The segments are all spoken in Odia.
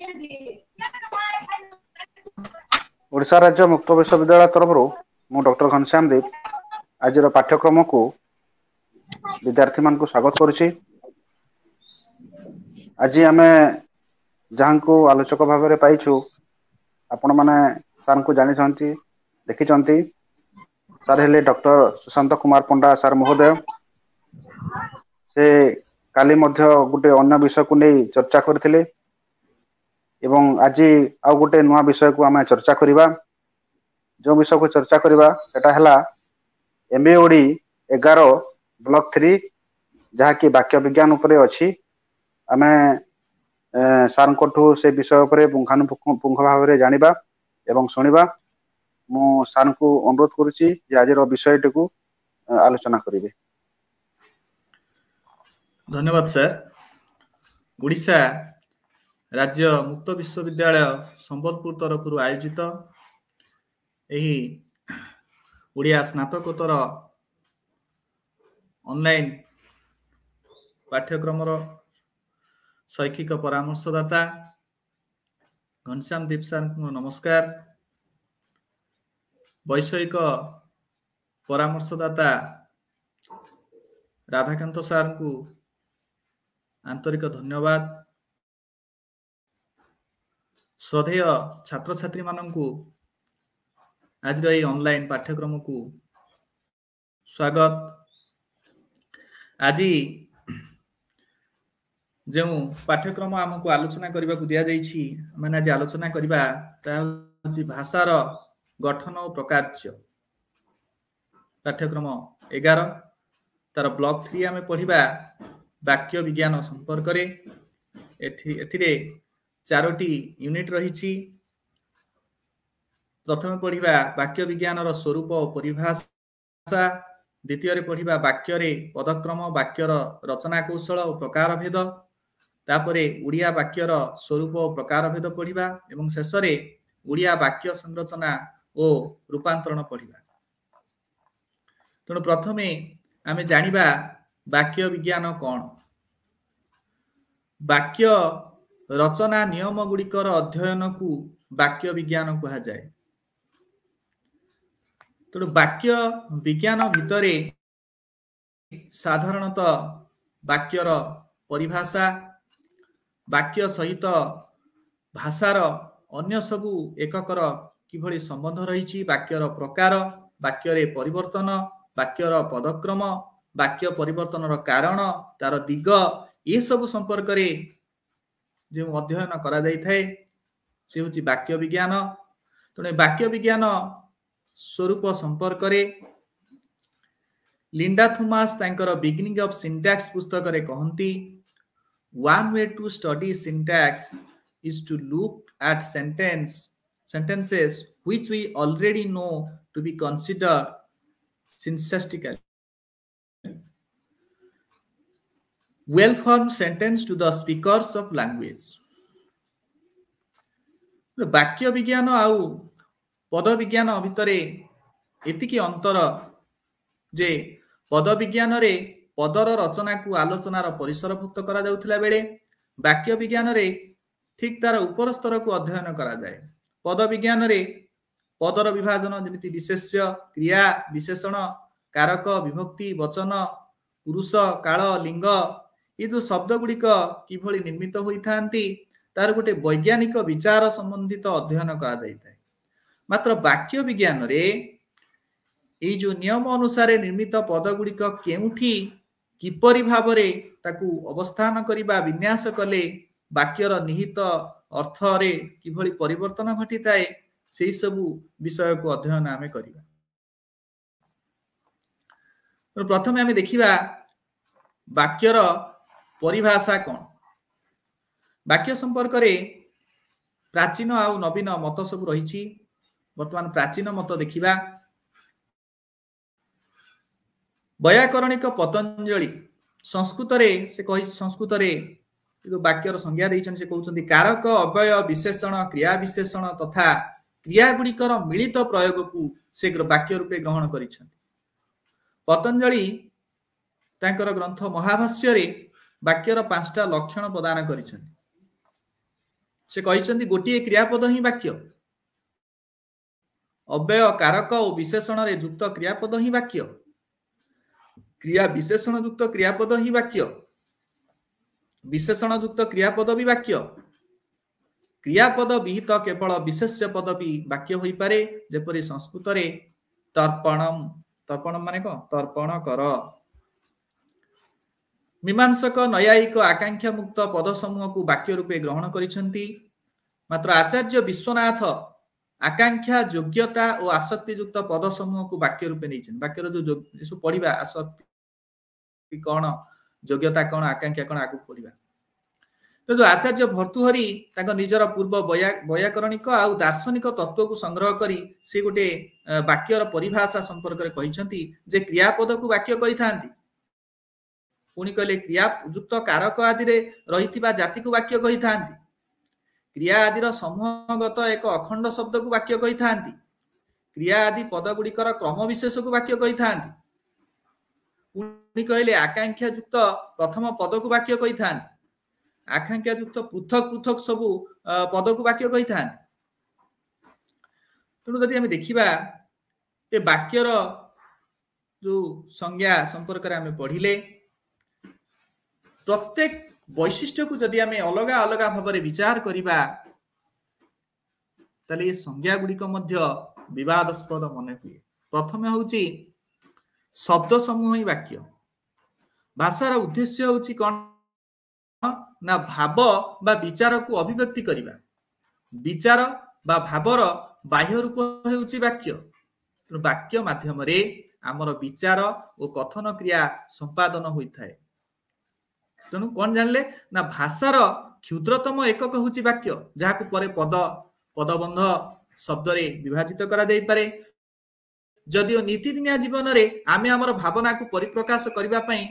ଓଡ଼ିଶା ରାଜ୍ୟ ମୁକ୍ତ ବିଶ୍ୱବିଦ୍ୟାଳୟ ତରଫରୁ ମୁଁ ଡକ୍ଟର ଘନଶ୍ୟାମ ଦେବ ଆଜିର ପାଠ୍ୟକ୍ରମକୁ ବିଦ୍ୟାର୍ଥୀମାନଙ୍କୁ ସ୍ୱାଗତ କରୁଛି ଆଜି ଆମେ ଯାହାଙ୍କୁ ଆଲୋଚକ ଭାବରେ ପାଇଛୁ ଆପଣମାନେ ସାର୍ଙ୍କୁ ଜାଣିଛନ୍ତି ଦେଖିଛନ୍ତି ସାର୍ ହେଲେ ଡକ୍ଟର ସୁଶାନ୍ତ କୁମାର ପଣ୍ଡା ସାର୍ ମହୋଦୟ ସେ କାଲି ମଧ୍ୟ ଗୋଟେ ଅନ୍ୟ ବିଷୟକୁ ନେଇ ଚର୍ଚ୍ଚା କରିଥିଲେ ଏବଂ ଆଜି ଆଉ ଗୋଟେ ନୂଆ ବିଷୟକୁ ଆମେ ଚର୍ଚ୍ଚା କରିବା ଯେଉଁ ବିଷୟକୁ ଚର୍ଚ୍ଚା କରିବା ସେଟା ହେଲା ଏମ୍ଏ ଓଡ଼ି ଏଗାର ବ୍ଲକ୍ ଥ୍ରୀ ଯାହାକି ବାକ୍ୟ ବିଜ୍ଞାନ ଉପରେ ଅଛି ଆମେ ସାର୍ଙ୍କଠୁ ସେ ବିଷୟ ଉପରେ ପୁଙ୍ଖାନୁପୁଙ୍ଖ ଭାବରେ ଜାଣିବା ଏବଂ ଶୁଣିବା ମୁଁ ସାର୍ଙ୍କୁ ଅନୁରୋଧ କରୁଛି ଯେ ଆଜିର ବିଷୟଟିକୁ ଆଲୋଚନା କରିବେ ଧନ୍ୟବାଦ ସାର୍ ଓଡ଼ିଶା ରାଜ୍ୟ ମୁକ୍ତ ବିଶ୍ୱବିଦ୍ୟାଳୟ ସମ୍ବଲପୁର ତରଫରୁ ଆୟୋଜିତ ଏହି ଓଡ଼ିଆ ସ୍ନାତକୋତ୍ତର ଅନଲାଇନ୍ ପାଠ୍ୟକ୍ରମର ଶୈକ୍ଷିକ ପରାମର୍ଶଦାତା ଘନଶ୍ୟାମ ଦୀପ ସାର୍ଙ୍କୁ ନମସ୍କାର ବୈଷୟିକ ପରାମର୍ଶଦାତା ରାଧାକାନ୍ତ ସାର୍ଙ୍କୁ ଆନ୍ତରିକ ଧନ୍ୟବାଦ ଶ୍ରଦ୍ଧେୟ ଛାତ୍ରଛାତ୍ରୀମାନଙ୍କୁ ଆଜିର ଏଇ ଅନଲାଇନ୍ ପାଠ୍ୟକ୍ରମକୁ ସ୍ୱାଗତ ଆଜି ଯେଉଁ ପାଠ୍ୟକ୍ରମ ଆମକୁ ଆଲୋଚନା କରିବାକୁ ଦିଆଯାଇଛି ମାନେ ଆଜି ଆଲୋଚନା କରିବା ତାହା ହେଉଛି ଭାଷାର ଗଠନ ଓ ପ୍ରକାର୍ଯ୍ୟ ପାଠ୍ୟକ୍ରମ ଏଗାର ତାର ବ୍ଲକ ଥ୍ରୀ ଆମେ ପଢିବା ବାକ୍ୟ ବିଜ୍ଞାନ ସମ୍ପର୍କରେ ଏଥିରେ ଚାରୋଟି ୟୁନିଟ୍ ରହିଛି ପ୍ରଥମେ ପଢ଼ିବା ବାକ୍ୟ ବିଜ୍ଞାନର ସ୍ୱରୂପ ଓ ପରିଭାଷା ଦ୍ୱିତୀୟରେ ପଢ଼ିବା ବାକ୍ୟରେ ପଦକ୍ରମ ବାକ୍ୟର ରଚନା କୌଶଳ ଓ ପ୍ରକାର ଭେଦ ତାପରେ ଓଡ଼ିଆ ବାକ୍ୟର ସ୍ୱରୂପ ଓ ପ୍ରକାର ଭେଦ ପଢ଼ିବା ଏବଂ ଶେଷରେ ଓଡ଼ିଆ ବାକ୍ୟ ସଂରଚନା ଓ ରୂପାନ୍ତରଣ ପଢ଼ିବା ତେଣୁ ପ୍ରଥମେ ଆମେ ଜାଣିବା ବାକ୍ୟ ବିଜ୍ଞାନ କ'ଣ ବାକ୍ୟ ରଚନା ନିୟମ ଗୁଡିକର ଅଧ୍ୟୟନକୁ ବାକ୍ୟ ବିଜ୍ଞାନ କୁହାଯାଏ ତେଣୁ ବାକ୍ୟ ବିଜ୍ଞାନ ଭିତରେ ସାଧାରଣତଃ ବାକ୍ୟର ପରିଭାଷା ବାକ୍ୟ ସହିତ ଭାଷାର ଅନ୍ୟ ସବୁ ଏକକର କିଭଳି ସମ୍ବନ୍ଧ ରହିଛି ବାକ୍ୟର ପ୍ରକାର ବାକ୍ୟରେ ପରିବର୍ତ୍ତନ ବାକ୍ୟର ପଦକ୍ରମ ବାକ୍ୟ ପରିବର୍ତ୍ତନର କାରଣ ତାର ଦିଗ ଏସବୁ ସମ୍ପର୍କରେ ଯେଉଁ ଅଧ୍ୟୟନ କରାଯାଇଥାଏ ସେ ହେଉଛି ବାକ୍ୟ ବିଜ୍ଞାନ ତେଣୁ ବାକ୍ୟ ବିଜ୍ଞାନ ସ୍ୱରୂପ ସମ୍ପର୍କରେ ଲିଣ୍ଡା ଥୁମାସ୍ ତାଙ୍କର ବିଗିନିଂ ଅଫ୍ ସିଣ୍ଟାକ୍ସ ପୁସ୍ତକରେ କହନ୍ତି one way to study syntax is to look at sentence sentences which we already know to be consider syntaxically. well formed sentence to the speakers of language. ବାକ୍ୟ ବିଜ୍ଞାନ ଆଉ ପଦ ବିଜ୍ଞାନ ଭିତରେ ଏତିକି ଅନ୍ତର ଯେ ପଦ ବିଜ୍ଞାନରେ ପଦର ରଚନାକୁ ଆଲୋଚନାର ପରିସରଭୁକ୍ତ କରାଯାଉଥିଲା ବେଳେ ବାକ୍ୟ ବିଜ୍ଞାନରେ ଠିକ ତାର ଉପର ସ୍ତରକୁ ଅଧ୍ୟୟନ କରାଯାଏ ପଦ ବିଜ୍ଞାନରେ ପଦର ବିଭାଜନ ଯେମିତି ବିଶେଷ୍ୟ କ୍ରିୟା ବିଶେଷଣ କାରକ ବିଭକ୍ତି ବଚନ ପୁରୁଷ କାଳ ଲିଙ୍ଗ ଏ ଯୋଉ ଶବ୍ଦ ଗୁଡିକ କିଭଳି ନିର୍ମିତ ହୋଇଥାନ୍ତି ତାର ଗୋଟେ ବୈଜ୍ଞାନିକ ବିଚାର ସମ୍ବନ୍ଧିତ ଅଧ୍ୟୟନ କରାଯାଇଥାଏ ମାତ୍ର ବାକ୍ୟ ବିଜ୍ଞାନରେ ଏଇ ଯୋଉ ନିୟମ ଅନୁସାରେ ନିର୍ମିତ ପଦ ଗୁଡିକ କେଉଁଠି କିପରି ଭାବରେ ତାକୁ ଅବସ୍ଥାନ କରିବା ବିନ୍ୟାସ କଲେ ବାକ୍ୟର ନିହିତ ଅର୍ଥରେ କିଭଳି ପରିବର୍ତ୍ତନ ଘଟିଥାଏ ସେଇ ସବୁ ବିଷୟକୁ ଅଧ୍ୟୟନ ଆମେ କରିବା ପ୍ରଥମେ ଆମେ ଦେଖିବା ବାକ୍ୟର ପରିଭାଷା କ'ଣ ବାକ୍ୟ ସମ୍ପର୍କରେ ପ୍ରାଚୀନ ଆଉ ନବୀନ ମତ ସବୁ ରହିଛି ବର୍ତ୍ତମାନ ପ୍ରାଚୀନ ମତ ଦେଖିବା ବୈୟାକରଣିକ ପତଞ୍ଜଳି ସଂସ୍କୃତରେ ସେ କହି ସଂସ୍କୃତରେ ଯେଉଁ ବାକ୍ୟର ସଂଜ୍ଞା ଦେଇଛନ୍ତି ସେ କହୁଛନ୍ତି କାରକ ଅବୟ ବିଶେଷଣ କ୍ରିୟା ବିଶେଷଣ ତଥା କ୍ରିୟା ଗୁଡ଼ିକର ମିଳିତ ପ୍ରୟୋଗକୁ ସେ ବାକ୍ୟ ରୂପେ ଗ୍ରହଣ କରିଛନ୍ତି ପତଞ୍ଜଳି ତାଙ୍କର ଗ୍ରନ୍ଥ ମହାଭାଷ୍ୟରେ ବାକ୍ୟର ପାଞ୍ଚଟା ଲକ୍ଷଣ ପ୍ରଦାନ କରିଛନ୍ତି ସେ କହିଛନ୍ତି ଗୋଟିଏ କ୍ରିୟାପଦ ହିଁ ବାକ୍ୟ ଅବ୍ୟୟ କାରକ ଓ ବିଶେଷଣରେ ଯୁକ୍ତ କ୍ରିୟାପଦ ହିଁ ବାକ୍ୟ କ୍ରିୟା ବିଶେଷଣ ଯୁକ୍ତ କ୍ରିୟାପଦ ହିଁ ବାକ୍ୟ ବିଶେଷଣ ଯୁକ୍ତ କ୍ରିୟାପଦ ବି ବାକ୍ୟ କ୍ରିୟାପଦ ବିହିତ କେବଳ ବିଶେଷ୍ୟ ପଦ ବି ବାକ୍ୟ ହୋଇପାରେ ଯେପରି ସଂସ୍କୃତରେ ତର୍ପଣ ତର୍ପଣ ମାନେ କଣ ତର୍ପଣ କର ମୀମାଂସକ ନୈୟାୟିକ ଆକାଂକ୍ଷା ମୁକ୍ତ ପଦ ସମୂହକୁ ବାକ୍ୟ ରୂପେ ଗ୍ରହଣ କରିଛନ୍ତି ମାତ୍ର ଆଚାର୍ଯ୍ୟ ବିଶ୍ୱନାଥ ଆକାଂକ୍ଷା ଯୋଗ୍ୟତା ଓ ଆସକ୍ତିଯୁକ୍ତ ପଦ ସମୂହକୁ ବାକ୍ୟ ରୂପେ ନେଇଛନ୍ତି ବାକ୍ୟର ଯୋଉ ପଢିବା ଆସକ୍ତି କଣ ଯୋଗ୍ୟତା କଣ ଆକାଂକ୍ଷା କଣ ଆଗକୁ ପଢିବା କିନ୍ତୁ ଆଚାର୍ଯ୍ୟ ଭର୍ତ୍ତୁହରି ତାଙ୍କ ନିଜର ପୂର୍ବ ବୈୟାକରଣିକ ଆଉ ଦାର୍ଶନିକ ତତ୍ଵକୁ ସଂଗ୍ରହ କରି ସେ ଗୋଟିଏ ବାକ୍ୟର ପରିଭାଷା ସମ୍ପର୍କରେ କହିଛନ୍ତି ଯେ କ୍ରିୟାପଦକୁ ବାକ୍ୟ କହିଥାନ୍ତି ପୁଣି କହିଲେ କ୍ରିୟା ଯୁକ୍ତ କାରକ ଆଦିରେ ରହିଥିବା ଜାତିକୁ ବାକ୍ୟ କହିଥାନ୍ତି କ୍ରିୟା ଆଦିର ସମୂହଗତ ଏକ ଅଖଣ୍ଡ ଶବ୍ଦକୁ ବାକ୍ୟ କହିଥାନ୍ତି କ୍ରିୟା ଆଦି ପଦ ଗୁଡିକର କ୍ରମ ବିଶେଷକୁ ବାକ୍ୟ କହିଥାନ୍ତି ପୁଣି କହିଲେ ଆକାଂକ୍ଷା ଯୁକ୍ତ ପ୍ରଥମ ପଦକୁ ବାକ୍ୟ କହିଥାନ୍ତି ଆକାଂକ୍ଷା ଯୁକ୍ତ ପୃଥକ ପୃଥକ ସବୁ ପଦକୁ ବାକ୍ୟ କହିଥାନ୍ତି ତେଣୁ ଯଦି ଆମେ ଦେଖିବା ଏ ବାକ୍ୟର ଯୋଉ ସଂଜ୍ଞା ସମ୍ପର୍କରେ ଆମେ ପଢିଲେ ପ୍ରତ୍ୟେକ ବୈଶିଷ୍ଟ୍ୟକୁ ଯଦି ଆମେ ଅଲଗା ଅଲଗା ଭାବରେ ବିଚାର କରିବା ତାହେଲେ ଏ ସଂଜ୍ଞା ଗୁଡିକ ମଧ୍ୟ ବିବାଦସ୍ପଦ ମନେ ହୁଏ ପ୍ରଥମେ ହଉଛି ଶବ୍ଦ ସମୂହ ହିଁ ବାକ୍ୟ ଭାଷାର ଉଦ୍ଦେଶ୍ୟ ହଉଛି କଣ ନା ଭାବ ବା ବିଚାରକୁ ଅଭିବ୍ୟକ୍ତି କରିବା ବିଚାର ବା ଭାବର ବାହ୍ୟ ରୂପ ହେଉଛି ବାକ୍ୟ ତେଣୁ ବାକ୍ୟ ମାଧ୍ୟମରେ ଆମର ବିଚାର ଓ କଥନ କ୍ରିୟା ସମ୍ପାଦନ ହୋଇଥାଏ ତେଣୁ କଣ ଜାଣିଲେ ନା ଭାଷାର କ୍ଷୁଦ୍ରତମ ଏକକ ହଉଛି ବାକ୍ୟ ଯାହାକୁ ପରେ ପଦ ପଦବନ୍ଧ ଶବ୍ଦରେ ବିଭାଜିତ କରାଯାଇପାରେ ଯଦିଓ ନୀତିଦିନିଆ ଜୀବନରେ ଆମେ ଆମର ଭାବନାକୁ ପରିପ୍ରକାଶ କରିବା ପାଇଁ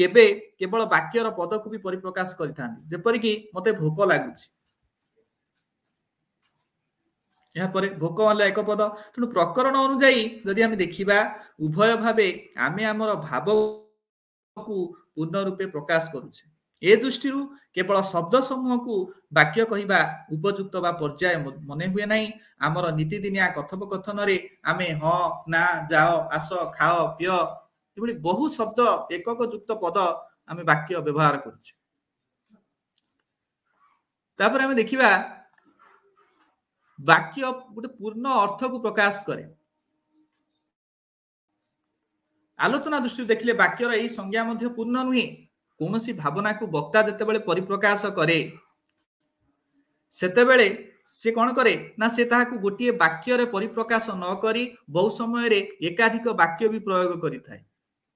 କେବେ କେବଳ ବାକ୍ୟର ପଦକୁ ବି ପରିପ୍ରକାଶ କରିଥାନ୍ତି ଯେପରିକି ମତେ ଭୋକ ଲାଗୁଛି ଏହାପରେ ଭୋକ ହେଲା ଏକ ପଦ ତେଣୁ ପ୍ରକରଣ ଅନୁଯାୟୀ ଯଦି ଆମେ ଦେଖିବା ଉଭୟ ଭାବେ ଆମେ ଆମର ଭାବକୁ ପୂର୍ଣ୍ଣ ରୂପେ ପ୍ରକାଶ କରୁଛେ ଏ ଦୃଷ୍ଟିରୁ କେବଳ ଶବ୍ଦ ସମୂହକୁ ବାକ୍ୟ କହିବା ଉପଯୁକ୍ତ ବା ପର୍ଯ୍ୟାୟ ମନେ ହୁଏ ନାହିଁ ଆମର ନୀତିଦିନିଆ କଥୋପକଥନରେ ଆମେ ହଁ ନା ଯାଅ ଆସ ଖାଅ ପିଅ ଏଭଳି ବହୁ ଶବ୍ଦ ଏକକ ଯୁକ୍ତ ପଦ ଆମେ ବାକ୍ୟ ବ୍ୟବହାର କରୁଛୁ ତାପରେ ଆମେ ଦେଖିବା ବାକ୍ୟ ଗୋଟେ ପୂର୍ଣ୍ଣ ଅର୍ଥକୁ ପ୍ରକାଶ କରେ ଆଲୋଚନା ଦୃଷ୍ଟିରୁ ଦେଖିଲେ ବାକ୍ୟର ଏହି ସଂଜ୍ଞା ମଧ୍ୟ ପୂର୍ଣ୍ଣ ନୁହେଁ କୌଣସି ଭାବନାକୁ ବକ୍ତା ଯେତେବେଳେ ପରିପ୍ରକାଶ କରେ ସେତେବେଳେ ସେ କ'ଣ କରେ ନା ସେ ତାହାକୁ ଗୋଟିଏ ବାକ୍ୟରେ ପରିପ୍ରକାଶ ନ କରି ବହୁ ସମୟରେ ଏକାଧିକ ବାକ୍ୟ ବି ପ୍ରୟୋଗ କରିଥାଏ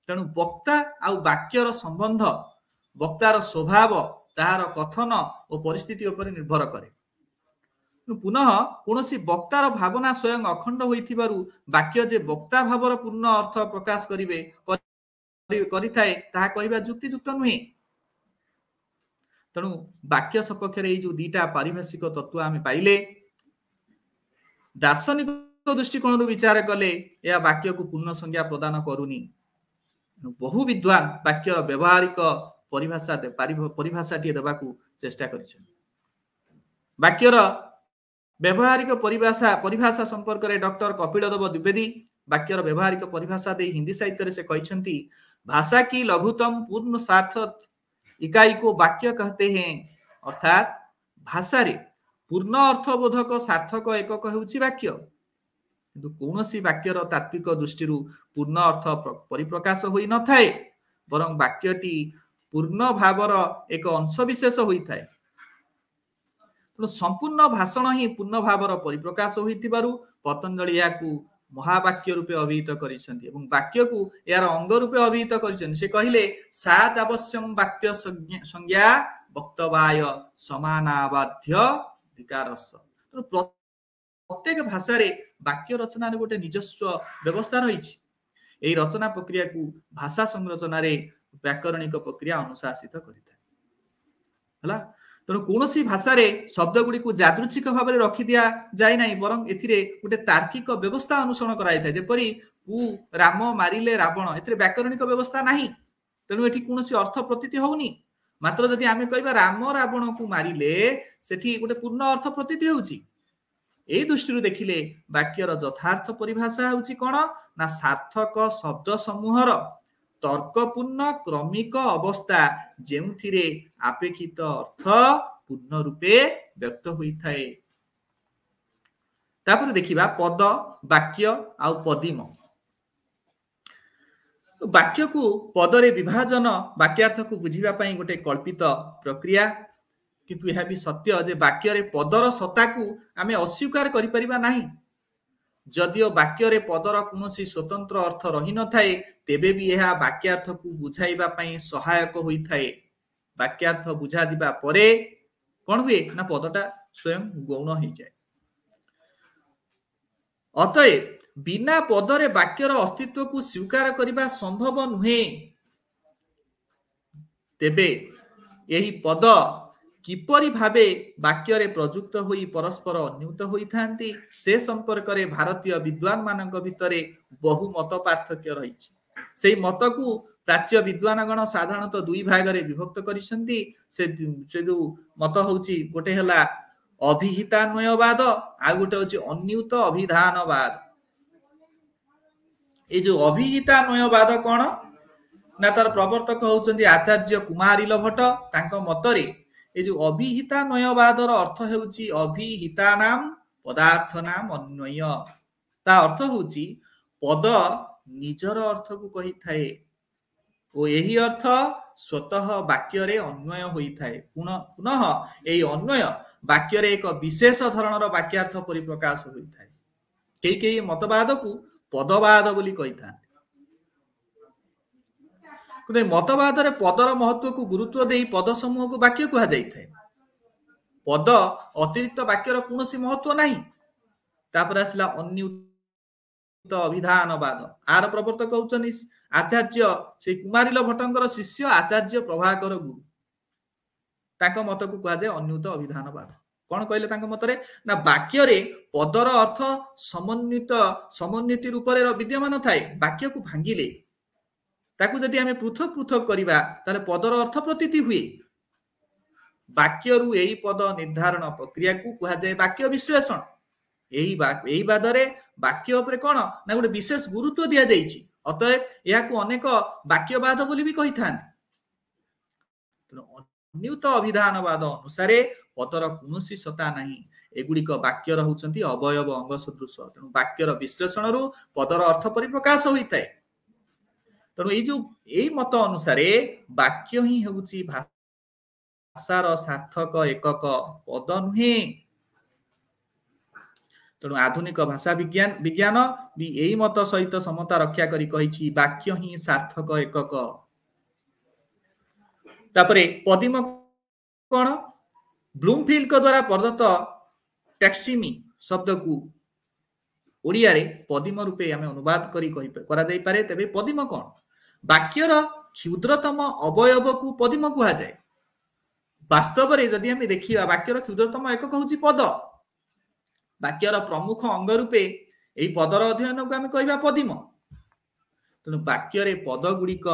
ତେଣୁ ବକ୍ତା ଆଉ ବାକ୍ୟର ସମ୍ବନ୍ଧ ବକ୍ତାର ସ୍ୱଭାବ ତାହାର କଥନ ଓ ପରିସ୍ଥିତି ଉପରେ ନିର୍ଭର କରେ ପୁନଃ କୌଣସି ବକ୍ତାର ଭାବନା ସ୍ୱୟଂ ଅଖଣ୍ଡ ହୋଇଥିବାରୁ ବାକ୍ୟ ଯେ ବକ୍ତା ଭାବର ପୂର୍ଣ୍ଣ ଅର୍ଥ ପ୍ରକାଶ କରିବେ କରିଥାଏ ତାହା କହିବା ଯୁକ୍ତିଯୁକ୍ତ ନୁହେଁ ତେଣୁ ବାକ୍ୟ ସପକ୍ଷରେ ଏଇ ଯୋଉ ଦିଟା ପାରିଭାଷିକ ତତ୍ଵ ଆମେ ପାଇଲେ ଦାର୍ଶନିକ ଦୃଷ୍ଟିକୋଣରୁ ବିଚାର କଲେ ଏହା ବାକ୍ୟକୁ ପୂର୍ଣ୍ଣ ସଂଜ୍ଞା ପ୍ରଦାନ କରୁନି ବହୁ ବିଦ୍ୱାନ ବାକ୍ୟର ବ୍ୟବହାରିକ ପରିଭାଷା ପରିଭାଷାଟିଏ ଦେବାକୁ ଚେଷ୍ଟା କରିଛନ୍ତି ବାକ୍ୟର ବ୍ୟବହାରିକ ପରିଭାଷା ପରିଭାଷା ସମ୍ପର୍କରେ ଡକ୍ଟର କପିଳଦେବ ଦ୍ୱିବେଦୀ ବାକ୍ୟର ବ୍ୟବହାରିକ ପରିଭାଷା ଦେଇ ହିନ୍ଦୀ ସାହିତ୍ୟରେ ସେ କହିଛନ୍ତି ଭାଷା କି ଲଘୁତମ ପୂର୍ଣ୍ଣ ସାର୍ଥ ଇକାଇକୁ ବାକ୍ୟ କହତେ ହେଁ ଅର୍ଥାତ ଭାଷାରେ ପୂର୍ଣ୍ଣ ଅର୍ଥବୋଧକ ସାର୍ଥକ ଏକକ ହେଉଛି ବାକ୍ୟ କିନ୍ତୁ କୌଣସି ବାକ୍ୟର ତାତ୍ଵିକ ଦୃଷ୍ଟିରୁ ପୂର୍ଣ୍ଣ ଅର୍ଥ ପରିପ୍ରକାଶ ହୋଇନଥାଏ ବରଂ ବାକ୍ୟଟି ପୂର୍ଣ୍ଣ ଭାବର ଏକ ଅଂଶବିଶେଷ ହୋଇଥାଏ ତେଣୁ ସମ୍ପୂର୍ଣ୍ଣ ଭାଷଣ ହିଁ ପୂର୍ଣ୍ଣ ଭାବର ପରିପ୍ରକାଶ ହୋଇଥିବାରୁ ପତଞ୍ଜଳି ଏହାକୁ ମହାବାକ୍ୟ ରୂପେ ଅଭିହିତ କରିଛନ୍ତି ଏବଂ ବାକ୍ୟକୁ ଏହାର ଅଙ୍ଗ ରୂପେ ଅଭିହିତ କରିଛନ୍ତି ସେ କହିଲେ ସାଚ ଅବଶ୍ୟମ ବାକ୍ୟ ସଂଜ୍ଞା ବକ୍ତବାୟ ସମାନାବାଧ୍ୟ ଧିକାରସ ତେଣୁ ପ୍ରତ୍ୟେକ ଭାଷାରେ ବାକ୍ୟ ରଚନାର ଗୋଟେ ନିଜସ୍ୱ ବ୍ୟବସ୍ଥା ରହିଛି ଏହି ରଚନା ପ୍ରକ୍ରିୟାକୁ ଭାଷା ସଂରଚନାରେ ବ୍ୟାକରଣିକ ପ୍ରକ୍ରିୟା ଅନୁଶାସିତ କରିଥାଏ ହେଲା ତେଣୁ କୌଣସି ଭାଷାରେ ଶବ୍ଦ ଗୁଡିକୁ ଯାଦୃଚ୍ଛିକ ଭାବରେ ରଖି ଦିଆଯାଏ ନାହିଁ ବରଂ ଏଥିରେ ଗୋଟେ ତାର୍କିକ ବ୍ୟବସ୍ଥା ଅନୁସରଣ କରାଯାଇଥାଏ ଯେପରି କୁ ରାମ ମାରିଲେ ରାବଣ ଏଥିରେ ବ୍ୟାକରଣିକ ବ୍ୟବସ୍ଥା ନାହିଁ ତେଣୁ ଏଠି କୌଣସି ଅର୍ଥ ପ୍ରତୀତି ହଉନି ମାତ୍ର ଯଦି ଆମେ କହିବା ରାମ ରାବଣକୁ ମାରିଲେ ସେଠି ଗୋଟେ ପୂର୍ଣ୍ଣ ଅର୍ଥ ପ୍ରତୀତି ହେଉଛି ଏଇ ଦୃଷ୍ଟିରୁ ଦେଖିଲେ ବାକ୍ୟର ଯଥାର୍ଥ ପରିଭାଷା ହେଉଛି କଣ ନା ସାର୍ଥକ ଶବ୍ଦ ସମୂହର ତର୍କପୂର୍ଣ୍ଣ କ୍ରମିକ ଅବସ୍ଥା ଯେଉଁଥିରେ ଆପେକ୍ଷିତ ଅର୍ଥ ପୂର୍ଣ୍ଣ ରୂପେ ବ୍ୟକ୍ତ ହୋଇଥାଏ ତାପରେ ଦେଖିବା ପଦ ବାକ୍ୟ ଆଉ ପଦିମ ବାକ୍ୟକୁ ପଦରେ ବିଭାଜନ ବାକ୍ୟାର୍ଥକୁ ବୁଝିବା ପାଇଁ ଗୋଟେ କଳ୍ପିତ ପ୍ରକ୍ରିୟା କିନ୍ତୁ ଏହା ବି ସତ୍ୟ ଯେ ବାକ୍ୟରେ ପଦର ସତାକୁ ଆମେ ଅସ୍ୱୀକାର କରିପାରିବା ନାହିଁ ଯଦିଓ ବାକ୍ୟରେ ପଦର କୌଣସି ସ୍ୱତନ୍ତ୍ର ଅର୍ଥ ରହିନଥାଏ ତେବେ ବି ଏହା ବାକ୍ୟାର୍ଥକୁ ବୁଝାଇବା ପାଇଁ ସହାୟକ ହୋଇଥାଏ ବାକ୍ୟାର୍ଥ ବୁଝାଯିବା ପରେ କଣ ହୁଏ ନା ପଦଟା ସ୍ୱୟଂ ଗୌଣ ହେଇଯାଏ ଅତଏବ ବିନା ପଦରେ ବାକ୍ୟର ଅସ୍ତିତ୍ୱକୁ ସ୍ୱୀକାର କରିବା ସମ୍ଭବ ନୁହେଁ ତେବେ ଏହି ପଦ କିପରି ଭାବେ ବାକ୍ୟରେ ପ୍ରଯୁକ୍ତ ହୋଇ ପରସ୍ପର ଅନ୍ୟୁତ ହୋଇଥାନ୍ତି ସେ ସମ୍ପର୍କରେ ଭାରତୀୟ ବିଦ୍ୱାନ ମାନଙ୍କ ଭିତରେ ବହୁ ମତ ପାର୍ଥକ୍ୟ ରହିଛି ସେଇ ମତକୁ ପ୍ରାଚ୍ୟ ବିଦ୍ୱାନଗଣ ସାଧାରଣତଃ ଦୁଇ ଭାଗରେ ବିଭକ୍ତ କରିଛନ୍ତି ସେ ଯୋଉ ମତ ହଉଛି ଗୋଟେ ହେଲା ଅଭିହିତାନ୍ୟବାଦ ଆଉ ଗୋଟେ ହଉଛି ଅନ୍ୟୁତ ଅଭିଧାନବାଦ ଏଇ ଯୋଉ ଅଭିହିତାନ୍ୟବାଦ କଣ ନା ତାର ପ୍ରବର୍ତ୍ତକ ହଉଛନ୍ତି ଆଚାର୍ଯ୍ୟ କୁମାରୀଲ ଭଟ୍ଟ ତାଙ୍କ ମତରେ ଏ ଯୋଉ ଅଭିହିତା ନୟବାଦର ଅର୍ଥ ହେଉଛି ଅଭିହିତା ନାମ ପଦାର୍ଥ ନାମ ଅନ୍ୱୟ ତା ଅର୍ଥ ହେଉଛି ପଦ ନିଜର ଅର୍ଥକୁ କହିଥାଏ ଓ ଏହି ଅର୍ଥ ସ୍ୱତଃ ବାକ୍ୟରେ ଅନ୍ୱୟ ହୋଇଥାଏ ପୁନଃ ଏହି ଅନ୍ୱୟ ବାକ୍ୟରେ ଏକ ବିଶେଷ ଧରଣର ବାକ୍ୟାର୍ଥ ପରିପ୍ରକାଶ ହୋଇଥାଏ କେହି କେହି ମତବାଦକୁ ପଦବାଦ ବୋଲି କହିଥାନ୍ତି କିନ୍ତୁ ମତବାଦରେ ପଦର ମହତ୍ଵକୁ ଗୁରୁତ୍ଵ ଦେଇ ପଦ ସମୂହକୁ ବାକ୍ୟ କୁହାଯାଇଥାଏ ପଦ ଅତିରିକ୍ତ ବାକ୍ୟର କୌଣସି ମହତ୍ଵ ନାହିଁ ତାପରେ ଆସିଲା ଅନ୍ୟୁତ ଅଭିଧାନବାଦ ଆର ପ୍ରବର୍ତ୍ତକ ହଉଛନ୍ତି ଆଚାର୍ଯ୍ୟ ସେ କୁମାରୀଲ ଭଟ୍ଟଙ୍କର ଶିଷ୍ୟ ଆଚାର୍ଯ୍ୟ ପ୍ରଭାକର ଗୁରୁ ତାଙ୍କ ମତକୁ କୁହାଯାଏ ଅନ୍ୟୁତ ଅଭିଧାନବାଦ କଣ କହିଲେ ତାଙ୍କ ମତରେ ନା ବାକ୍ୟରେ ପଦର ଅର୍ଥ ସମନ୍ୱିତ ସମନ୍ୱିତି ରୂପରେ ବିଦ୍ୟମାନ ଥାଏ ବାକ୍ୟକୁ ଭାଙ୍ଗିଲେ ତାକୁ ଯଦି ଆମେ ପୃଥକ ପୃଥକ କରିବା ତାହେଲେ ପଦର ଅର୍ଥ ପ୍ରତୀତି ହୁଏ ବାକ୍ୟରୁ ଏହି ପଦ ନିର୍ଦ୍ଧାରଣ ପ୍ରକ୍ରିୟାକୁ କୁହାଯାଏ ବାକ୍ୟ ବିଶ୍ଳେଷଣ ଏହି ଏହି ବାଦରେ ବାକ୍ୟ ଉପରେ କଣ ନା ଗୋଟେ ବିଶେଷ ଗୁରୁତ୍ୱ ଦିଆଯାଇଛି ଅତଏବ ଏହାକୁ ଅନେକ ବାକ୍ୟବାଦ ବୋଲି ବି କହିଥାନ୍ତି ତେଣୁ ଅନ୍ୟୁତ ଅଭିଧାନବାଦ ଅନୁସାରେ ପଦର କୌଣସି ସତା ନାହିଁ ଏଗୁଡିକ ବାକ୍ୟର ହେଉଛନ୍ତି ଅବୟବ ଅଙ୍ଗ ସଦୃଶ ତେଣୁ ବାକ୍ୟର ବିଶ୍ଳେଷଣରୁ ପଦର ଅର୍ଥ ପରିପ୍ରକାଶ ହୋଇଥାଏ ତେଣୁ ଏଇ ଯୋଉ ଏଇ ମତ ଅନୁସାରେ ବାକ୍ୟ ହିଁ ହେଉଛି ଭାଷାର ସାର୍ଥକ ଏକକ ପଦ ନୁହେଁ ତେଣୁ ଆଧୁନିକ ଭାଷା ବିଜ୍ଞାନ ବିଜ୍ଞାନ ବି ଏଇ ମତ ସହିତ ସମତା ରକ୍ଷା କରି କହିଛି ବାକ୍ୟ ହିଁ ସାର୍ଥକ ଏକକ ତାପରେ ପଦିମ କ'ଣ ବ୍ଲୁମଫିଲ୍ଡଙ୍କ ଦ୍ୱାରା ପ୍ରଦତ୍ତ ଟ୍ୟାକ୍ସିମି ଶବ୍ଦକୁ ଓଡ଼ିଆରେ ପଦିମ ରୂପେ ଆମେ ଅନୁବାଦ କରି କହି କରାଯାଇପାରେ ତେବେ ପଦିମ କ'ଣ ବାକ୍ୟର କ୍ଷୁଦ୍ରତମ ଅବୟବକୁ ପଦିମ କୁହାଯାଏ ବାସ୍ତବରେ ଯଦି ଆମେ ଦେଖିବା ବାକ୍ୟର କ୍ଷୁଦ୍ରତମ ଏକକ ହେଉଛି ପଦ ବାକ୍ୟର ପ୍ରମୁଖ ଅଙ୍ଗ ରୂପେ ଏହି ପଦର ଅଧ୍ୟୟନକୁ ଆମେ କହିବା ପଦିମ ତେଣୁ ବାକ୍ୟରେ ପଦ ଗୁଡିକ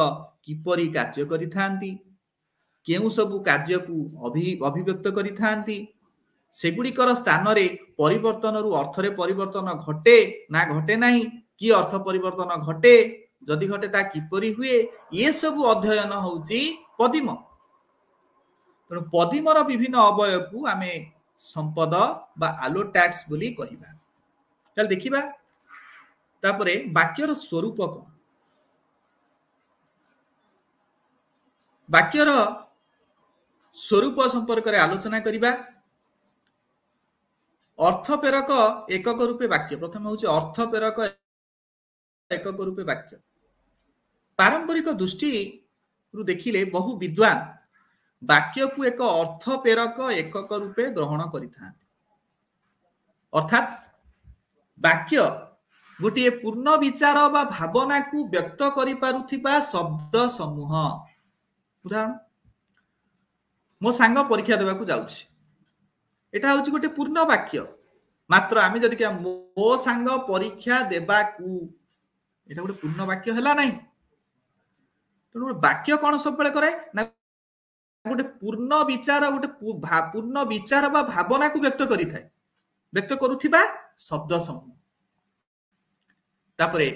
କିପରି କାର୍ଯ୍ୟ କରିଥାନ୍ତି କେଉଁ ସବୁ କାର୍ଯ୍ୟକୁ ଅଭି ଅଭିବ୍ୟକ୍ତ କରିଥାନ୍ତି ସେଗୁଡ଼ିକର ସ୍ଥାନରେ ପରିବର୍ତ୍ତନରୁ ଅର୍ଥରେ ପରିବର୍ତ୍ତନ ଘଟେ ନା ଘଟେ ନାହିଁ କି ଅର୍ଥ ପରିବର୍ତ୍ତନ ଘଟେ ଯଦି ଘଟେ ତାହା କିପରି ହୁଏ ଏସବୁ ଅଧ୍ୟୟନ ହେଉଛି ପଦିମ ତେଣୁ ପଦିମର ବିଭିନ୍ନ ଅବୟକୁ ଆମେ ସମ୍ପଦ ବା ଆଲୋଟ୍ୟାକ୍ସ ବୋଲି କହିବା ତାହେଲେ ଦେଖିବା ତାପରେ ବାକ୍ୟର ସ୍ୱରୂପ କ'ଣ ବାକ୍ୟର ସ୍ୱରୂପ ସମ୍ପର୍କରେ ଆଲୋଚନା କରିବା অর্থ প্রেরক একক রূপে বাক্য প্রথমে হচ্ছে অর্থ প্রেরক একক রূপে বাক্য ପାରମ୍ପରିକ ଦୃଷ୍ଟିରୁ ଦେଖିଲେ ବହୁ ବିଦ୍ୱାନ ବାକ୍ୟକୁ ଏକ ଅର୍ଥ ପ୍ରେରକ ଏକକ ରୂପେ ଗ୍ରହଣ କରିଥାନ୍ତି ଅର୍ଥାତ୍ ବାକ୍ୟ ଗୋଟିଏ ପୂର୍ଣ୍ଣ ବିଚାର ବା ଭାବନାକୁ ବ୍ୟକ୍ତ କରିପାରୁଥିବା ଶବ୍ଦ ସମୂହ ଉଦାହରଣ ମୋ ସାଙ୍ଗ ପରୀକ୍ଷା ଦେବାକୁ ଯାଉଛି ଏଟା ହେଉଛି ଗୋଟେ ପୂର୍ଣ୍ଣ ବାକ୍ୟ ମାତ୍ର ଆମେ ଯଦି ମୋ ସାଙ୍ଗ ପରୀକ୍ଷା ଦେବାକୁ ଏଟା ଗୋଟେ ପୂର୍ଣ୍ଣ ବାକ୍ୟ ହେଲା ନାହିଁ ତେଣୁ ବାକ୍ୟ କ'ଣ ସବୁବେଳେ କରେ ନା ଗୋଟେ ପୂର୍ଣ୍ଣ ବିଚାର ଗୋଟେ ପୂର୍ଣ୍ଣ ବିଚାର ବା ଭାବନାକୁ ବ୍ୟକ୍ତ କରିଥାଏ ବ୍ୟକ୍ତ କରୁଥିବା ଶବ୍ଦ ସମୂହ ତାପରେ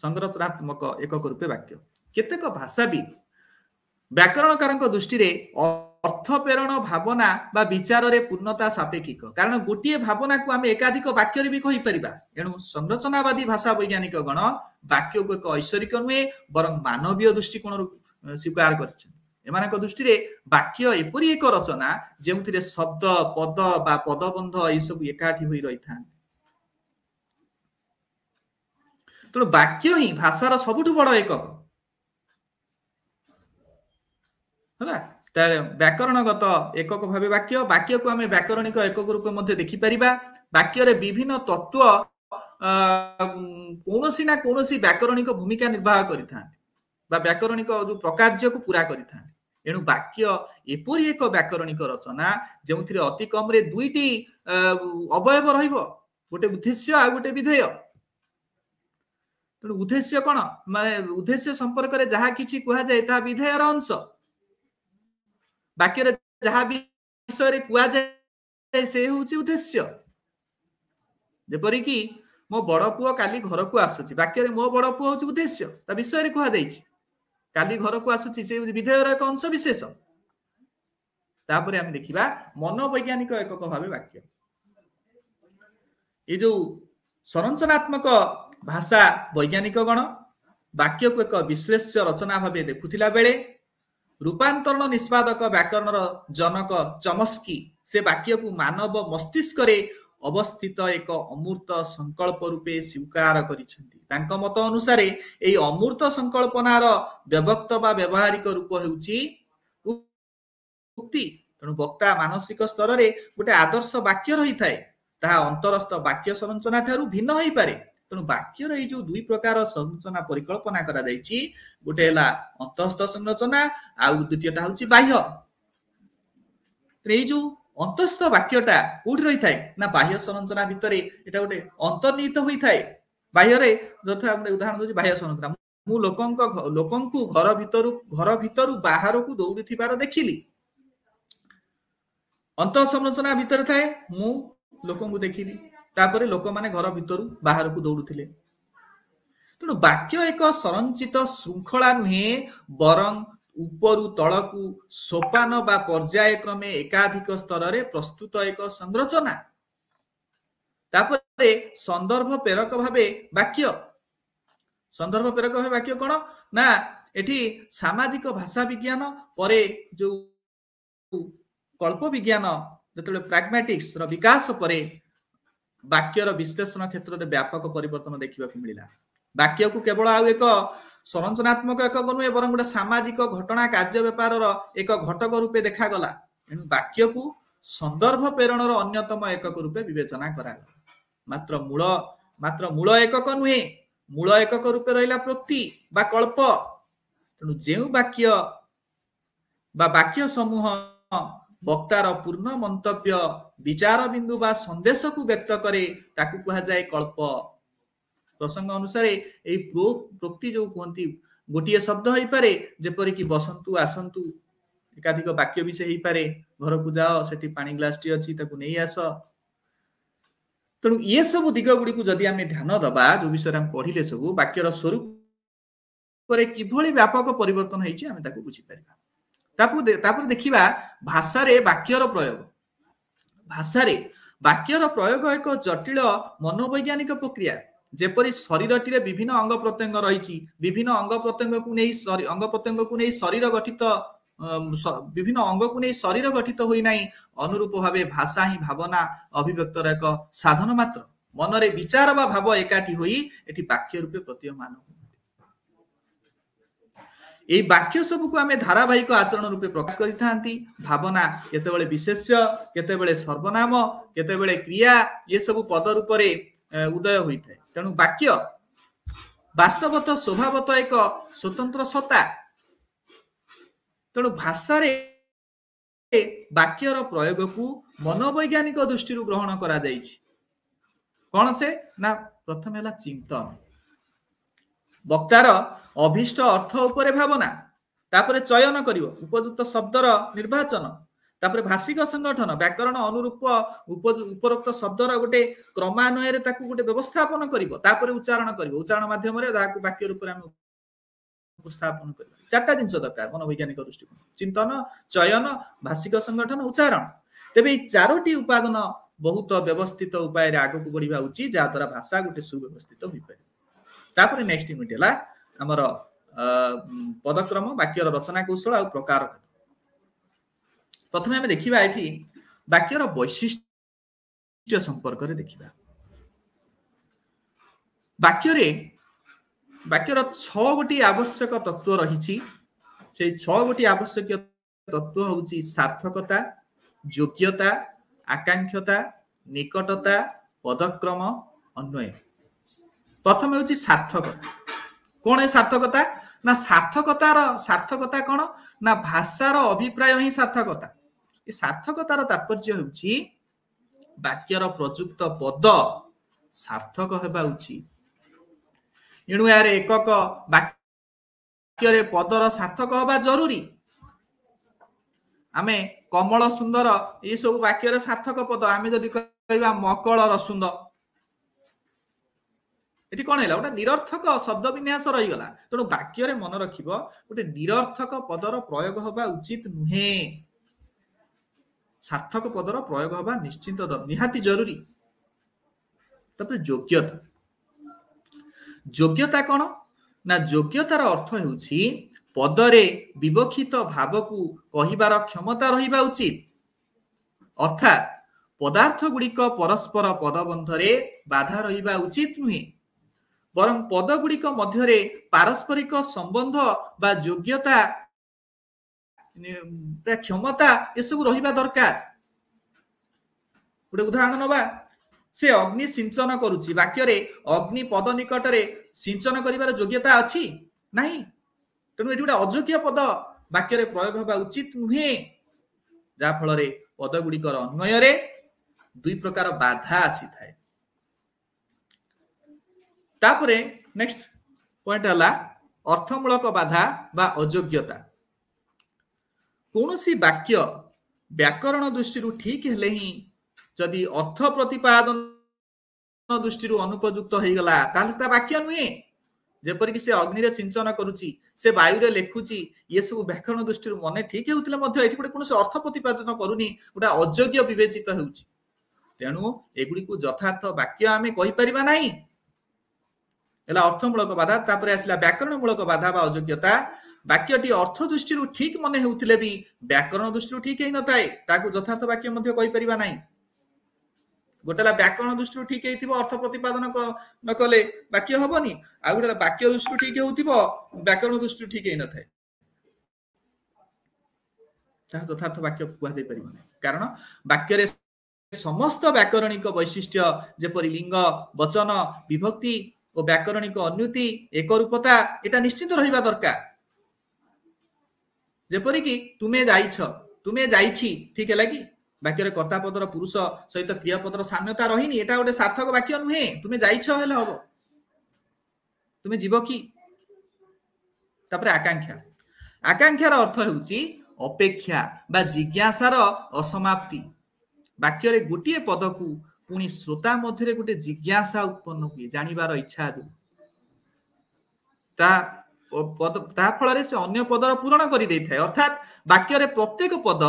ସଂରଚନାତ୍ମକ ଏକକ ରୂପେ ବାକ୍ୟ କେତେକ ଭାଷାବିଦ ବ୍ୟାକରଣକାରଙ୍କ ଦୃଷ୍ଟିରେ ଅର୍ଥ ପ୍ରେରଣ ଭାବନା ବା ବିଚାରରେ ପୂର୍ଣ୍ଣତା ସାପେକ୍ଷିକ କାରଣ ଗୋଟିଏ ଭାବନାକୁ ଆମେ ଏକାଧିକ ବାକ୍ୟରେ ବି କହିପାରିବା ଏଣୁ ସଂରଚନାବାଦୀ ଭାଷା ବୈଜ୍ଞାନିକ ଗଣ ବାକ୍ୟକୁ ଏକ ଐଶ୍ୱରିକ ନୁହେଁ ବରଂ ମାନବୀୟ ଦୃଷ୍ଟିକୋଣରୁ ସ୍ୱୀକାର କରିଛନ୍ତି ଏମାନଙ୍କ ଦୃଷ୍ଟିରେ ବାକ୍ୟ ଏପରି ଏକ ରଚନା ଯେଉଁଥିରେ ଶବ୍ଦ ପଦ ବା ପଦବନ୍ଧ ଏସବୁ ଏକାଠି ହୋଇ ରହିଥାନ୍ତି ତେଣୁ ବାକ୍ୟ ହିଁ ଭାଷାର ସବୁଠୁ ବଡ ଏକକ ହେଲା ତାହେଲେ ବ୍ୟାକରଣଗତ ଏକକ ଭାବେ ବାକ୍ୟ ବାକ୍ୟକୁ ଆମେ ବ୍ୟାକରଣିକ ଏକକ ରୂପେ ମଧ୍ୟ ଦେଖିପାରିବା ବାକ୍ୟରେ ବିଭିନ୍ନ ତତ୍ଵ କୌଣସି ନା କୌଣସି ବ୍ୟାକରଣିକ ଭୂମିକା ନିର୍ବାହ କରିଥାନ୍ତି ବା ବ୍ୟାକରଣିକ ଯୋଉ ପ୍ରକାର୍ଯ୍ୟକୁ ପୁରା କରିଥାନ୍ତି ଏଣୁ ବାକ୍ୟ ଏପରି ଏକ ବ୍ୟାକରଣିକ ରଚନା ଯେଉଁଥିରେ ଅତି କମ୍ରେ ଦୁଇଟି ଅବୟବ ରହିବ ଗୋଟେ ଉଦ୍ଦେଶ୍ୟ ଆଉ ଗୋଟେ ବିଧେୟ ତେଣୁ ଉଦ୍ଦେଶ୍ୟ କ'ଣ ମାନେ ଉଦ୍ଦେଶ୍ୟ ସମ୍ପର୍କରେ ଯାହା କିଛି କୁହାଯାଏ ତାହା ବିଧେୟର ଅଂଶ ବାକ୍ୟରେ ଯାହା ବିଷୟରେ କୁହାଯାଏ ସେ ହଉଛି ଉଦ୍ଦେଶ୍ୟ ଯେପରିକି ମୋ ବଡ ପୁଅ କାଲି ଘରକୁ ଆସୁଛି ବାକ୍ୟରେ ମୋ ବଡ ପୁଅ ହଉଛି ଉଦ୍ଦେଶ୍ୟ ତା ବିଷୟରେ କୁହାଯାଇଛି କାଲି ଘରକୁ ଆସୁଛି ସେ ହଉଛି ବିଧେୟର ଏକ ଅଂଶ ବିଶେଷ ତାପରେ ଆମେ ଦେଖିବା ମନୋବୈଜ୍ଞାନିକ ଏକକ ଭାବେ ବାକ୍ୟ ଏ ଯୋଉ ସଂରଚନାତ୍ମକ ଭାଷା ବୈଜ୍ଞାନିକ ଗଣ ବାକ୍ୟକୁ ଏକ ବିଶ୍ଳେଷ୍ୟ ରଚନା ଭାବେ ଦେଖୁଥିଲା ବେଳେ ରୂପାନ୍ତରଣ ନିଷ୍ପାଦକ ବ୍ୟାକରଣର ଜନକ ଚମସ୍କି ସେ ବାକ୍ୟକୁ ମାନବ ମସ୍ତିଷ୍କରେ ଅବସ୍ଥିତ ଏକ ଅମୃତ ସଂକଳ୍ପ ରୂପେ ସ୍ୱୀକାର କରିଛନ୍ତି ତାଙ୍କ ମତ ଅନୁସାରେ ଏହି ଅମୃତ ସଂକଳ୍ପନାର ବ୍ୟବକ୍ତ ବା ବ୍ୟବହାରିକ ରୂପ ହେଉଛି ତେଣୁ ବକ୍ତା ମାନସିକ ସ୍ତରରେ ଗୋଟେ ଆଦର୍ଶ ବାକ୍ୟ ରହିଥାଏ ତାହା ଅନ୍ତରସ୍ଥ ବାକ୍ୟ ସଂରଚନା ଠାରୁ ଭିନ୍ନ ହୋଇପାରେ ତେଣୁ ବାକ୍ୟର ଏଇ ଯୋଉ ଦୁଇ ପ୍ରକାର ସଂରଚନା ପରିକଳ୍ପନା କରାଯାଇଛି ଗୋଟେ ହେଲା ଅନ୍ତଃସ୍ଥ ସଂରଚନା ଆଉ ଦ୍ୱିତୀୟଟା ହଉଛି ବାହ୍ୟ ଏଇ ଯୋଉ ଅନ୍ତଃସ୍ଥ ବାକ୍ୟଟା କୋଉଠି ରହିଥାଏ ନା ବାହ୍ୟ ସଂରଚନା ଭିତରେ ଏଟା ଗୋଟେ ଅନ୍ତର୍ନିହିତ ହୋଇଥାଏ ବାହ୍ୟରେ ଯଥା ଗୋଟେ ଉଦାହରଣ ଦଉଛି ବାହ୍ୟ ସଂରଚନା ମୁଁ ଲୋକଙ୍କ ଲୋକଙ୍କୁ ଘର ଭିତରୁ ଘର ଭିତରୁ ବାହାରକୁ ଦୌଡିଥିବାର ଦେଖିଲି ଅନ୍ତଃ ସଂରଚନା ଭିତରେ ଥାଏ ମୁଁ ଲୋକଙ୍କୁ ଦେଖିଲି ତାପରେ ଲୋକମାନେ ଘର ଭିତରୁ ବାହାରକୁ ଦୌଡୁଥିଲେ ତେଣୁ ବାକ୍ୟ ଏକ ସରଞ୍ଚିତ ଶୃଙ୍ଖଳା ନୁହେଁ ବରଂ ଉପରୁ ତଳକୁ ସୋପାନ ବା ପର୍ଯ୍ୟାୟକ୍ରମେ ଏକାଧିକ ସ୍ତରରେ ପ୍ରସ୍ତୁତ ଏକ ସଂରଚନା ତାପରେ ସନ୍ଦର୍ଭ ପ୍ରେରକ ଭାବେ ବାକ୍ୟ ସନ୍ଦର୍ଭ ପ୍ରେରକ ଭାବେ ବାକ୍ୟ କ'ଣ ନା ଏଠି ସାମାଜିକ ଭାଷା ବିଜ୍ଞାନ ପରେ ଯୋଉ କଳ୍ପ ବିଜ୍ଞାନ ଯେତେବେଳେ ପ୍ରାଗମାଟିକ୍ସର ବିକାଶ ପରେ ବାକ୍ୟର ବିଶ୍ଳେଷଣ କ୍ଷେତ୍ରରେ ବ୍ୟାପକ ପରିବର୍ତ୍ତନ ଦେଖିବାକୁ ମିଳିଲା ବାକ୍ୟକୁ କେବଳ ଆଉ ଏକ ସଂରଚନାତ୍ମକ ଏକକ ନୁହେଁ ବରଂ ଗୋଟେ ସାମାଜିକ ଘଟଣା କାର୍ଯ୍ୟ ବେପାରର ଏକ ଘଟକ ରୂପେ ଦେଖାଗଲା ଏଣୁ ବାକ୍ୟକୁ ସନ୍ଦର୍ଭ ପ୍ରେରଣର ଅନ୍ୟତମ ଏକକ ରୂପେ ବିବେଚନା କରାଗଲା ମାତ୍ର ମୂଳ ମାତ୍ର ମୂଳ ଏକକ ନୁହେଁ ମୂଳ ଏକକ ରୂପେ ରହିଲା ପ୍ରତି ବା କଳ୍ପ ତେଣୁ ଯେଉଁ ବାକ୍ୟ ବା ବାକ୍ୟ ସମୂହ বক্তার পূর্ণ মন্তব্য বিচার বিন্দু বা সন্দেশকু ব্যক্ত করে তাকে কুহযায় কল্প প্রসঙ্গ অনুসারে এই প্রোক্তি যে কুহতি গোটিয়ে শব্দ হইপারে যেপরিকি বসন্তু আসন্তু একাধিক বাক্য ବି ସେ ହେଇପାରେ ଘରକୁ ଯାଅ ସେଠି ପାଣି ଗ୍ଲାସଟି ଅଛି ତାକୁ ନେଇ ଆସ ତେଣୁ ଇଏ ସବୁ ଦିଗ ଗୁଡ଼ିକୁ ଯଦି ଆମେ ଧ୍ୟାନ ଦବା ଯୋଉ ବିଷୟରେ ଆମେ ପଢିଲେ ସବୁ ବାକ୍ୟର ସ୍ୱରୂପରେ କିଭଳି ବ୍ୟାପକ ପରିବର୍ତ୍ତନ ହେଇଛି ଆମେ ତାକୁ ବୁଝିପାରିବା ତାକୁ ତାପରେ ଦେଖିବା ଭାଷାରେ ବାକ୍ୟର ପ୍ରୟୋଗ ଭାଷାରେ ବାକ୍ୟର ପ୍ରୟୋଗ ଏକ ଜଟିଳ ମନୋବୈଜ୍ଞାନିକ ପ୍ରକ୍ରିୟା ଯେପରି ଶରୀରଟିରେ ବିଭିନ୍ନ ଅଙ୍ଗ ପ୍ରତ୍ୟଙ୍ଗ ରହିଛି ବିଭିନ୍ନ ଅଙ୍ଗ ପ୍ରତ୍ୟଙ୍ଗକୁ ନେଇ ଅଙ୍ଗ ପ୍ରତ୍ୟଙ୍ଗକୁ ନେଇ ଶରୀର ଗଠିତ ବିଭିନ୍ନ ଅଙ୍ଗକୁ ନେଇ ଶରୀର ଗଠିତ ହୋଇନାହିଁ ଅନୁରୂପ ଭାବେ ଭାଷା ହିଁ ଭାବନା ଅଭିବ୍ୟକ୍ତର ଏକ ସାଧନ ମାତ୍ର ମନରେ ବିଚାର ବା ଭାବ ଏକାଠି ହୋଇ ଏଠି ବାକ୍ୟ ରୂପେ ପ୍ରତୀୟମାନ ହୁଏ ଏଇ ବାକ୍ୟ ସବୁକୁ ଆମେ ଧାରାବାହିକ ଆଚରଣ ରୂପେ ପ୍ରକାଶ କରିଥାନ୍ତି ଭାବନା କେତେବେଳେ ବିଶେଷ କେତେବେଳେ ସର୍ବନାମ କେତେବେଳେ କ୍ରିୟା ଏସବୁ ପଦ ରୂପରେ ଉଦୟ ହୋଇଥାଏ ତେଣୁ ବାକ୍ୟ ବାସ୍ତବତ ସ୍ୱଭାବତ ଏକ ସ୍ୱତନ୍ତ୍ର ସତ୍ତା ତେଣୁ ଭାଷାରେ ବାକ୍ୟର ପ୍ରୟୋଗକୁ ମନୋବୈଜ୍ଞାନିକ ଦୃଷ୍ଟିରୁ ଗ୍ରହଣ କରାଯାଇଛି କଣ ସେ ନା ପ୍ରଥମେ ହେଲା ଚିନ୍ତନ ବକ୍ତାର ଅଭିଷ୍ଟ ଅର୍ଥ ଉପରେ ଭାବନା ତାପରେ ଚୟନ କରିବ ଉପଯୁକ୍ତ ଶବ୍ଦର ନିର୍ବାଚନ ତାପରେ ଭାଷିକ ସଂଗଠନ ବ୍ୟାକରଣ ଅନୁରୂପ ଉପରୋକ୍ତ ଶବ୍ଦର ଗୋଟେ କ୍ରମାନ୍ୱୟରେ ତାକୁ ଗୋଟେ ବ୍ୟବସ୍ଥାପନ କରିବ ତାପରେ ଉଚ୍ଚାରଣ କରିବ ଉଚ୍ଚାରଣ ମାଧ୍ୟମରେ ତାହାକୁ ବାକ୍ୟ ରୂପରେ ଆମେ ଉପସ୍ଥାପନ କରିବା ଚାରିଟା ଜିନିଷ ଦରକାର ମନୋବୈଜ୍ଞାନିକ ଦୃଷ୍ଟିକୋଣ ଚିନ୍ତନ ଚୟନ ଭାଷିକ ସଂଗଠନ ଉଚ୍ଚାରଣ ତେବେ ଏଇ ଚାରୋଟି ଉପାଦନ ବହୁତ ବ୍ୟବସ୍ଥିତ ଉପାୟରେ ଆଗକୁ ବଢିବା ଉଚିତ ଯାହାଦ୍ୱାରା ଭାଷା ଗୋଟେ ସୁବ୍ୟବସ୍ଥିତ ହୋଇପାରିବ ତାପରେ ନେକ୍ସଟ ୟୁନିଟ୍ ହେଲା ଆମର ପଦକ୍ରମ ବାକ୍ୟର ରଚନା କୌଶଳ ଆଉ ପ୍ରକାର ପ୍ରଥମେ ଆମେ ଦେଖିବା ଏଠି ବାକ୍ୟର ବୈଶିଷ୍ଟ୍ୟ ସମ୍ପର୍କରେ ଦେଖିବା ବାକ୍ୟରେ ବାକ୍ୟର ଛଅ ଗୋଟି ଆବଶ୍ୟକ ତତ୍ତ୍ୱ ରହିଛି ସେଇ ଛଅ ଗୋଟି ଆବଶ୍ୟକ ତତ୍ତ୍ୱ ହେଉଛି ସାର୍ଥକତା ଯୋଗ୍ୟତା ଆକାଂକ୍ଷତା ନିକଟତା ପଦକ୍ରମ ଅନ୍ୱୟ ପ୍ରଥମେ ହେଉଛି ସାର୍ଥକତା କ'ଣ ଏ ସାର୍ଥକତା ନା ସାର୍ଥକତାର ସାର୍ଥକତା କ'ଣ ନା ଭାଷାର ଅଭିପ୍ରାୟ ହିଁ ସାର୍ଥକତା ଏ ସାର୍ଥକତାର ତାତ୍ପର୍ଯ୍ୟ ହେଉଛି ବାକ୍ୟର ପ୍ରଯୁକ୍ତ ପଦ ସାର୍ଥକ ହେବା ଉଚିତ ଏଣୁ ଏହାର ଏକକ ବାକ୍ୟରେ ପଦର ସାର୍ଥକ ହେବା ଜରୁରୀ ଆମେ କମଳ ସୁନ୍ଦର ଏସବୁ ବାକ୍ୟରେ ସାର୍ଥକ ପଦ ଆମେ ଯଦି କହିବା ମକଳର ସୁନ୍ଦର ଏଠି କ'ଣ ହେଲା ଗୋଟେ ନିରର୍ଥକ ଶବ୍ଦ ବିନ୍ୟାସ ରହିଗଲା ତେଣୁ ବାକ୍ୟରେ ମନେ ରଖିବ ଗୋଟେ ନିରର୍ଥକ ପଦର ପ୍ରୟୋଗ ହେବା ଉଚିତ ନୁହେଁ ସାର୍ଥକ ପଦର ପ୍ରୟୋଗ ହେବା ନିଶ୍ଚିନ୍ତ ନିହାତି ଜରୁରୀ ତାପରେ ଯୋଗ୍ୟତା ଯୋଗ୍ୟତା କ'ଣ ନା ଯୋଗ୍ୟତାର ଅର୍ଥ ହେଉଛି ପଦରେ ବିବକ୍ଷିତ ଭାବକୁ କହିବାର କ୍ଷମତା ରହିବା ଉଚିତ ଅର୍ଥାତ ପଦାର୍ଥ ଗୁଡିକ ପରସ୍ପର ପଦବନ୍ଧରେ ବାଧା ରହିବା ଉଚିତ ନୁହେଁ ବରଂ ପଦଗୁଡିକ ମଧ୍ୟରେ ପାରସ୍ପରିକ ସମ୍ବନ୍ଧ ବା ଯୋଗ୍ୟତା କ୍ଷମତା ଏସବୁ ରହିବା ଦରକାର ଗୋଟେ ଉଦାହରଣ ନବା ସେ ଅଗ୍ନି ସିଞ୍ଚନ କରୁଛି ବାକ୍ୟରେ ଅଗ୍ନି ପଦ ନିକଟରେ ସିଞ୍ଚନ କରିବାର ଯୋଗ୍ୟତା ଅଛି ନାହିଁ ତେଣୁ ଏଠି ଗୋଟେ ଅଯୋଗ୍ୟ ପଦ ବାକ୍ୟରେ ପ୍ରୟୋଗ ହେବା ଉଚିତ ନୁହେଁ ଯାହାଫଳରେ ପଦ ଗୁଡିକର ଅନ୍ୱୟରେ ଦୁଇ ପ୍ରକାର ବାଧା ଆସିଥାଏ তাপরে নেক্সট পয়েন্ট হল অর্থমূলক বাধা বা অযোগ্যতা কৌশি বাক্য ବ୍ୟାକରଣ ଦୃଷ୍ଟିରୁ ଠିକ୍ ହେଲେ ହିଁ ଯଦି ଅର୍ଥ ପ୍ରତିପାଦନ ଦୃଷ୍ଟିରୁ ଅନୁପଯୁକ୍ତ ହେଇଗଲା ତାହେଲେ ତା ବାକ୍ୟ ନୁହେଁ ଯେପରିକି ସେ ଅଗ୍ନିରେ ସିଞ୍ଚନ କରୁଛି ସେ ବାୟୁରେ ଲେଖୁଛି ଏସବୁ ବ୍ୟାକରଣ ଦୃଷ୍ଟିରୁ ମନେ ଠିକ୍ ହେଉଥିଲେ ମଧ୍ୟ ଏଠି ଗୋଟେ କୌଣସି ଅର୍ଥ ପ୍ରତିପାଦନ କରୁନି ଗୋଟେ ଅଯୋଗ୍ୟ ବିବେଚିତ ହେଉଛି ତେଣୁ ଏଗୁଡ଼ିକୁ ଯଥାର୍ଥ ବାକ୍ୟ ଆମେ କହିପାରିବା ନାହିଁ ହେଲା ଅର୍ଥମୂଳକ ବାଧା ତାପରେ ଆସିଲା ବ୍ୟାକରଣମୂଳକ ବାଧା ବା ଅଯୋଗ୍ୟତା ବାକ୍ୟଟି ଅର୍ଥ ଦୃଷ୍ଟିରୁ ଠିକ ମନେ ହେଉଥିଲେ ବି ବ୍ୟାକରଣ ଦୃଷ୍ଟିରୁ ଠିକ ହେଇନଥାଏ ତାକୁ ଯଥାର୍ଥ ବାକ୍ୟ ମଧ୍ୟ କହିପାରିବା ନାହିଁ ଗୋଟେ ହେଲା ବ୍ୟାକରଣ ଦୃଷ୍ଟିରୁ ଠିକ ହେଇଥିବ ଅର୍ଥ ପ୍ରତିପାଦନ ନ କଲେ ବାକ୍ୟ ହବନି ଆଉ ଗୋଟେ ବାକ୍ୟ ଦୃଷ୍ଟିରୁ ଠିକ ହେଉଥିବ ବ୍ୟାକରଣ ଦୃଷ୍ଟିରୁ ଠିକ ହେଇନଥାଏ ତାହା ଯଥାର୍ଥ ବାକ୍ୟ କୁହାଯାଇ ପାରିବ ନାହିଁ କାରଣ ବାକ୍ୟରେ ସମସ୍ତ ବ୍ୟାକରଣିକ ବୈଶିଷ୍ଟ୍ୟ ଯେପରି ଲିଙ୍ଗ ବଚନ ବିଭକ୍ତି ଓ ବ୍ୟାକରଣିକ ଅନ୍ୟୁତି ଏକରୂପତା ଏଟା ନିଶ୍ଚିତ ରହିବା ଦରକାର ଯେପରିକି ତୁମେ ଯାଇଛ ତୁମେ ଯାଇଛି ଠିକ ହେଲା କି ବାକ୍ୟରେ କର୍ତ୍ତାପଦର ପୁରୁଷ ସହିତ କ୍ରିୟାପଦର ସାମ୍ୟତା ରହିନି ଏଟା ଗୋଟେ ସାର୍ଥକ ବାକ୍ୟ ନୁହେଁ ତୁମେ ଯାଇଛ ହେଲେ ହବ ତୁମେ ଯିବ କି ତାପରେ ଆକାଂକ୍ଷା ଆକାଂକ୍ଷାର ଅର୍ଥ ହେଉଛି ଅପେକ୍ଷା ବା ଜିଜ୍ଞାସାର ଅସମାପ୍ତି ବାକ୍ୟରେ ଗୋଟିଏ ପଦକୁ ପୁଣି ଶ୍ରୋତା ମଧ୍ୟରେ ଗୋଟେ ଜିଜ୍ଞାସା ଉତ୍ପନ୍ନ ହୁଏ ଜାଣିବାର ଇଚ୍ଛା ଯୋଉ ତା ତା ଫଳରେ ସେ ଅନ୍ୟ ପଦର ପୂରଣ କରିଦେଇଥାଏ ଅର୍ଥାତ ବାକ୍ୟରେ ପ୍ରତ୍ୟେକ ପଦ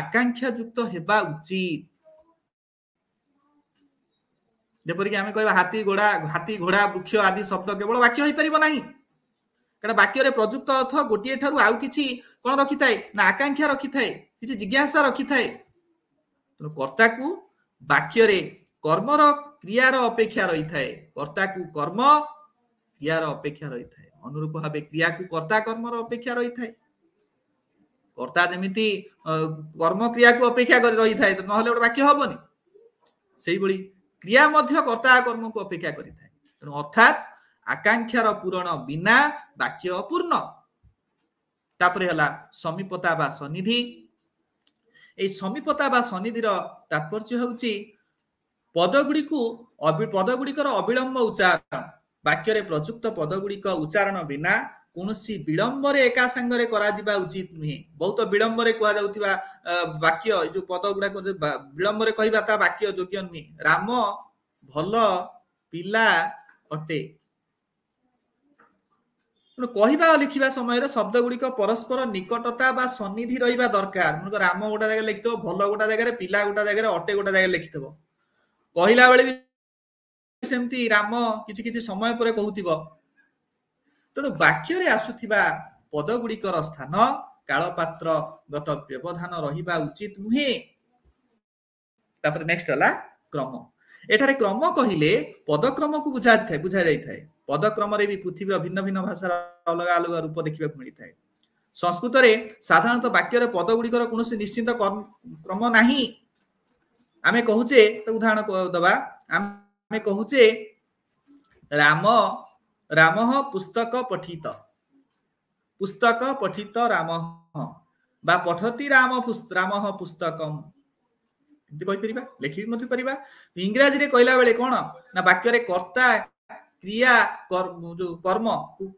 ଆକାଂକ୍ଷା ଯୁକ୍ତ ହେବା ଉଚିତ ଯେପରିକି ଆମେ କହିବା ହାତୀ ଘୋଡ଼ା ହାତୀ ଘୋଡ଼ା ବୃକ୍ଷ ଆଦି ଶବ୍ଦ କେବଳ ବାକ୍ୟ ହେଇପାରିବ ନାହିଁ କାରଣ ବାକ୍ୟରେ ପ୍ରଯୁକ୍ତ ଅର୍ଥ ଗୋଟିଏ ଠାରୁ ଆଉ କିଛି କ'ଣ ରଖିଥାଏ ନା ଆକାଂକ୍ଷା ରଖିଥାଏ କିଛି ଜିଜ୍ଞାସା ରଖିଥାଏ ତେଣୁ କର୍ତ୍ତାକୁ ବାକ୍ୟରେ କର୍ମର କ୍ରିୟାର ଅପେକ୍ଷା ରହିଥାଏ କର୍ତ୍ତାକୁ କର୍ମ କ୍ରିୟାର ଅପେକ୍ଷା ରହିଥାଏ ଅନୁରୂପ ଭାବେ କ୍ରିୟାକୁ କର୍ତ୍ତା କର୍ମର ଅପେକ୍ଷା ରହିଥାଏ କର୍ତ୍ତା ଯେମିତି କର୍ମ କ୍ରିୟାକୁ ଅପେକ୍ଷା କରି ରହିଥାଏ ନହେଲେ ଗୋଟେ ବାକ୍ୟ ହବନି ସେଇଭଳି କ୍ରିୟା ମଧ୍ୟ କର୍ତ୍ତା କର୍ମକୁ ଅପେକ୍ଷା କରିଥାଏ ତେଣୁ ଅର୍ଥାତ୍ ଆକାଂକ୍ଷାର ପୂରଣ ବିନା ବାକ୍ୟ ଅପୂର୍ଣ୍ଣ ତାପରେ ହେଲା ସମୀପତା ବା ସନ୍ନିଧି ଏଇ ସମୀପତା ବା ସନ୍ନିଧିର ତାତ୍ପର୍ଯ୍ୟ ହେଉଛି ପଦଗୁଡ଼ିକୁ ପଦଗୁଡ଼ିକର ଅବିଳମ୍ବ ଉଚ୍ଚାରଣ ବାକ୍ୟରେ ପ୍ରଯୁକ୍ତ ପଦଗୁଡ଼ିକ ଉଚ୍ଚାରଣ ବିନା କୌଣସି ବିଳମ୍ବରେ ଏକା ସାଙ୍ଗରେ କରାଯିବା ଉଚିତ ନୁହେଁ ବହୁତ ବିଳମ୍ବରେ କୁହାଯାଉଥିବା ବାକ୍ୟ ଏ ଯୋଉ ପଦ ଗୁଡାକ ବିଳମ୍ବରେ କହିବା ତା ବାକ୍ୟ ଯୋଗ୍ୟ ନୁହେଁ ରାମ ଭଲ ପିଲା ଅଟେ ତେଣୁ କହିବା ଆଉ ଲେଖିବା ସମୟରେ ଶବ୍ଦ ଗୁଡିକ ପରସ୍ପର ନିକଟତା ବା ସନ୍ନିଧି ରହିବା ଦରକାର ମନେକର ରାମ ଗୋଟା ଜାଗାରେ ଲେଖିଥିବ ଭଲ ଗୋଟା ଜାଗାରେ ପିଲା ଗୋଟା ଜାଗାରେ ଅଟେ ଗୋଟା ଜାଗାରେ ଲେଖିଥିବ କହିଲା ବେଳେ ବି ସେମିତି ରାମ କିଛି କିଛି ସମୟ ପରେ କହୁଥିବ ତେଣୁ ବାକ୍ୟରେ ଆସୁଥିବା ପଦ ଗୁଡିକର ସ୍ଥାନ କାଳପାତ୍ର ଗତ ବ୍ୟବଧାନ ରହିବା ଉଚିତ ନୁହେଁ ତାପରେ ନେକ୍ସଟ ହେଲା କ୍ରମ ଏଠାରେ କ୍ରମ କହିଲେ ପଦକ୍ରମକୁ ବୁଝାଇଥାଏ ବୁଝାଯାଇଥାଏ ପଦକ୍ରମରେ ବି ପୃଥିବୀର ଭିନ୍ନ ଭିନ୍ନ ଭାଷାର ଅଲଗା ଅଲଗା ରୂପ ଦେଖିବାକୁ ମିଳିଥାଏ ସଂସ୍କୃତରେ ସାଧାରଣତଃ ବାକ୍ୟର ପଦ ଗୁଡିକର କୌଣସି ନିଶ୍ଚିତ କ୍ରମ ନାହିଁ ଆମେ କହୁଛେ ଉଦାହରଣ ଦବା ଆମେ କହୁଛେ ରାମ ରାମ ପୁସ୍ତକ ପଠିତ ପୁସ୍ତକ ପଠିତ ରାମ ବା ପଠତି ରାମ ରାମ ପୁସ୍ତକମ୍ ଏମିତି କହିପାରିବା ଲେଖିବି ମଧ୍ୟ ପାରିବା ଇଂରାଜୀରେ କହିଲା ବେଳେ କ'ଣ ନା ବାକ୍ୟରେ କର୍ତ୍ତା କ୍ରିୟା ଯୋଉ କର୍ମ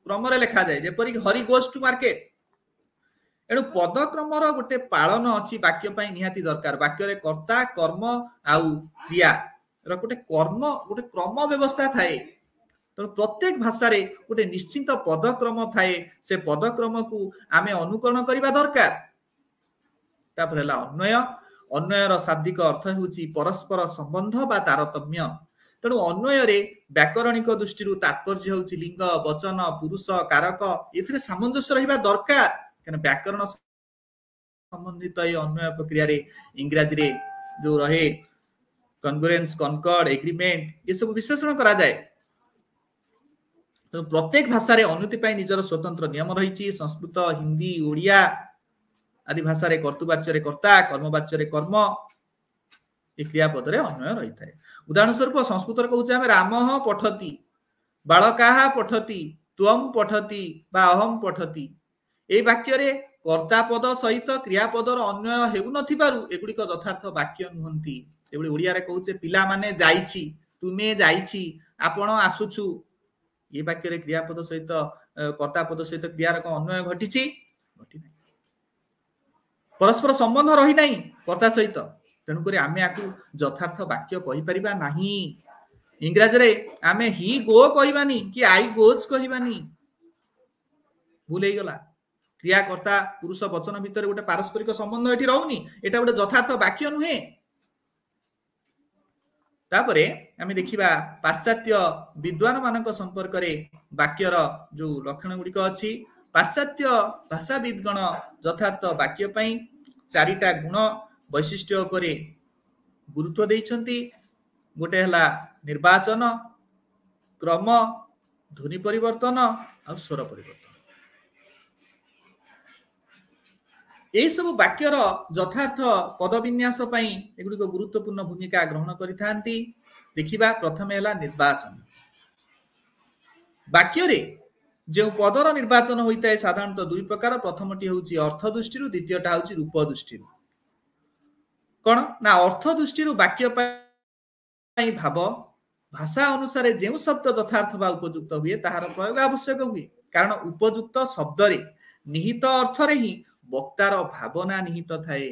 କ୍ରମରେ ଲେଖାଯାଏ ଯେପରିକି ହରି ଗୋସ୍ ଟୁ ମାର୍କେଟ ଏଣୁ ପଦକ୍ରମର ଗୋଟେ ପାଳନ ଅଛି ବାକ୍ୟ ପାଇଁ ନିହାତି ଦରକାର ବାକ୍ୟରେ କର୍ତ୍ତା କର୍ମ ଆଉ କ୍ରିୟା ର ଗୋଟେ କର୍ମ ଗୋଟେ କ୍ରମ ବ୍ୟବସ୍ଥା ଥାଏ ତେଣୁ ପ୍ରତ୍ୟେକ ଭାଷାରେ ଗୋଟେ ନିଶ୍ଚିନ୍ତ ପଦକ୍ରମ ଥାଏ ସେ ପଦକ୍ରମକୁ ଆମେ ଅନୁକରଣ କରିବା ଦରକାର ତାପରେ ହେଲା ଅନ୍ୟ ଅନ୍ୱୟର ଶାବ୍ଦିକ ଅର୍ଥ ହେଉଛି ପରସ୍ପର ସମ୍ବନ୍ଧ ବା ତାରତମ୍ୟ ତେଣୁ ଅନ୍ୱୟରେ ବ୍ୟାକରଣିକ ଦୃଷ୍ଟିରୁ ତାତ୍ପର୍ଯ୍ୟ ହେଉଛି ଲିଙ୍ଗ ବଚନ ପୁରୁଷ କାରକ ଏଥିରେ ସାମଞ୍ଜସ୍ୟ ରହିବା ଦରକାର କାରଣ ବ୍ୟାକରଣ ସମ୍ବନ୍ଧିତ ଏଇ ଅନ୍ୱୟ ପ୍ରକ୍ରିୟାରେ ଇଂରାଜୀରେ ଯୋଉ ରହେ କନଭରେନ୍ସ କନକର୍ଡ ଏଗ୍ରିମେଣ୍ଟ ଏସବୁ ବିଶ୍ଳେଷଣ କରାଯାଏ ତେଣୁ ପ୍ରତ୍ୟେକ ଭାଷାରେ ଅନୁତି ପାଇଁ ନିଜର ସ୍ୱତନ୍ତ୍ର ନିୟମ ରହିଛି ସଂସ୍କୃତ ହିନ୍ଦୀ ଓଡ଼ିଆ ଆଦି ଭାଷାରେ କର୍ତ୍ତୃବାଚ୍ୟରେ କର୍ତ୍ତା କର୍ମବାଚ୍ୟରେ କର୍ମ ଏ କ୍ରିୟାପଦରେ ଅନ୍ୱୟ ରହିଥାଏ ଉଦାହରଣ ସ୍ୱରୂପ ସଂସ୍କୃତରେ କହୁଛେ ଆମେ ରାମହ ପଠତି ବାଳକାହା ପଠତି ତ୍ୱମ୍ ପଠତି ବା ଅହମ୍ ପଠତି ଏଇ ବାକ୍ୟରେ କର୍ତ୍ତାପଦ ସହିତ କ୍ରିୟାପଦର ଅନ୍ୱୟ ହେଉନଥିବାରୁ ଏଗୁଡ଼ିକ ଯଥାର୍ଥ ବାକ୍ୟ ନୁହନ୍ତି ସେଭଳି ଓଡ଼ିଆରେ କହୁଛେ ପିଲାମାନେ ଯାଇଛି ତୁମେ ଯାଇଛି ଆପଣ ଆସୁଛୁ ଏ ବାକ୍ୟରେ କ୍ରିୟାପଦ ସହିତ କର୍ତ୍ତାପଦ ସହିତ କ୍ରିୟାର କ'ଣ ଅନ୍ୱୟ ଘଟିଛି ଘଟିନାହିଁ ପରସ୍ପର ସମ୍ବନ୍ଧ ରହିନାହିଁ କର୍ତ୍ତା ସହିତ ତେଣୁକରି ଆମେ ୟାକୁ ଯଥାର୍ଥ ବାକ୍ୟ କହିପାରିବା ନାହିଁ ଇଂରାଜୀରେ ଆମେ ହି ଗୋ କହିବାନି କି ଆଇ ଗୋଜ କହିବାନି ଭୁଲ ହେଇଗଲା କ୍ରିୟାକର୍ତ୍ତା ପୁରୁଷ ବଚନ ଭିତରେ ଗୋଟେ ପାରସ୍ପରିକ ସମ୍ବନ୍ଧ ଏଠି ରହୁନି ଏଟା ଗୋଟେ ଯଥାର୍ଥ ବାକ୍ୟ ନୁହେଁ ତାପରେ ଆମେ ଦେଖିବା ପାଶ୍ଚାତ୍ୟ ବିଦ୍ୱାନ ମାନଙ୍କ ସମ୍ପର୍କରେ ବାକ୍ୟର ଯୋଉ ଲକ୍ଷଣ ଗୁଡିକ ଅଛି ପାଶ୍ଚାତ୍ୟ ଭାଷାବିଦଗଣ ଯଥାର୍ଥ ବାକ୍ୟ ପାଇଁ ଚାରିଟା ଗୁଣ ବୈଶିଷ୍ଟ୍ୟ ଉପରେ ଗୁରୁତ୍ୱ ଦେଇଛନ୍ତି ଗୋଟେ ହେଲା ନିର୍ବାଚନ କ୍ରମ ଧ୍ୱନି ପରିବର୍ତ୍ତନ ଆଉ ସ୍ୱର ପରିବର୍ତ୍ତନ ଏହିସବୁ ବାକ୍ୟର ଯଥାର୍ଥ ପଦବିନ୍ୟାସ ପାଇଁ ଏଗୁଡ଼ିକ ଗୁରୁତ୍ୱପୂର୍ଣ୍ଣ ଭୂମିକା ଗ୍ରହଣ କରିଥାନ୍ତି ଦେଖିବା ପ୍ରଥମେ ହେଲା ନିର୍ବାଚନ ବାକ୍ୟରେ যে পদর নির্বাচন হয়ে সাধারণত দুই প্রকার প্রথমটি হচ্ছে অর্থ দৃষ্টি দ্বিতীয়টা হচ্ছে রূপ দৃষ্টি কণ না অর্থ দৃষ্টি বাক্য ভাব ভাষা অনুসারে যে শব্দ যথার্থ বা উপযুক্ত হুয়ে তাহার প্রয়োগ আবশ্যক হুয়ে কারণ উপযুক্ত শব্দরে নিহিত অর্থরে হি বক্তার ভাবনা নিহিত থাকে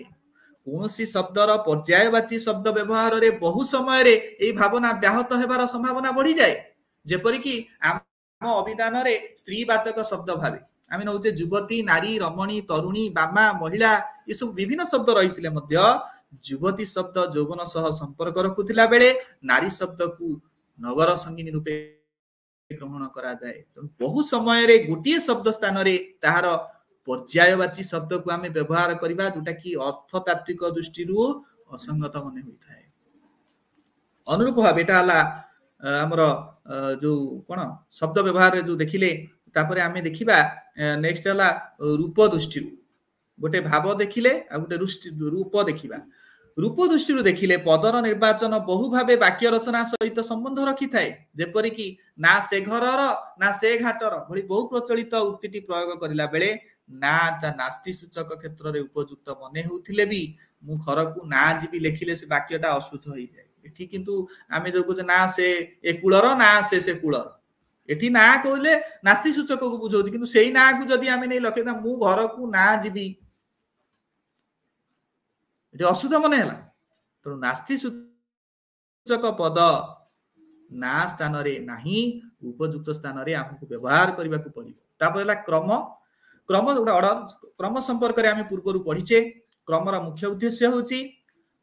কৌশি শব্দর পর্যায়বাচী শব্দ ব্যবহারের বহু সময়ের এই ভাবনা ব্যাহত হবার সম্ভাবনা বড়ি যায় যেপরিকি আম ଆମ ଅଭିଧାନରେ ସ୍ତ୍ରୀବାଚକ ଶବ୍ଦ ଭାବେ ଆମେ ନଉଛେ ଯୁବତୀ ନାରୀ ରମଣୀ ତରୁଣୀ ବାମା ମହିଳା ଏସବୁ ବିଭିନ୍ନ ଶବ୍ଦ ରହିଥିଲେ ମଧ୍ୟ ଯୁବତୀ ଶବ୍ଦ ଯୌବନ ସହ ସମ୍ପର୍କ ରଖୁଥିଲା ବେଳେ ନାରୀ ଶବ୍ଦକୁ ନଗର ସଙ୍ଗିନୀ ରୂପେ ଗ୍ରହଣ କରାଯାଏ ତେଣୁ ବହୁ ସମୟରେ ଗୋଟିଏ ଶବ୍ଦ ସ୍ଥାନରେ ତାହାର ପର୍ଯ୍ୟାୟବାଚୀ ଶବ୍ଦକୁ ଆମେ ବ୍ୟବହାର କରିବା ଯୋଉଟା ଯୋଉଟାକି ଅର୍ଥତାତ୍ତ୍ୱିକ ଦୃଷ୍ଟିରୁ ଅସଙ୍ଗତ ମନେ ହୋଇଥାଏ ଅନୁରୂପ ଭାବେ ଏଇଟା ହେଲା ଆମର ଯୋଉ କ'ଣ ଶବ୍ଦ ବ୍ୟବହାରରେ ଯୋଉ ଦେଖିଲେ ତାପରେ ଆମେ ଦେଖିବା ନେକ୍ସଟ ହେଲା ରୂପ ଦୃଷ୍ଟିରୁ ଗୋଟେ ଭାବ ଦେଖିଲେ ଆଉ ଗୋଟେ ରୂପ ଦେଖିବା ରୂପ ଦୃଷ୍ଟିରୁ ଦେଖିଲେ ପଦର ନିର୍ବାଚନ ବହୁ ଭାବେ ବାକ୍ୟ ରଚନା ସହିତ ସମ୍ବନ୍ଧ ରଖିଥାଏ ଯେପରିକି ନା ସେ ଘରର ନା ସେ ଘାଟର ଭଳି ବହୁ ପ୍ରଚଳିତ ଉକ୍ତିଟି ପ୍ରୟୋଗ କରିଲା ବେଳେ ନା ତା ନାସ୍ତି ସୂଚକ କ୍ଷେତ୍ରରେ ଉପଯୁକ୍ତ ମନେ ହେଉଥିଲେ ବି ମୁଁ ଘରକୁ ନା ଯିବି ଲେଖିଲେ ସେ ବାକ୍ୟଟା ଅଶୁଦ୍ଧ ହେଇଯାଏ ଏଠି କିନ୍ତୁ ଆମେ ଦେଖୁଛେ ନା ସେ ଏ କୂଳର ନା ସେ ସେ କୂଳର ଏଠି ନା କହିଲେ ନାସ୍ତି ସୂଚକକୁ ବୁଝଉଛି କିନ୍ତୁ ସେଇ ନାଁକୁ ଯଦି ଆମେ ନେଇ ଲକ୍ଷେଇ ମୁଁ ଘରକୁ ନା ଯିବି ଏଠି ଅଶୁଦ୍ଧ ମନେ ହେଲା ତେଣୁ ନାସ୍ତି ସୂଚକ ପଦ ନା ସ୍ଥାନରେ ନାହିଁ ଉପଯୁକ୍ତ ସ୍ଥାନରେ ଆମକୁ ବ୍ୟବହାର କରିବାକୁ ପଡିବ ତାପରେ ହେଲା କ୍ରମ କ୍ରମ ଗୋଟେ ଅର୍ଡର କ୍ରମ ସମ୍ପର୍କରେ ଆମେ ପୂର୍ବରୁ ପଢିଛେ କ୍ରମର ମୁଖ୍ୟ ଉଦ୍ଦେଶ୍ୟ ହେଉଛି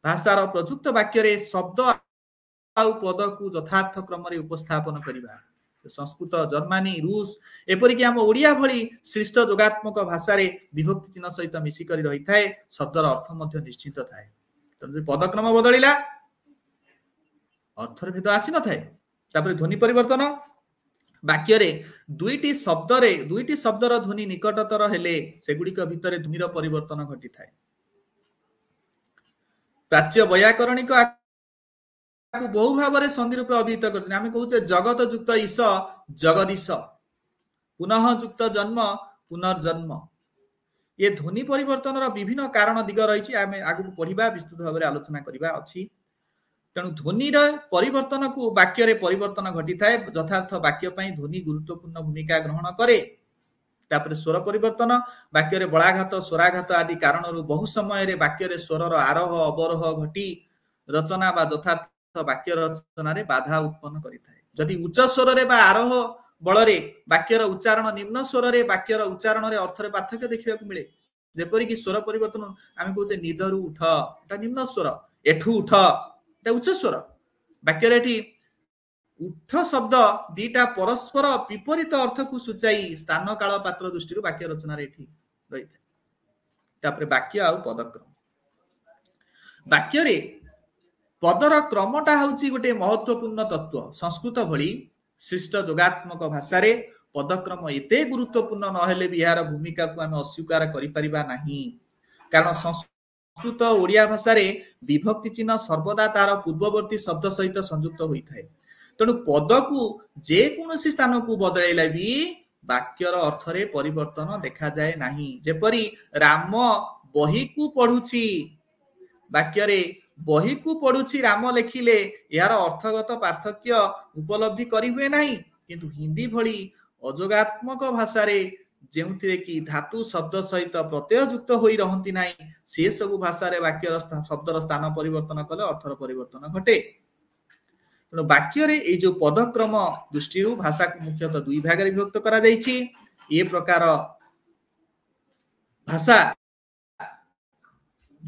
भाषार प्रजुक्त वाक्य शब्द पदको उपस्पन संस्कृत जर्मा एपरिक आम श्रिष्ट विभक्ति चिन्ह सहित मिसक रहिथाए शब्द र अर्थ निश्चित पदक्रम बदल अर्थर भेद आसिन ध्वनि परिवर्तन वाक्यले दुईटी शब्दले दुईटी शब्द ध्वनि निकटतर भित्र ध्वनिर परिवर्तन घटिए ପ୍ରାଚ୍ୟ ବୈୟାକରଣୀକ ତାକୁ ବହୁ ଭାବରେ ସନ୍ଧି ରୂପେ ଅଭିହିତ କରିଥିଲେ ଆମେ କହୁଛେ ଜଗତ ଯୁକ୍ତ ଇସ ଜଗଦୀଶ ପୁନଃ ଯୁକ୍ତ ଜନ୍ମ ପୁନର୍ଜନ୍ମ ଏ ଧ୍ୱନି ପରିବର୍ତ୍ତନର ବିଭିନ୍ନ କାରଣ ଦିଗ ରହିଛି ଆମେ ଆଗକୁ ପଢିବା ବିସ୍ତୃତ ଭାବରେ ଆଲୋଚନା କରିବା ଅଛି ତେଣୁ ଧ୍ୱନିର ପରିବର୍ତ୍ତନକୁ ବାକ୍ୟରେ ପରିବର୍ତ୍ତନ ଘଟିଥାଏ ଯଥାର୍ଥ ବାକ୍ୟ ପାଇଁ ଧ୍ୱନି ଗୁରୁତ୍ୱପୂର୍ଣ୍ଣ ଭୂମିକା ଗ୍ରହଣ କରେ ତାପରେ ସ୍ୱର ପରିବର୍ତ୍ତନ ବାକ୍ୟରେ ବଳାଘାତ ସ୍ୱରାଘାତ ଆଦି କାରଣରୁ ବହୁ ସମୟରେ ବାକ୍ୟରେ ସ୍ୱରର ଆରୋହ ଅବରୋହ ଘଟି ରଚନା ବା ଯଥାର୍ଥ ବାକ୍ୟ ରଚନାରେ ବାଧା ଉତ୍ପନ୍ନ କରିଥାଏ ଯଦି ଉଚ୍ଚ ସ୍ୱରରେ ବା ଆରୋହ ବଳରେ ବାକ୍ୟର ଉଚ୍ଚାରଣ ନିମ୍ନ ସ୍ୱରରେ ବାକ୍ୟର ଉଚ୍ଚାରଣରେ ଅର୍ଥରେ ପାର୍ଥକ୍ୟ ଦେଖିବାକୁ ମିଳେ ଯେପରିକି ସ୍ୱର ପରିବର୍ତ୍ତନ ଆମେ କହୁଛେ ନିଦରୁ ଉଠ ଏଟା ନିମ୍ନ ସ୍ୱର ଏଠୁ ଉଠ ଏଟା ଉଚ୍ଚ ସ୍ୱର ବାକ୍ୟରେ ଏଠି ଉଠ ଶବ୍ଦ ଦିଟା ପରସ୍ପର ବିପରୀତ ଅର୍ଥକୁ ସୂଚାଇ ସ୍ଥାନ କାଳ ପାତ୍ର ଦୃଷ୍ଟିରୁ ବାକ୍ୟ ରଚନାରେ ଏଠି ରହିଥାଏ ତାପରେ ବାକ୍ୟ ଆଉ ପଦକ୍ରମ ବାକ୍ୟରେ ପଦର କ୍ରମଟା ହଉଛି ଗୋଟେ ମହତ୍ଵପୂର୍ଣ୍ଣ ତତ୍ଵ ସଂସ୍କୃତ ଭଳି ସୃଷ୍ଟ ଯୋଗାତ୍ମକ ଭାଷାରେ ପଦକ୍ରମ ଏତେ ଗୁରୁତ୍ୱପୂର୍ଣ୍ଣ ନହେଲେ ବି ଏହାର ଭୂମିକାକୁ ଆମେ ଅସ୍ୱୀକାର କରିପାରିବା ନାହିଁ କାରଣ ସଂସ୍କୃତ ଓଡ଼ିଆ ଭାଷାରେ ବିଭକ୍ତି ଚିହ୍ନ ସର୍ବଦା ତାର ପୂର୍ବବର୍ତ୍ତୀ ଶବ୍ଦ ସହିତ ସଂଯୁକ୍ତ ହୋଇଥାଏ ତେଣୁ ପଦକୁ ଯେକୌଣସି ସ୍ଥାନକୁ ବଦଳାଇଲେ ବି ବାକ୍ୟର ଅର୍ଥରେ ପରିବର୍ତ୍ତନ ଦେଖାଯାଏ ନାହିଁ ଯେପରି ରାମ ବହିକୁ ପଢୁଛି ବାକ୍ୟରେ ବହିକୁ ପଢୁଛି ରାମ ଲେଖିଲେ ଏହାର ଅର୍ଥଗତ ପାର୍ଥକ୍ୟ ଉପଲବ୍ଧି କରିହୁଏ ନାହିଁ କିନ୍ତୁ ହିନ୍ଦୀ ଭଳି ଅଯୋଗାତ୍ମକ ଭାଷାରେ ଯେଉଁଥିରେ କି ଧାତୁ ଶବ୍ଦ ସହିତ ପ୍ରତ୍ୟୟ ଯୁକ୍ତ ହୋଇ ରହନ୍ତି ନାହିଁ ସେସବୁ ଭାଷାରେ ବାକ୍ୟର ଶବ୍ଦର ସ୍ଥାନ ପରିବର୍ତ୍ତନ କଲେ ଅର୍ଥର ପରିବର୍ତ୍ତନ ଘଟେ जो पदक्रम दृष्टि भाषा दुई भाग विभक्त ए प्रकार भाषा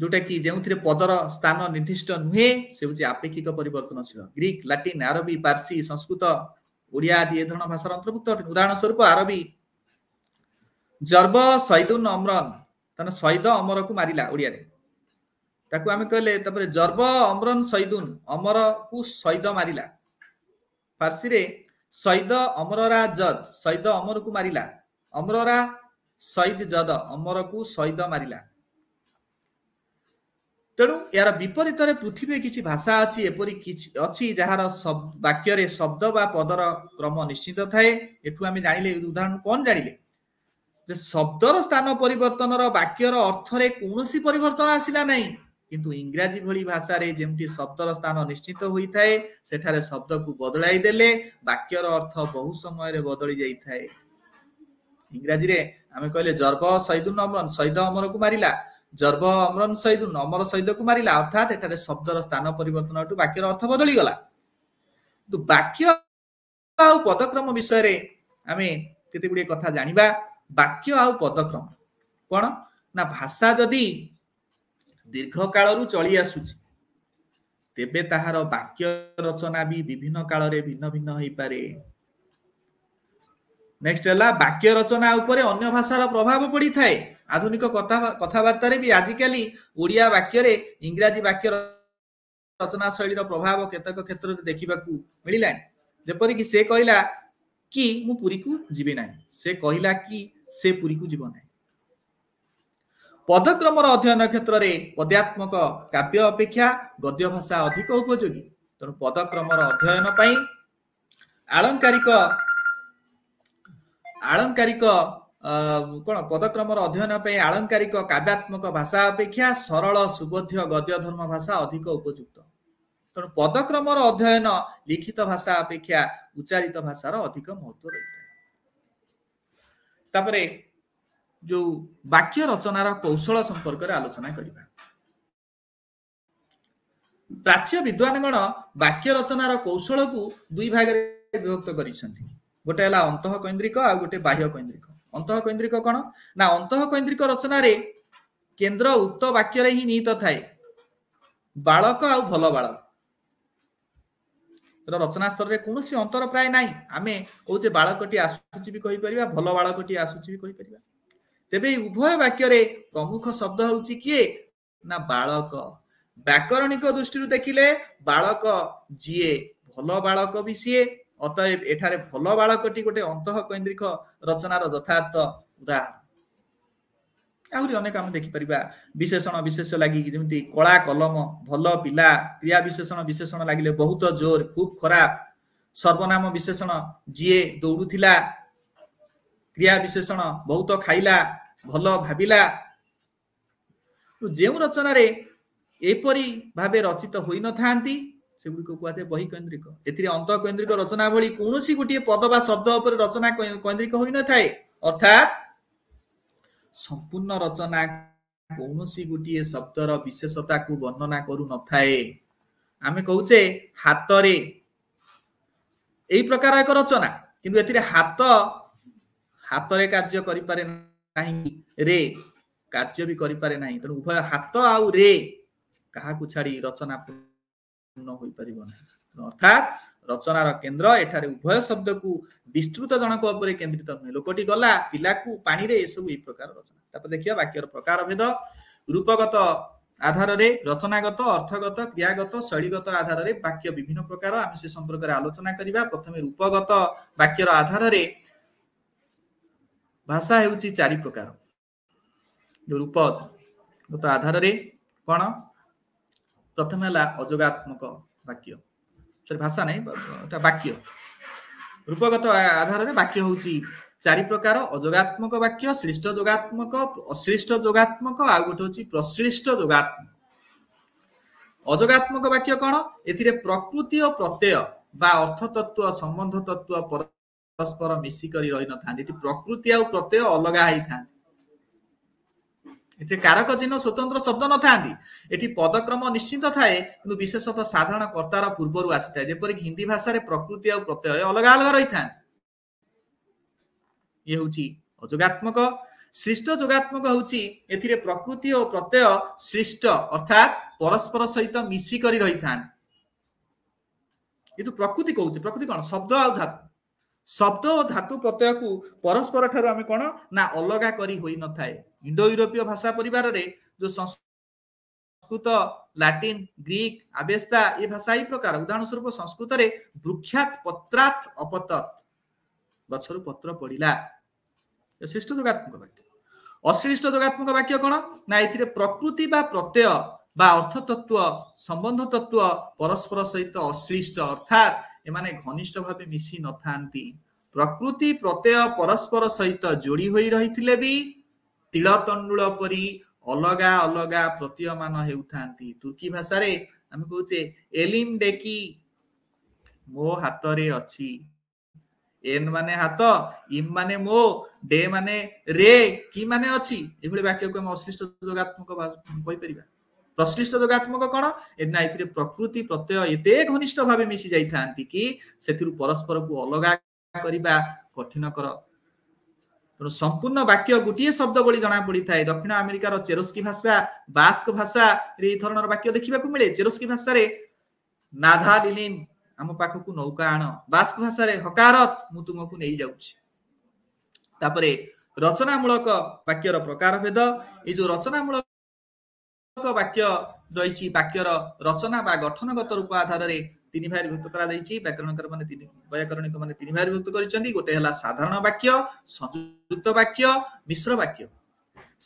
कि जो पद पदर स्थान निर्दिष्ट निर् नहे आपेक्षिक परिवर्तनशील ग्रीक लैटिन आरबी पारसी संस्कृत ओडिया आदि ए धर भाषार अन्तर्भुक्त उदाहरण स्वरूप आरबी जैदुन अमर को सैद अमरको मर ତାକୁ ଆମେ କହିଲେ ତାପରେ ଜର୍ବ ଅମରନ ସୈଦୁନ ଅମରକୁ ସୈଦ ମାରିଲା ଫାର୍ସିରେ ସୈଦ ଅମରରା ଜଦ ସୈଦ ଅମରକୁ ମାରିଲା ଅମରରା ସୈଦ ଜଦ ଅମରକୁ ସୈଦ ମାରିଲା ତେଣୁ ଏହାର ବିପରୀତରେ ପୃଥିବୀରେ କିଛି ଭାଷା ଅଛି ଏପରି କିଛି ଅଛି ଯାହାର ବାକ୍ୟରେ ଶବ୍ଦ ବା ପଦର କ୍ରମ ନିଶ୍ଚିତ ଥାଏ ଏଠୁ ଆମେ ଜାଣିଲେ ଉଦାହରଣ କ'ଣ ଜାଣିଲେ ଯେ ଶବ୍ଦର ସ୍ଥାନ ପରିବର୍ତ୍ତନର ବାକ୍ୟର ଅର୍ଥରେ କୌଣସି ପରିବର୍ତ୍ତନ ଆସିଲା ନାହିଁ କିନ୍ତୁ ଇଂରାଜୀ ଭଳି ଭାଷାରେ ଯେମିତି ଶବ୍ଦର ସ୍ଥାନ ନିଶ୍ଚିତ ହୋଇଥାଏ ସେଠାରେ ଶବ୍ଦକୁ ବଦଳାଇ ଦେଲେ ବାକ୍ୟର ଅର୍ଥ ବହୁ ସମୟରେ ବଦଳି ଯାଇଥାଏ ଇଂରାଜୀରେ ଆମେ କହିଲେ ଜର୍ବ ସୈଦୁନ ଅମରନ ସୈଦ ଅମରକୁ ମାରିଲା ଜର୍ବ ଅମରନ ସୈଦୁନ ଅମର ସୈଦକୁ ମାରିଲା ଅର୍ଥାତ ଏଠାରେ ଶବ୍ଦର ସ୍ଥାନ ପରିବର୍ତ୍ତନ ଠୁ ବାକ୍ୟର ଅର୍ଥ ବଦଳିଗଲା କିନ୍ତୁ ବାକ୍ୟ ଆଉ ପଦକ୍ରମ ବିଷୟରେ ଆମେ କେତେ ଗୁଡ଼ିଏ କଥା ଜାଣିବା ବାକ୍ୟ ଆଉ ପଦକ୍ରମ କଣ ନା ଭାଷା ଯଦି ଦୀର୍ଘ କାଳରୁ ଚଳି ଆସୁଛି ତେବେ ତାହାର ବାକ୍ୟ ରଚନା ବି ବିଭିନ୍ନ କାଳରେ ଭିନ୍ନ ଭିନ୍ନ ହେଇପାରେ ନେକ୍ସଟ ହେଲା ବାକ୍ୟ ରଚନା ଉପରେ ଅନ୍ୟ ଭାଷାର ପ୍ରଭାବ ପଡିଥାଏ ଆଧୁନିକ କଥା କଥାବାର୍ତ୍ତାରେ ବି ଆଜିକାଲି ଓଡ଼ିଆ ବାକ୍ୟରେ ଇଂରାଜୀ ବାକ୍ୟ ରଚନା ଶୈଳୀର ପ୍ରଭାବ କେତେକ କ୍ଷେତ୍ରରେ ଦେଖିବାକୁ ମିଳିଲାଣି ଯେପରିକି ସେ କହିଲା କି ମୁଁ ପୁରୀକୁ ଯିବି ନାହିଁ ସେ କହିଲା କି ସେ ପୁରୀକୁ ଯିବ ନାହିଁ ପଦକ୍ରମର ଅଧ୍ୟୟନ କ୍ଷେତ୍ରରେ ପଦ୍ୟାତ୍ମକ କାବ୍ୟ ଅପେକ୍ଷା ଗଦ୍ୟ ଭାଷା ଅଧିକ ଉପଯୋଗୀ ତେଣୁ ପଦକ୍ରମର ଅଧ୍ୟୟନ ପାଇଁ ଆଳଙ୍କାରିକ ଆଳଙ୍କାରିକ କ'ଣ ପଦକ୍ରମର ଅଧ୍ୟୟନ ପାଇଁ ଆଳଙ୍କାରିକ କାବ୍ୟାତ୍ମକ ଭାଷା ଅପେକ୍ଷା ସରଳ ସୁବଧ୍ୟ ଗଦ୍ୟ ଧର୍ମ ଭାଷା ଅଧିକ ଉପଯୁକ୍ତ ତେଣୁ ପଦକ୍ରମର ଅଧ୍ୟୟନ ଲିଖିତ ଭାଷା ଅପେକ୍ଷା ଉଚ୍ଚାରିତ ଭାଷାର ଅଧିକ ମହତ୍ଵ ରହିଥାଏ ତାପରେ ଯୋଉ ବାକ୍ୟ ରଚନାର କୌଶଳ ସମ୍ପର୍କରେ ଆଲୋଚନା କରିବା ପ୍ରାଚ୍ୟ ବିଦ୍ୱାନଗଣ ବାକ୍ୟ ରଚନାର କୌଶଳକୁ ଦୁଇ ଭାଗରେ ବିଭକ୍ତ କରିଛନ୍ତି ଗୋଟେ ହେଲା ଅନ୍ତଃ କୈନ୍ଦ୍ରିକ ଆଉ ଗୋଟେ ବାହ୍ୟ କୈନ୍ଦ୍ରିକ ଅନ୍ତଃ କୈନ୍ଦ୍ରିକ କ'ଣ ନା ଅନ୍ତଃ କୈନ୍ଦ୍ରିକ ରଚନାରେ କେନ୍ଦ୍ର ଉକ୍ତ ବାକ୍ୟରେ ହିଁ ନିହିତ ଥାଏ ବାଳକ ଆଉ ଭଲ ବାଳକ ରଚନା ସ୍ତରରେ କୌଣସି ଅନ୍ତର ପ୍ରାୟ ନାହିଁ ଆମେ କହୁଛେ ବାଳକଟି ଆସୁଛି ବି କହିପାରିବା ଭଲ ବାଳକଟି ଆସୁଛି ବି କହିପାରିବା ତେବେ ଉଭୟ ବାକ୍ୟରେ ପ୍ରମୁଖ ଶବ୍ଦ ହେଉଛି କିଏ ନା ବାଳକ ବ୍ୟାକରଣିକ ଦୃଷ୍ଟିରୁ ଦେଖିଲେ ବାଳକ ଯିଏ ଭଲ ବାଳକ ବି ସିଏ ଅତଏବ ଏଠାରେ ଭଲ ବାଳକଟି ଗୋଟେ ଅନ୍ତଃକୈନ୍ଦ୍ରିକ ରଚନାର ଯଥାର୍ଥ ଉଦାହରଣ ଆହୁରି ଅନେକ ଆମେ ଦେଖିପାରିବା ବିଶେଷଣ ବିଶେଷ ଲାଗିକି ଯେମିତି କଳା କଲମ ଭଲ ପିଲା କ୍ରିୟା ବିଶେଷଣ ବିଶେଷଣ ଲାଗିଲେ ବହୁତ ଜୋର ଖୁବ ଖରାପ ସର୍ବନାମ ବିଶେଷଣ ଯିଏ ଦୌଡୁଥିଲା କ୍ରିୟା ବିଶେଷଣ ବହୁତ ଖାଇଲା ଭଲ ଭାବିଲା ଯେଉଁ ରଚନାରେ ଏପରି ଭାବେ ରଚିତ ହୋଇନଥାନ୍ତି ସେଗୁଡ଼ିକ କୁହାଯାଏ ବହି କୈନ୍ଦ୍ରିକ ଏଥିରେ ଅନ୍ତଃ କୈନ୍ଦ୍ରିକ ରଚନା ଭଳି କୌଣସି ଗୋଟିଏ ପଦ ବା ଶବ୍ଦ ଉପରେ ରଚନା କୈନ୍ଦ୍ରିକ ହୋଇନଥାଏ ଅର୍ଥାତ୍ ସମ୍ପୂର୍ଣ୍ଣ ରଚନା କୌଣସି ଗୋଟିଏ ଶବ୍ଦର ବିଶେଷତାକୁ ବର୍ଣ୍ଣନା କରୁନଥାଏ ଆମେ କହୁଛେ ହାତରେ ଏଇ ପ୍ରକାର ଏକ ରଚନା କିନ୍ତୁ ଏଥିରେ ହାତ ହାତରେ କାର୍ଯ୍ୟ କରିପାରେ ନାହିଁ ରେ କାର୍ଯ୍ୟ ବି କରିପାରେ ନାହିଁ ତେଣୁ ଉଭୟ ହାତ ଆଉ ରେ କାହାକୁ ଛାଡି ରଚନା ପୂର୍ଣ୍ଣ ହୋଇପାରିବ ନାହିଁ ଅର୍ଥାତ ରଚନାର କେନ୍ଦ୍ର ଏଠାରେ ଉଭୟ ଶବ୍ଦକୁ ବିସ୍ତୃତ ଜଣକ ଉପରେ କେନ୍ଦ୍ରିତ ନୁହେଁ ଲୋକଟି ଗଲା ପିଲାକୁ ପାଣିରେ ଏସବୁ ଏଇ ପ୍ରକାର ରଚନା ତାପରେ ଦେଖିବା ବାକ୍ୟର ପ୍ରକାର ଭେଦ ରୂପଗତ ଆଧାରରେ ରଚନାଗତ ଅର୍ଥଗତ କ୍ରିୟାଗତ ଶୈଳୀଗତ ଆଧାରରେ ବାକ୍ୟ ବିଭିନ୍ନ ପ୍ରକାର ଆମେ ସେ ସମ୍ପର୍କରେ ଆଲୋଚନା କରିବା ପ୍ରଥମେ ରୂପଗତ ବାକ୍ୟର ଆଧାରରେ ଭାଷା ହେଉଛି ଚାରି ପ୍ରକାର ରୂପଗତ ଆଧାରରେ କ'ଣ ପ୍ରଥମେ ହେଲା ଅଯୋଗାତ୍ମକ ବାକ୍ୟ ସରି ଭାଷା ନାହିଁ ବାକ୍ୟ ରୂପଗତ ଆଧାରରେ ବାକ୍ୟ ହେଉଛି ଚାରି ପ୍ରକାର ଅଯୋଗାତ୍ମକ ବାକ୍ୟ ଶ୍ରେଷ୍ଠ ଯୋଗାତ୍ମକ ଅଶ୍ଳିଷ୍ଟ ଯୋଗାତ୍ମକ ଆଉ ଗୋଟେ ହେଉଛି ପ୍ରଶ୍ଳିଷ୍ଟ ଯୋଗାତ୍ମକ ଅଯୋଗାତ୍ମକ ବାକ୍ୟ କ'ଣ ଏଥିରେ ପ୍ରକୃତି ଓ ପ୍ରତ୍ୟୟ ବା ଅର୍ଥତତ୍ଵ ସମ୍ବନ୍ଧ ତତ୍ଵ ପରସ୍ପର ମିଶିକରି ରହିନଥାନ୍ତି ଏଠି ପ୍ରକୃତି ଆଉ ପ୍ରତ୍ୟୟ ଅଲଗା ହେଇଥାନ୍ତି ଏଥିରେ କାରକ ଚିହ୍ନ ସ୍ୱତନ୍ତ୍ର ଶବ୍ଦ ନଥାନ୍ତି ଏଠି ପଦକ୍ରମ ନିଶ୍ଚିନ୍ତ ଥାଏ କିନ୍ତୁ ବିଶେଷତଃ ସାଧାରଣ କର୍ତ୍ତାର ପୂର୍ବରୁ ଆସିଥାଏ ଯେପରିକି ହିନ୍ଦୀ ଭାଷାରେ ପ୍ରକୃତି ଆଉ ପ୍ରତ୍ୟୟ ଅଲଗା ଅଲଗା ରହିଥାନ୍ତି ଇଏ ହଉଛି ଅଯୋଗାତ୍ମକ ସୃଷ୍ଟ ଯୋଗାତ୍ମକ ହଉଛି ଏଥିରେ ପ୍ରକୃତି ଓ ପ୍ରତ୍ୟୟ ସୃଷ୍ଟ ଅର୍ଥାତ୍ ପରସ୍ପର ସହିତ ମିଶିକରି ରହିଥାନ୍ତି କିନ୍ତୁ ପ୍ରକୃତି କହୁଛି ପ୍ରକୃତି କଣ ଶବ୍ଦ ଆଉ ଧାତୁ ଶବ୍ଦ ଓ ଧାତୁ ପ୍ରତ୍ୟୟକୁ ପରସ୍ପର ଠାରୁ ଆମେ କ'ଣ ନା ଅଲଗା କରି ହୋଇନଥାଏ ଇଣ୍ଡୋ ୟୁରୋପୀୟ ଭାଷା ପରିବାରରେ ଯୋଉ ସଂସ୍କୃତ ଲାଟିନ ଗ୍ରୀକ ଆବେସ୍ତା ଏ ଭାଷା ଏହି ପ୍ରକାର ଉଦାହରଣ ସ୍ୱରୂପ ସଂସ୍କୃତରେ ବୃକ୍ଷାତ ପତ୍ରାତ ଅପତତ ଗଛରୁ ପତ୍ର ପଡିଲା ଶ୍ରେଷ୍ଠ ଯୋଗାତ୍ମକ ବାକ୍ୟ ଅଶ୍ରେଷ୍ଠ ଯୋଗାତ୍ମକ ବାକ୍ୟ କ'ଣ ନା ଏଥିରେ ପ୍ରକୃତି ବା ପ୍ରତ୍ୟୟ ବା ଅର୍ଥତତ୍ଵ ସମ୍ବନ୍ଧ ତତ୍ଵ ପରସ୍ପର ସହିତ ଅଶ୍ଳିଷ୍ଟ ଅର୍ଥାତ୍ ଏମାନେ ଘନିଷ୍ଠ ଭାବେ ମିଶି ନଥାନ୍ତି ପ୍ରକୃତି ପ୍ରତ୍ୟୟ ପରସ୍ପର ସହିତ ଯୋଡ଼ି ହୋଇ ରହିଥିଲେ ବି ତିଳତଣ୍ଡୁଳ ପରି ଅଲଗା ଅଲଗା ପ୍ରତ୍ୟୟମାନ ହେଉଥାନ୍ତି ତୁର୍କୀ ଭାଷାରେ ଆମେ କହୁଛେ ଏଲିମ୍ ଡେକି ମୋ ହାତରେ ଅଛି ଏନ୍ ମାନେ ହାତ ଇମ୍ ମାନେ ମୋ ଡେ ମାନେ ରେ କି ମାନେ ଅଛି ଏଭଳି ବାକ୍ୟକୁ ଆମେ ଅଶ୍ଳିଷ୍ଟ ଯୋଗାତ୍ମକ କହିପାରିବା ପ୍ରଶ୍ଳିଷ୍ଟ ଯୋଗାତ୍ମକ କ'ଣ ନା ଏଥିରେ ପ୍ରକୃତି ପ୍ରତ୍ୟୟ ଏତେ ଘନିଷ୍ଠ ଭାବେ ମିଶି ଯାଇଥାନ୍ତି କି ସେଥିରୁ ପରସ୍ପରକୁ ଅଲଗା କରିବା କଠିନକର ତେଣୁ ସମ୍ପୂର୍ଣ୍ଣ ବାକ୍ୟ ଗୋଟିଏ ଶବ୍ଦ ବୋଲି ଜଣାପଡ଼ିଥାଏ ଦକ୍ଷିଣ ଆମେରିକାର ଚେରୋସ୍କି ଭାଷା ବାସ୍କ ଭାଷାରେ ଏଇ ଧରଣର ବାକ୍ୟ ଦେଖିବାକୁ ମିଳେ ଚେରସ୍କି ଭାଷାରେ ନାଧା ଲିଲିନ ଆମ ପାଖକୁ ନୌକା ଆଣ ବାସ୍କ ଭାଷାରେ ହକାରତ ମୁଁ ତୁମକୁ ନେଇ ଯାଉଛି ତାପରେ ରଚନାମୂଳକ ବାକ୍ୟର ପ୍ରକାର ଭେଦ ଏଇ ଯୋଉ ରଚନାମୂଳକ বাক্য রয়েছে বাক্যর রচনা বা গঠনগত রূপ আধারে তিন ভাই বিভক্ত করা যাই ব্যাকরণকার মানে ব্যাকরণিক মানে তিন ভাই বিভক্ত করেছেন গোটে হল সাধারণ বাক্য সংযুক্ত বাক্য মিশ্র বাক্য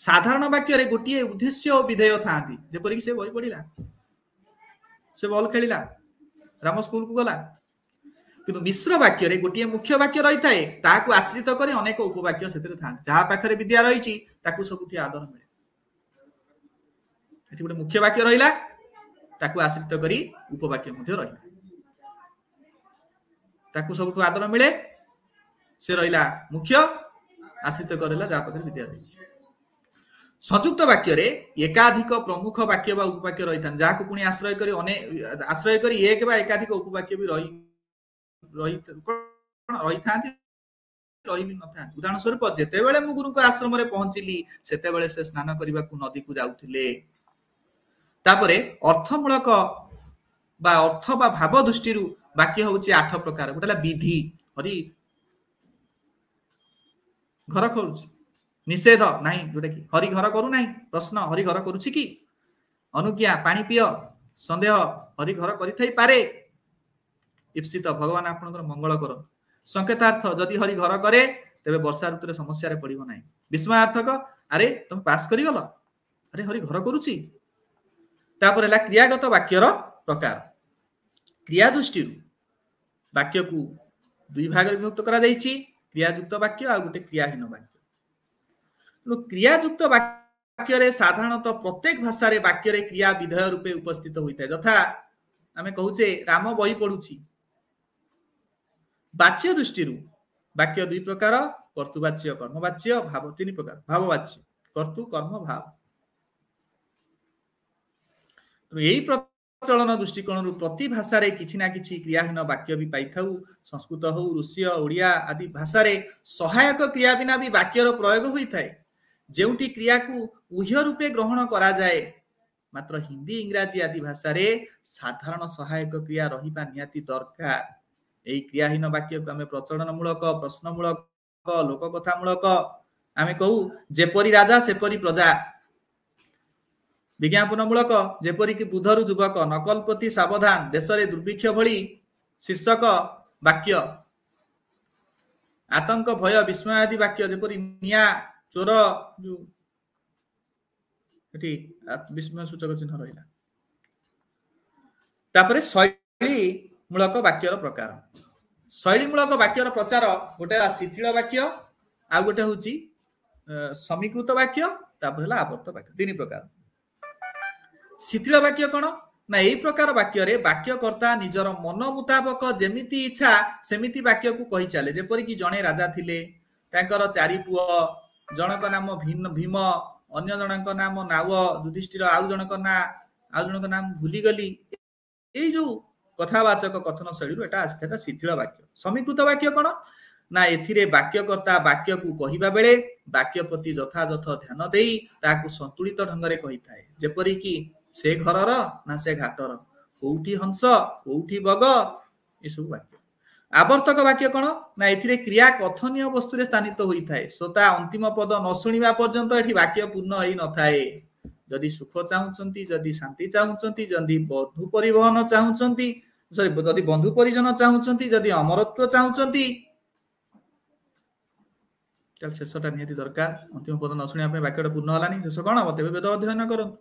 সাধারণ বাক্যরে গোটিয়ে উদ্দেশ্য ও বিধেয় থাকে যেপর সে বই পড়া সে বল খেলা রাম স্কুল কু গলা কিন্তু মিশ্র বাক্যরে গোটিয়ে মুখ্য বাক্য রয়েছে তাকে আশ্রিত করে অনেক উপবাক্য সেতু থাকে যা পাখে বিদ্যা রয়েছে তাকে সবুঠি আদর মিলে ଏଠି ଗୋଟେ ମୁଖ୍ୟ ବାକ୍ୟ ରହିଲା ତାକୁ ଆଶ୍ରିତ କରି ଉପବାକ୍ୟ ମଧ୍ୟ ରହିଲା ତାକୁ ସବୁଠୁ ଆଦର ମିଳେ ସେ ରହିଲା ମୁଖ୍ୟ ଆଶ୍ରିତ କରି ରହିଲା ଯାହା ପାଖରେ ବିଦ୍ୟା ରହିଛି ସଂଯୁକ୍ତ ବାକ୍ୟରେ ଏକାଧିକ ପ୍ରମୁଖ ବାକ୍ୟ ବା ଉପବାକ୍ୟ ରହିଥାନ୍ତି ଯାହାକୁ ପୁଣି ଆଶ୍ରୟ କରି ଅନେକ ଆଶ୍ରୟ କରି ଏକ ବା ଏକାଧିକ ଉପବାକ୍ୟ ବି ରହି ରହିଥାନ୍ତି ରହି ନଥାନ୍ତି ଉଦାହରଣ ସ୍ୱରୂପ ଯେତେବେଳେ ମୁଁ ଗୁରୁଙ୍କ ଆଶ୍ରମରେ ପହଞ୍ଚିଲି ସେତେବେଳେ ସେ ସ୍ନାନ କରିବାକୁ ନଦୀକୁ ଯାଉଥିଲେ ତାପରେ ଅର୍ଥମୂଳକ ବା ଅର୍ଥ ବା ଭାବ ଦୃଷ୍ଟିରୁ ବାକି ହଉଛି ଆଠ ପ୍ରକାର ଗୋଟେ ହେଲା ବିଧି ହରି ଘର କରୁଛି ନିଷେଧ ନାହିଁ ଯୋଉଟା କି ହରି ଘର କରୁନାହିଁ ପ୍ରଶ୍ନ ହରି ଘର କରୁଛି କି ଅନୁଜ୍ଞା ପାଣି ପିଅ ସନ୍ଦେହ ହରି ଘର କରିଥାଇପାରେ ଇପ୍ସିତ ଭଗବାନ ଆପଣଙ୍କର ମଙ୍ଗଳ କର ସଂକେତାର୍ଥ ଯଦି ହରି ଘର କରେ ତେବେ ବର୍ଷା ଋତୁରେ ସମସ୍ୟାରେ ପଡିବ ନାହିଁ ବିସ୍ମୟାର୍ଥକ ଆରେ ତମେ ପାସ୍ କରିଗଲ ଆରେ ହରି ଘର କରୁଛି ତାପରେ ହେଲା କ୍ରିୟାଗତ ବାକ୍ୟର ପ୍ରକାର କ୍ରିୟା ଦୃଷ୍ଟିରୁ ବାକ୍ୟକୁ ଦୁଇ ଭାଗରେ ବିଭକ୍ତ କରାଯାଇଛି କ୍ରିୟାଯୁକ୍ତ ବାକ୍ୟ ଆଉ ଗୋଟେ କ୍ରିୟାହୀନ ବାକ୍ୟ କ୍ରିୟାଯୁକ୍ତ ବାକ୍ୟରେ ସାଧାରଣତଃ ପ୍ରତ୍ୟେକ ଭାଷାରେ ବାକ୍ୟରେ କ୍ରିୟା ବିଧେୟ ରୂପେ ଉପସ୍ଥିତ ହୋଇଥାଏ ଯଥା ଆମେ କହୁଛେ ରାମ ବହି ପଢୁଛି ବାଚ୍ୟ ଦୃଷ୍ଟିରୁ ବାକ୍ୟ ଦୁଇ ପ୍ରକାର କର୍ତ୍ତୃବାଚ୍ୟ କର୍ମବାଚ୍ୟ ଭାବ ତିନି ପ୍ରକାର ଭାବବାଚ୍ୟ କର୍ତ୍ତୃ କର୍ମ ଭାବ ତେଣୁ ଏଇ ପ୍ରଚଳନ ଦୃଷ୍ଟିକୋଣରୁ ପ୍ରତି ଭାଷାରେ କିଛି ନା କିଛି କ୍ରିୟାହୀନ ବାକ୍ୟ ବି ପାଇଥାଉ ସଂସ୍କୃତ ହଉ ଋଷୀୟ ଓଡ଼ିଆ ଆଦି ଭାଷାରେ ସହାୟକ କ୍ରିୟା ବିନା ବି ବାକ୍ୟର ପ୍ରୟୋଗ ହୋଇଥାଏ ଯେଉଁଠି କ୍ରିୟାକୁ ଉହ୍ୟ ରୂପେ ଗ୍ରହଣ କରାଯାଏ ମାତ୍ର ହିନ୍ଦୀ ଇଂରାଜୀ ଆଦି ଭାଷାରେ ସାଧାରଣ ସହାୟକ କ୍ରିୟା ରହିବା ନିହାତି ଦରକାର ଏହି କ୍ରିୟାହୀନ ବାକ୍ୟକୁ ଆମେ ପ୍ରଚଳନମୂଳକ ପ୍ରଶ୍ନମୂଳକ ଲୋକକଥାମୂଳକ ଆମେ କହୁ ଯେପରି ରାଜା ସେପରି ପ୍ରଜା ବିଜ୍ଞାପନମୂଳକ ଯେପରିକି ବୁଧରୁ ଯୁବକ ନକଲ ପ୍ରତି ସାବଧାନ ଦେଶରେ ଦୁର୍ଭିକ୍ଷ ଭଳି ଶୀର୍ଷକ ବାକ୍ୟ ଆତଙ୍କ ଭୟ ବିସ୍ମୟ ଆଦି ବାକ୍ୟ ଯେପରି ନିଆଁ ଚୋର ଯୋଉ ଏଠି ବିସ୍ମୟ ସୂଚକ ଚିହ୍ନ ରହିଲା ତାପରେ ଶୈଳୀମୂଳକ ବାକ୍ୟର ପ୍ରକାର ଶୈଳୀମୂଳକ ବାକ୍ୟର ପ୍ରଚାର ଗୋଟେ ହେଲା ଶିଥିଳ ବାକ୍ୟ ଆଉ ଗୋଟେ ହଉଛି ସମୀକୃତ ବାକ୍ୟ ତାପରେ ହେଲା ଆବର୍ତ୍ତ ବାକ୍ୟ ତିନି ପ୍ରକାର ଶିଥିଳ ବାକ୍ୟ କ'ଣ ନା ଏଇ ପ୍ରକାର ବାକ୍ୟରେ ବାକ୍ୟକର୍ତ୍ତା ନିଜର ମନ ମୁତାବକ ଯେମିତି ଇଚ୍ଛା ସେମିତି ବାକ୍ୟକୁ କହିଚାଲେ ଯେପରିକି ଜଣେ ରାଜା ଥିଲେ ତାଙ୍କର ଚାରି ପୁଅ ଜଣଙ୍କ ନାମ ଭିନ୍ନ ଭୀମ ଅନ୍ୟ ଜଣଙ୍କ ନାମ ନାଉ ଯୁଧିଷ୍ଠିର ଆଉ ଜଣଙ୍କ ନାଁ ଆଉ ଜଣଙ୍କ ନାମ ଭୁଲିଗଲି ଏଇ ଯୋଉ କଥାବାଚକ କଥନ ଶୈଳୀରୁ ଏଟା ଆସିଥିଲା ଶିଥିଳ ବାକ୍ୟ ସମୀକୃତ ବାକ୍ୟ କ'ଣ ନା ଏଥିରେ ବାକ୍ୟକର୍ତ୍ତା ବାକ୍ୟକୁ କହିବା ବେଳେ ବାକ୍ୟ ପ୍ରତି ଯଥାଯଥ ଧ୍ୟାନ ଦେଇ ତାହାକୁ ସନ୍ତୁଳିତ ଢଙ୍ଗରେ କହିଥାଏ ଯେପରିକି ସେ ଘରର ନା ସେ ଘାଟର କୋଉଠି ହଂସ କୋଉଠି ବଗ ଏସବୁ ବାକ୍ୟ ଆବର୍ତ୍ତକ ବାକ୍ୟ କ'ଣ ନା ଏଥିରେ କ୍ରିୟା କଥନୀୟ ବସ୍ତୁରେ ସ୍ଥାନିତ ହୋଇଥାଏ ସ୍ୱତା ଅନ୍ତିମ ପଦ ନ ଶୁଣିବା ପର୍ଯ୍ୟନ୍ତ ଏଠି ବାକ୍ୟ ପୂର୍ଣ୍ଣ ହେଇନଥାଏ ଯଦି ସୁଖ ଚାହୁଁଛନ୍ତି ଯଦି ଶାନ୍ତି ଚାହୁଁଛନ୍ତି ଯଦି ବନ୍ଧୁ ପରିବହନ ଚାହୁଁଛନ୍ତି ସରି ଯଦି ବନ୍ଧୁ ପରିଜନ ଚାହୁଁଛନ୍ତି ଯଦି ଅମରତ୍ଵ ଚାହୁଁଛନ୍ତି ତାହେଲେ ଶେଷଟା ନିହାତି ଦରକାର ଅନ୍ତିମ ପଦ ନ ଶୁଣିବା ପାଇଁ ବାକ୍ୟଟା ପୂର୍ଣ୍ଣ ହେଲାନି ଶେଷ କ'ଣ ହବ ତେବେ ବେଦ ଅଧ୍ୟୟନ କରନ୍ତୁ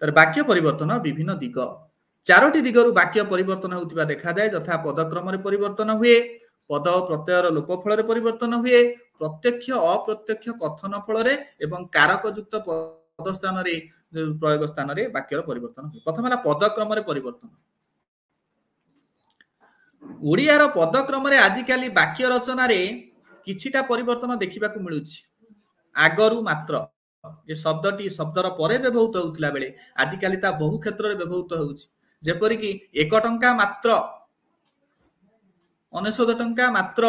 ତାର ବାକ୍ୟ ପରିବର୍ତ୍ତନ ବିଭିନ୍ନ ଦିଗ ଚାରୋଟି ଦିଗରୁ ବାକ୍ୟ ପରିବର୍ତ୍ତନ ହେଉଥିବା ଦେଖାଯାଏ ଯଥା ପଦକ୍ରମରେ ପରିବର୍ତ୍ତନ ହୁଏ ପଦ ଓ ପ୍ରତ୍ୟୟର ଲୋପ ଫଳରେ ପରିବର୍ତ୍ତନ ହୁଏ ପ୍ରତ୍ୟକ୍ଷ ଅପ୍ରତ୍ୟକ୍ଷ କଥନ ଫଳରେ ଏବଂ କାରକଯୁକ୍ତ ପଦ ସ୍ଥାନରେ ପ୍ରୟୋଗ ସ୍ଥାନରେ ବାକ୍ୟର ପରିବର୍ତ୍ତନ ହୁଏ ପ୍ରଥମ ହେଲା ପଦକ୍ରମରେ ପରିବର୍ତ୍ତନ ଓଡ଼ିଆର ପଦକ୍ରମରେ ଆଜିକାଲି ବାକ୍ୟ ରଚନାରେ କିଛିଟା ପରିବର୍ତ୍ତନ ଦେଖିବାକୁ ମିଳୁଛି ଆଗରୁ ମାତ୍ର ଏ ଶବ୍ଦଟି ଶବ୍ଦର ପରେ ବ୍ୟବହୃତ ହେଉଥିଲା ବେଳେ ଆଜିକାଲି ତା ବହୁ କ୍ଷେତ୍ରରେ ବ୍ୟବହୃତ ହେଉଛି ଯେପରିକି ଏକ ଟଙ୍କା ମାତ୍ର ଅନେଶତ ଟଙ୍କା ମାତ୍ର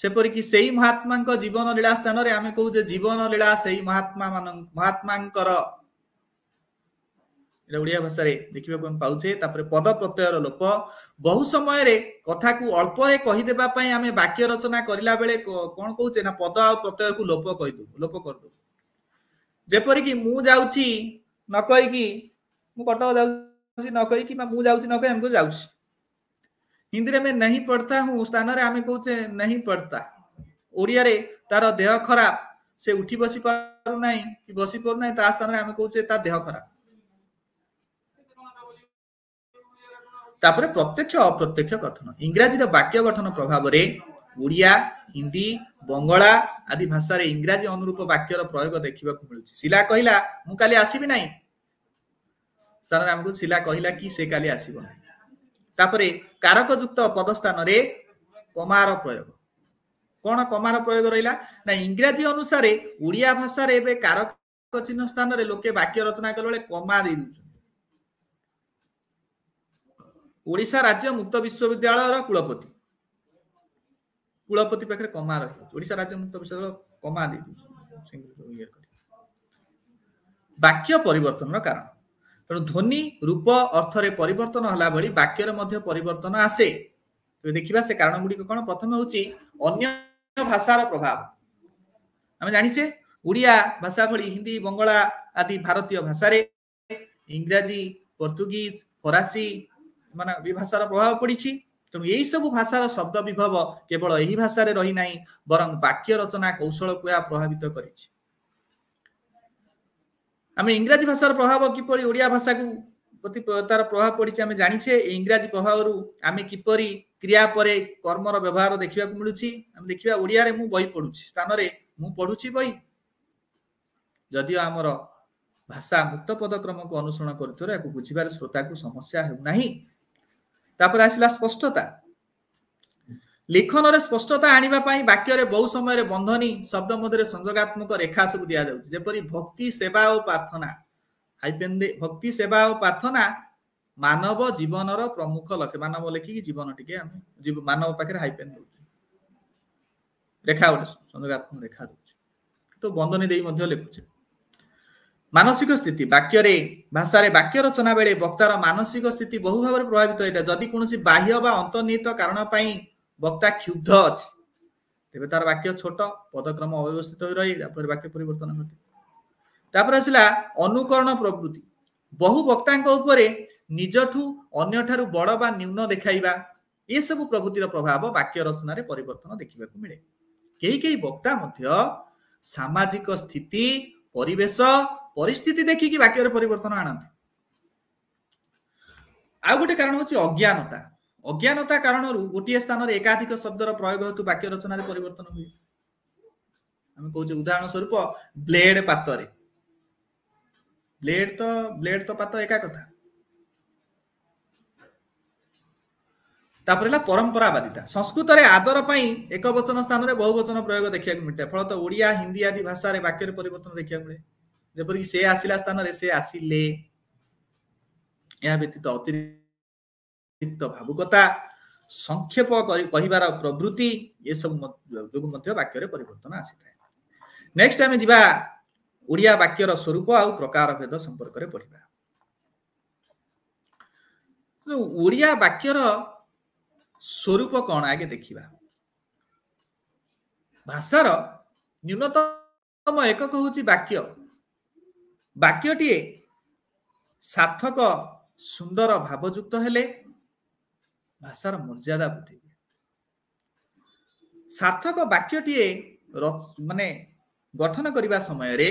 ସେପରିକି ସେଇ ମହାତ୍ମାଙ୍କ ଜୀବନ ଲୀଳା ସ୍ଥାନରେ ଆମେ କହୁଛେ ଜୀବନ ଲୀଳା ସେଇ ମହାତ୍ମା ମାନଙ୍କ ମହାତ୍ମାଙ୍କର ଏଇଟା ଓଡ଼ିଆ ଭାଷାରେ ଦେଖିବାକୁ ଆମେ ପାଉଛେ ତାପରେ ପଦ ପ୍ରତ୍ୟୟର ଲୋପ ବହୁ ସମୟରେ କଥାକୁ ଅଳ୍ପରେ କହିଦେବା ପାଇଁ ଆମେ ବାକ୍ୟ ରଚନା କରିଲା ବେଳେ କଣ କହୁଛେ ନା ପଦ ଆଉ ପ୍ରତ୍ୟୟକୁ ଲୋପ କହିଦେବୁ ଲୋପ କରିଦେବୁ ଯେପରିକି ମୁଁ ଯାଉଛି ନ କହିକି ମୁଁ କଟକ ଯାଉଛି ନ କହିକି ବା ମୁଁ ଯାଉଛି ନ କହି ଆମକୁ ଯାଉଛି ହିନ୍ଦୀରେ ଆମେ ନାହିଁ ପଢ଼ତା ହୁଁ ସ୍ଥାନରେ ଆମେ କହୁଛେ ନାହିଁ ପଢ଼ତା ଓଡ଼ିଆରେ ତାର ଦେହ ଖରାପ ସେ ଉଠି ବସି ପାରୁନାହିଁ କି ବସି ପାରୁନାହିଁ ତା ସ୍ଥାନରେ ଆମେ କହୁଛେ ତା ଦେହ ଖରାପ ତାପରେ ପ୍ରତ୍ୟକ୍ଷ ଅପ୍ରତ୍ୟକ୍ଷ ଗଠନ ଇଂରାଜୀର ବାକ୍ୟ ଗଠନ ପ୍ରଭାବରେ ଓଡ଼ିଆ ହିନ୍ଦୀ ବଙ୍ଗଳା ଆଦି ଭାଷାରେ ଇଂରାଜୀ ଅନୁରୂପ ବାକ୍ୟର ପ୍ରୟୋଗ ଦେଖିବାକୁ ମିଳୁଛି ଶିଲା କହିଲା ମୁଁ କାଲି ଆସିବି ନାହିଁ ସାର ଆମକୁ ଶିଲା କହିଲା କି ସେ କାଲି ଆସିବ ନାହିଁ ତାପରେ କାରକ କାରକଯୁକ୍ତ ପଦସ୍ଥାନରେ କମାର ପ୍ରୟୋଗ କଣ କମାର ପ୍ରୟୋଗ ରହିଲା ନା ଇଂରାଜୀ ଅନୁସାରେ ଓଡ଼ିଆ ଭାଷାରେ ଏବେ କାରକ ଚିହ୍ନ ସ୍ଥାନରେ ଲୋକେ ବାକ୍ୟ ରଚନା କଲାବେଳେ କମା ଦେଇ ଦେଉଛନ୍ତି ଓଡ଼ିଶା ରାଜ୍ୟ ମୁକ୍ତ ବିଶ୍ୱବିଦ୍ୟାଳୟର କୁଳପତି କୁଳପତି ପାଖରେ କମା ରହିଯାଇଛି ଓଡ଼ିଶା ରାଜ୍ୟ ମୁକ୍ତ ପରିଷଦର କମା ଦେଇ ଦେଉଛନ୍ତି ଇଏ କରି ବାକ୍ୟ ପରିବର୍ତ୍ତନର କାରଣ ତେଣୁ ଧ୍ୱନି ରୂପ ଅର୍ଥରେ ପରିବର୍ତ୍ତନ ହେଲା ଭଳି ବାକ୍ୟରେ ମଧ୍ୟ ପରିବର୍ତ୍ତନ ଆସେ ତେବେ ଦେଖିବା ସେ କାରଣ ଗୁଡିକ କ'ଣ ପ୍ରଥମେ ହେଉଛି ଅନ୍ୟ ଭାଷାର ପ୍ରଭାବ ଆମେ ଜାଣିଛେ ଓଡ଼ିଆ ଭାଷା ଭଳି ହିନ୍ଦୀ ବଙ୍ଗଳା ଆଦି ଭାରତୀୟ ଭାଷାରେ ଇଂରାଜୀ ପର୍ତ୍ତୁଗୀଜ ଫରାସୀ ମାନେ ବି ଭାଷାର ପ୍ରଭାବ ପଡିଛି ତେଣୁ ଏଇ ସବୁ ଭାଷାର ଶବ୍ଦ ବିଭବ କେବଳ ଏହି ଭାଷାରେ ରହିନାହିଁ ବରଂ ବାକ୍ୟ ରଚନା କୌଶଳକୁ ଏହା ପ୍ରଭାବିତ କରିଛି ଆମେ ଇଂରାଜୀ ଭାଷାର ପ୍ରଭାବ କିପରି ଓଡ଼ିଆ ଭାଷାକୁ ପ୍ରତି ତାର ପ୍ରଭାବ ପଡ଼ିଛି ଆମେ ଜାଣିଛେ ଏ ଇଂରାଜୀ ପ୍ରଭାବରୁ ଆମେ କିପରି କ୍ରିୟା ପରେ କର୍ମର ବ୍ୟବହାର ଦେଖିବାକୁ ମିଳୁଛି ଆମେ ଦେଖିବା ଓଡ଼ିଆରେ ମୁଁ ବହି ପଢୁଛି ସ୍ଥାନରେ ମୁଁ ପଢୁଛି ବହି ଯଦିଓ ଆମର ଭାଷା ମୁକ୍ତ ପଦକ୍ରମକୁ ଅନୁସରଣ କରୁଥିବାରୁ ଏହାକୁ ବୁଝିବାରେ ଶ୍ରୋତାକୁ ସମସ୍ୟା ହେଉନାହିଁ ତାପରେ ଆସିଲା ସ୍ପଷ୍ଟତା ଲିଖନରେ ସ୍ପଷ୍ଟତା ଆଣିବା ପାଇଁ ବାକ୍ୟରେ ବହୁ ସମୟରେ ବନ୍ଧନୀ ଶବ୍ଦ ମଧ୍ୟରେ ସଂଯୋଗାତ୍ମକ ରେଖା ସବୁ ଦିଆଯାଉଛି ଯେପରି ଭକ୍ତି ସେବା ଓ ପ୍ରାର୍ଥନା ଭକ୍ତି ସେବା ଓ ପ୍ରାର୍ଥନା ମାନବ ଜୀବନର ପ୍ରମୁଖ ଲକ୍ଷ୍ୟ ମାନବ ଲେଖିକି ଜୀବନ ଟିକେ ଆମେ ମାନବ ପାଖରେ ହାଇପେନ୍ ଦଉଛୁ ରେଖା ଗୋଟେ ସଂଯୋଗାତ୍ମକ ରେଖା ଦଉଛି ତ ବନ୍ଧନୀ ଦେଇ ମଧ୍ୟ ଲେଖୁଛେ ମାନସିକ ସ୍ଥିତି ବାକ୍ୟରେ ଭାଷାରେ ବାକ୍ୟ ରଚନା ବେଳେ ବକ୍ତାର ମାନସିକ ସ୍ଥିତି ବହୁ ଭାବରେ ପ୍ରଭାବିତ ହୋଇଥାଏ ଯଦି କୌଣସି ବାହ୍ୟ ବା ଅନ୍ତର୍ନିହିତ କାରଣ ପାଇଁ ବକ୍ତା କ୍ଷୁବ୍ଧ ଅଛି ତେବେ ତାର ବାକ୍ୟ ଛୋଟ ପଦକ୍ରମ ଅବ୍ୟବସ୍ଥିତ ହୋଇ ରହି ତାପରେ ବାକ୍ୟ ପରିବର୍ତ୍ତନ ଘଟେ ତାପରେ ଆସିଲା ଅନୁକରଣ ପ୍ରବୃତ୍ତି ବହୁ ବକ୍ତାଙ୍କ ଉପରେ ନିଜଠୁ ଅନ୍ୟଠାରୁ ବଡ ବା ନ୍ୟୁନ ଦେଖାଇବା ଏସବୁ ପ୍ରଭୃତିର ପ୍ରଭାବ ବାକ୍ୟ ରଚନାରେ ପରିବର୍ତ୍ତନ ଦେଖିବାକୁ ମିଳେ କେହି କେହି ବକ୍ତା ମଧ୍ୟ ସାମାଜିକ ସ୍ଥିତି ପରିବେଶ ପରିସ୍ଥିତି ଦେଖିକି ବାକ୍ୟରେ ପରିବର୍ତ୍ତନ ଆଣନ୍ତି ଆଉ ଗୋଟେ କାରଣ ହଉଛି ଅଜ୍ଞାନତା ଅଜ୍ଞାନତା କାରଣରୁ ଗୋଟିଏ ସ୍ଥାନରେ ଏକାଧିକ ଶବ୍ଦର ପ୍ରୟୋଗ ହେତୁ ବାକ୍ୟ ରଚନାରେ ପରିବର୍ତ୍ତନ ହୁଏ ଆମେ କହୁଛେ ଉଦାହରଣ ସ୍ୱରୂପ ବ୍ଲେଡ୍ ପାତରେ ବ୍ଲେଡ୍ ତ ବ୍ଲେଡ୍ ତ ପାତ ଏକା କଥା ତାପରେ ହେଲା ପରମ୍ପରାବାଦିତା ସଂସ୍କୃତରେ ଆଦର ପାଇଁ ଏକ ବଚନ ସ୍ଥାନରେ ବହୁ ବଚନ ପ୍ରୟୋଗ ଦେଖିବାକୁ ମିଳିଥାଏ ଫଳତଃ ଓଡ଼ିଆ ହିନ୍ଦୀ ଆଦି ଭାଷାରେ ବାକ୍ୟରେ ପରିବର୍ତ୍ତନ ଦେଖିବାକୁ ମିଳେ ଯେପରିକି ସେ ଆସିଲା ସ୍ଥାନରେ ସେ ଆସିଲେ ଏହା ବ୍ୟତୀତ ଅତିରିକ୍ତ ଭାବୁକତା ସଂକ୍ଷେପ କରି କହିବାର ପ୍ରଭୃତି ଏସବୁ ଯୋଗୁଁ ମଧ୍ୟ ବାକ୍ୟରେ ପରିବର୍ତ୍ତନ ଆସିଥାଏ ନେକ୍ସଟ ଆମେ ଯିବା ଓଡ଼ିଆ ବାକ୍ୟର ସ୍ୱରୂପ ଆଉ ପ୍ରକାର ଭେଦ ସମ୍ପର୍କରେ ପଢିବା ଓଡ଼ିଆ ବାକ୍ୟର ସ୍ୱରୂପ କଣ ଆଗେ ଦେଖିବା ଭାଷାର ନ୍ୟୁନତମ ଏକକ ହଉଛି ବାକ୍ୟ ବାକ୍ୟଟିଏ ସାର୍ଥକ ସୁନ୍ଦର ଭାବଯୁକ୍ତ ହେଲେ ଭାଷାର ମର୍ଯ୍ୟାଦା ବୁଝିବେ ସାର୍ଥକ ବାକ୍ୟଟିଏ ମାନେ ଗଠନ କରିବା ସମୟରେ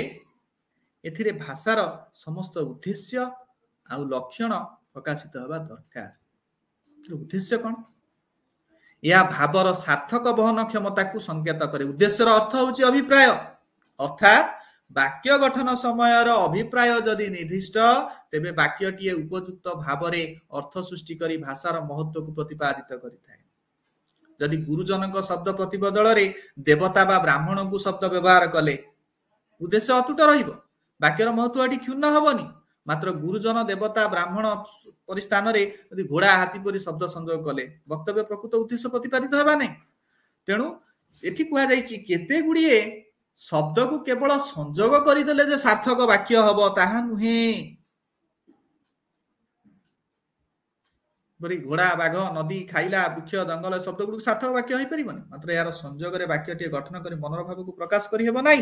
ଏଥିରେ ଭାଷାର ସମସ୍ତ ଉଦ୍ଦେଶ୍ୟ ଆଉ ଲକ୍ଷଣ ପ୍ରକାଶିତ ହେବା ଦରକାର ଉଦ୍ଦେଶ୍ୟ କ'ଣ ଏହା ଭାବର ସାର୍ଥକ ବହନ କ୍ଷମତାକୁ ସଂକେତ କରେ ଉଦ୍ଦେଶ୍ୟର ଅର୍ଥ ହେଉଛି ଅଭିପ୍ରାୟ ଅର୍ଥାତ୍ ବାକ୍ୟ ଗଠନ ସମୟର ଅଭିପ୍ରାୟ ଯଦି ନିର୍ଦ୍ଦିଷ୍ଟ ତେବେ ବାକ୍ୟଟିଏ ଉପଯୁକ୍ତ ଭାବରେ ଅର୍ଥ ସୃଷ୍ଟି କରି ଭାଷାର ମହତ୍ଵକୁ ପ୍ରତିପାଦିତ କରିଥାଏ ଯଦି ଗୁରୁଜନଙ୍କ ଶବ୍ଦ ପ୍ରତିବଦଳରେ ଦେବତା ବା ବ୍ରାହ୍ମଣଙ୍କୁ ଶବ୍ଦ ବ୍ୟବହାର କଲେ ଉଦ୍ଦେଶ୍ୟ ଅତୁଟ ରହିବ ବାକ୍ୟର ମହତ୍ଵ ଏଠି କ୍ଷୁର୍ଣ୍ଣ ହବନି ମାତ୍ର ଗୁରୁଜନ ଦେବତା ବ୍ରାହ୍ମଣ ପରିସ୍ଥାନରେ ଯଦି ଘୋଡ଼ା ହାତୀ ପରି ଶବ୍ଦ ସଂଯୋଗ କଲେ ବକ୍ତବ୍ୟ ପ୍ରକୃତ ଉଦ୍ଦେଶ୍ୟ ପ୍ରତିପାଦିତ ହେବା ନାହିଁ ତେଣୁ ଏଠି କୁହାଯାଇଛି କେତେ ଗୁଡିଏ ଶବ୍ଦକୁ କେବଳ ସଂଯୋଗ କରିଦେଲେ ଯେ ସାର୍ଥକ ବାକ୍ୟ ହବ ତାହା ନୁହେଁ ପରି ଘୋଡ଼ା ବାଘ ନଦୀ ଖାଇଲା ବୃକ୍ଷ ଜଙ୍ଗଲ ଶବ୍ଦ ଗୁଡିକ ସାର୍ଥକ ବାକ୍ୟ ହେଇପାରିବନି ମାତ୍ର ଏହାର ସଂଯୋଗରେ ବାକ୍ୟଟିଏ ଗଠନ କରି ମନର ଭାବକୁ ପ୍ରକାଶ କରିହେବ ନାହିଁ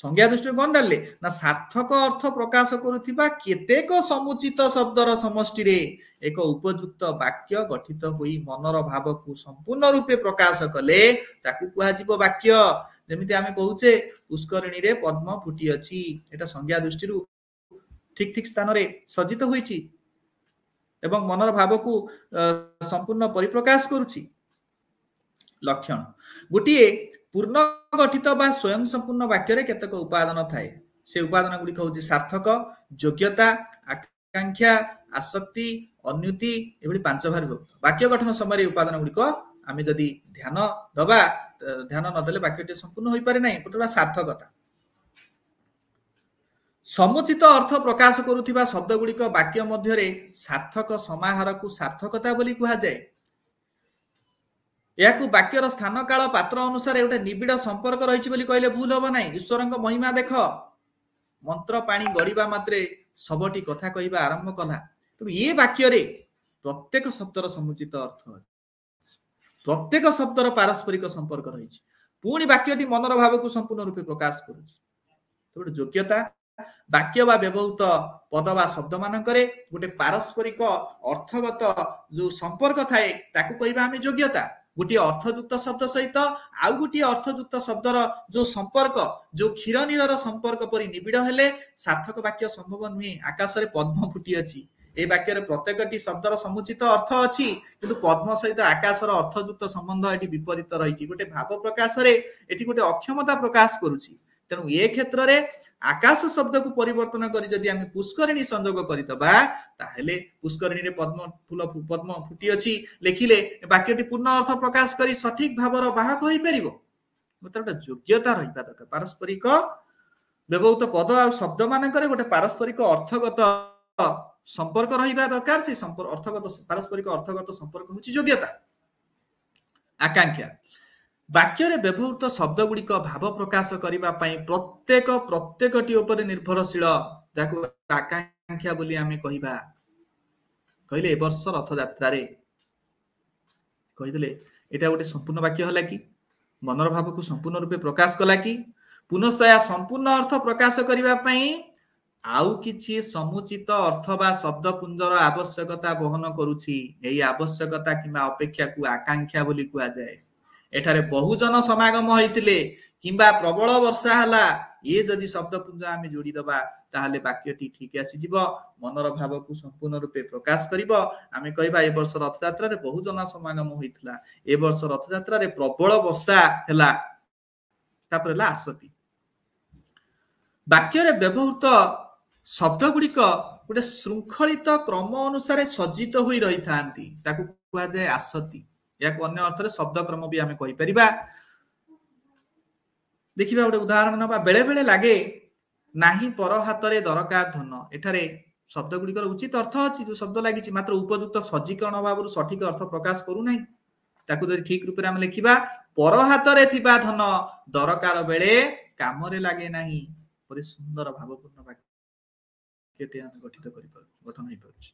ସଂଜ୍ଞା ଦୃଷ୍ଟିରୁ କଣ ଡାଲିଲେ ନା ସାର୍ଥକ ଅର୍ଥ ପ୍ରକାଶ କରୁଥିବା କେତେକ ସମୁଚିତ ଶବ୍ଦର ସମଷ୍ଟିରେ ଏକ ଉପଯୁକ୍ତ ବାକ୍ୟ ଗଠିତ ହୋଇ ମନର ଭାବକୁ ସମ୍ପୂର୍ଣ୍ଣ ରୂପେ ପ୍ରକାଶ କଲେ ତାକୁ କୁହାଯିବ ବାକ୍ୟ ଯେମିତି ଆମେ କହୁଛେ ପୁଷ୍କରିଣୀରେ ପଦ୍ମ ଫୁଟି ଅଛି ଏଟା ସଂଜ୍ଞା ଦୃଷ୍ଟିରୁ ଠିକ ଠିକ ସ୍ଥାନରେ ସଜିତ ହୋଇଛି ଏବଂ ମନର ଭାବକୁ ସମ୍ପୂର୍ଣ୍ଣ ପରିପ୍ରକାଶ କରୁଛି ଲକ୍ଷଣ ଗୋଟିଏ ପୂର୍ଣ୍ଣ ଗଠିତ ବା ସ୍ୱୟଂ ସମ୍ପୂର୍ଣ୍ଣ ବାକ୍ୟରେ କେତେକ ଉପାଦାନ ଥାଏ ସେ ଉପାଦାନ ଗୁଡିକ ହଉଛି ସାର୍ଥକ ଯୋଗ୍ୟତା ଆକାଂକ୍ଷା ଆସକ୍ତି ଅନ୍ୟୁତି ଏଭଳି ପାଞ୍ଚ ଭାରି ବାକ୍ୟ ଗଠନ ସମୟରେ ଏ ଉପାଦାନ ଗୁଡିକ ଆମେ ଯଦି ଧ୍ୟାନ ଦବା ଧ୍ୟାନ ନଦେଲେ ବାକ୍ୟଟି ସମ୍ପୂର୍ଣ୍ଣ ହୋଇପାରେ ନାହିଁ ଗୋଟେ ସାର୍ଥକତା ସମୁଚିତ ଅର୍ଥ ପ୍ରକାଶ କରୁଥିବା ଶବ୍ଦଗୁଡ଼ିକ ବାକ୍ୟ ମଧ୍ୟରେ ସାର୍ଥକ ସମାହାରକୁ ସାର୍ଥକତା ବୋଲି କୁହାଯାଏ ଏହାକୁ ବାକ୍ୟର ସ୍ଥାନ କାଳ ପାତ୍ର ଅନୁସାରେ ଗୋଟେ ନିବିଡ଼ ସମ୍ପର୍କ ରହିଛି ବୋଲି କହିଲେ ଭୁଲ ହେବ ନାହିଁ ଈଶ୍ୱରଙ୍କ ମହିମା ଦେଖ ମନ୍ତ୍ର ପାଣି ଗଡ଼ିବା ମାତ୍ରେ ଶବଟି କଥା କହିବା ଆରମ୍ଭ କଲା ତେବେ ଏ ବାକ୍ୟରେ ପ୍ରତ୍ୟେକ ଶବ୍ଦର ସମୁଚିତ ଅର୍ଥ ଅଛି ପ୍ରତ୍ୟେକ ଶବ୍ଦର ପାରସ୍ପରିକ ସମ୍ପର୍କ ରହିଛି ପୁଣି ବାକ୍ୟଟି ମନର ଭାବକୁ ସମ୍ପୂର୍ଣ୍ଣ ରୂପେ ପ୍ରକାଶ କରୁଛି ଗୋଟେ ଯୋଗ୍ୟତା ବାକ୍ୟ ବା ବ୍ୟବହୃତ ପଦ ବା ଶବ୍ଦ ମାନଙ୍କରେ ଗୋଟେ ପାରସ୍ପରିକ ଅର୍ଥଗତ ଯୋଉ ସମ୍ପର୍କ ଥାଏ ତାକୁ କହିବା ଆମେ ଯୋଗ୍ୟତା ଗୋଟିଏ ଅର୍ଥଯୁକ୍ତ ଶବ୍ଦ ସହିତ ଆଉ ଗୋଟିଏ ଅର୍ଥଯୁକ୍ତ ଶବ୍ଦର ଯୋଉ ସମ୍ପର୍କ ଯୋଉ କ୍ଷୀର ନିରର ସମ୍ପର୍କ ପରି ନିବିଡ଼ ହେଲେ ସାର୍ଥକ ବାକ୍ୟ ସମ୍ଭବ ନୁହେଁ ଆକାଶରେ ପଦ୍ମ ଫୁଟି ଅଛି ଏଇ ବାକ୍ୟରେ ପ୍ରତ୍ୟେକଟି ଶବ୍ଦର ସମୁଚିତ ଅର୍ଥ ଅଛି କିନ୍ତୁ ପଦ୍ମ ସହିତ ଆକାଶର ଅର୍ଥଯୁକ୍ତ ସମ୍ବନ୍ଧ ଏଠି ବିପରୀତ ରହିଛି ଗୋଟେ ଭାବ ପ୍ରକାଶରେ ଏଠି ଗୋଟେ ଅକ୍ଷମତା ପ୍ରକାଶ କରୁଛି ତେଣୁ ଏ କ୍ଷେତ୍ରରେ ଆକାଶ ଶବ୍ଦକୁ ପରିବର୍ତ୍ତନ କରି ଯଦି ଆମେ ପୁଷ୍କରିଣୀ ସଂଯୋଗ କରିଦବା ତାହେଲେ ପୁଷ୍କରିଣୀରେ ପଦ୍ମ ଫୁଲ ପଦ୍ମ ଫୁଟି ଅଛି ଲେଖିଲେ ବାକ୍ୟଟି ପୂର୍ଣ୍ଣ ଅର୍ଥ ପ୍ରକାଶ କରି ସଠିକ ଭାବର ବାହକ ହୋଇପାରିବ ମୋତେ ଗୋଟେ ଯୋଗ୍ୟତା ରହିବା ଦରକାର ପାରସ୍ପରିକ ବ୍ୟବହୃତ ପଦ ଆଉ ଶବ୍ଦ ମାନଙ୍କରେ ଗୋଟେ ପାରସ୍ପରିକ ଅର୍ଥଗତ ସମ୍ପର୍କ ରହିବା ଦରକାର ସେ ସମ୍ପର୍କ ଅର୍ଥଗତ ପାରସ୍ପରିକ ଅର୍ଥଗତ ସମ୍ପର୍କ ହେଉଛି ଯୋଗ୍ୟତା ଆକାଂକ୍ଷା ବାକ୍ୟରେ ବ୍ୟବହୃତ ଶବ୍ଦ ଗୁଡ଼ିକ ଭାବ ପ୍ରକାଶ କରିବା ପାଇଁ ପ୍ରତ୍ୟେକ ପ୍ରତ୍ୟେକଟି ଉପରେ ନିର୍ଭରଶୀଳ ଯାହାକୁ ଆକାଂକ୍ଷା ବୋଲି ଆମେ କହିବା କହିଲେ ଏ ବର୍ଷ ରଥଯାତ୍ରାରେ କହିଥିଲେ ଏଇଟା ଗୋଟେ ସମ୍ପୂର୍ଣ୍ଣ ବାକ୍ୟ ହେଲା କି ମନର ଭାବକୁ ସମ୍ପୂର୍ଣ୍ଣ ରୂପେ ପ୍ରକାଶ କଲା କି ପୁନଃ ସମ୍ପୂର୍ଣ୍ଣ ଅର୍ଥ ପ୍ରକାଶ କରିବା ପାଇଁ ଆଉ କିଛି ସମୁଚିତ ଅର୍ଥ ବା ଶବ୍ଦପୁଞ୍ଜର ଆବଶ୍ୟକତା ବହନ କରୁଛି ଏହି ଆବଶ୍ୟକତା କିମ୍ବା ଅପେକ୍ଷାକୁ ଆକାଂକ୍ଷା ବୋଲି କୁହାଯାଏ ଏଠାରେ ବହୁଜନ ସମାଗମ ହୋଇଥିଲେ କିମ୍ବା ପ୍ରବଳ ବର୍ଷା ହେଲା ଇଏ ଯଦି ଶବ୍ଦପୁଞ୍ଜ ଆମେ ଯୋଡ଼ିଦବା ତାହେଲେ ବାକ୍ୟଟି ଠିକ ଆସିଯିବ ମନର ଭାବକୁ ସମ୍ପୂର୍ଣ୍ଣ ରୂପେ ପ୍ରକାଶ କରିବ ଆମେ କହିବା ଏ ବର୍ଷ ରଥଯାତ୍ରାରେ ବହୁଜନ ସମାଗମ ହୋଇଥିଲା ଏ ବର୍ଷ ରଥଯାତ୍ରାରେ ପ୍ରବଳ ବର୍ଷା ହେଲା ତାପରେ ହେଲା ଆସତି ବାକ୍ୟରେ ବ୍ୟବହୃତ ଶବ୍ଦଗୁଡ଼ିକ ଗୋଟେ ଶୃଙ୍ଖଳିତ କ୍ରମ ଅନୁସାରେ ସଜ୍ଜିତ ହୋଇ ରହିଥାନ୍ତି ତାକୁ କୁହାଯାଏ ଆସତି ଏହାକୁ ଅନ୍ୟ ଅର୍ଥରେ ଶବ୍ଦକ୍ରମ ବି ଆମେ କହିପାରିବା ଦେଖିବା ଗୋଟେ ଉଦାହରଣ ନେବା ବେଳେବେଳେ ଲାଗେ ନାହିଁ ପର ହାତରେ ଦରକାର ଧନ ଏଠାରେ ଶବ୍ଦ ଗୁଡିକର ଉଚିତ ଅର୍ଥ ଅଛି ଯୋଉ ଶବ୍ଦ ଲାଗିଛି ମାତ୍ର ଉପଯୁକ୍ତ ସଜ୍ଜିକରଣ ଭାବରୁ ସଠିକ ଅର୍ଥ ପ୍ରକାଶ କରୁନାହିଁ ତାକୁ ଯଦି ଠିକ ରୂପରେ ଆମେ ଲେଖିବା ପର ହାତରେ ଥିବା ଧନ ଦରକାର ବେଳେ କାମରେ ଲାଗେ ନାହିଁ ପରି ସୁନ୍ଦର ଭାବପୂର୍ଣ୍ଣ ବାକ୍ୟ କେଟି ଆମେ ଗଠିତ କରିପାରୁଛୁ ଗଠନ ହେଇପାରୁଛି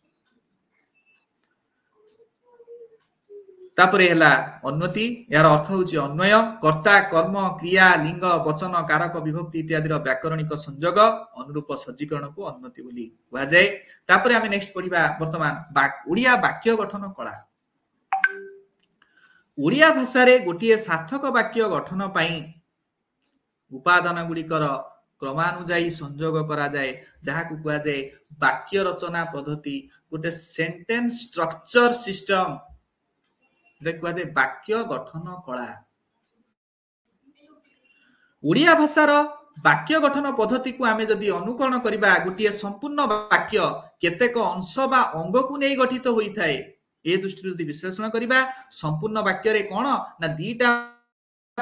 ତାପରେ ହେଲା ଅନ୍ନତି ଏହାର ଅର୍ଥ ହେଉଛି ଅନ୍ୱୟ କର୍ତ୍ତା କର୍ମ କ୍ରିୟା ଲିଙ୍ଗ ବଚନ କାରକ ବିଭକ୍ତି ଇତ୍ୟାଦିର ବ୍ୟାକରଣିକ ସଂଯୋଗ ଅନୁରୂପ ସଜ୍ଜୀକରଣକୁ ଅନ୍ନତି ବୋଲି କୁହାଯାଏ ତାପରେ ଆମେ ନେକ୍ସଟ ପଢିବା ବର୍ତ୍ତମାନ ଓଡ଼ିଆ ବାକ୍ୟ ଗଠନ କଳା ଓଡ଼ିଆ ଭାଷାରେ ଗୋଟିଏ ସାର୍ଥକ ବାକ୍ୟ ଗଠନ ପାଇଁ ଉପାଦାନ ଗୁଡିକର କ୍ରମାନୁଯାୟୀ ସଂଯୋଗ କରାଯାଏ ଯାହାକୁ କୁହାଯାଏ ବାକ୍ୟ ରଚନା ପଦ୍ଧତି ଗୋଟେ ସେଣ୍ଟେନ୍ସ ଷ୍ଟ୍ରକ୍ଚର ସିଷ୍ଟମ କୁହାଯାଏ ବାକ୍ୟ ଗଠନ କଳା ଓଡ଼ିଆ ଭାଷାର ବାକ୍ୟ ଗଠନ ପଦ୍ଧତିକୁ ଆମେ ଯଦି ଅନୁକରଣ କରିବା ଗୋଟିଏ ସମ୍ପୂର୍ଣ୍ଣ ବାକ୍ୟ କେତେକ ଅଂଶ ବା ଅଙ୍ଗକୁ ନେଇ ଗଠିତ ହୋଇଥାଏ ଏ ଦୃଷ୍ଟିରୁ ଯଦି ବିଶ୍ଳେଷଣ କରିବା ସମ୍ପୂର୍ଣ୍ଣ ବାକ୍ୟରେ କ'ଣ ନା ଦିଟା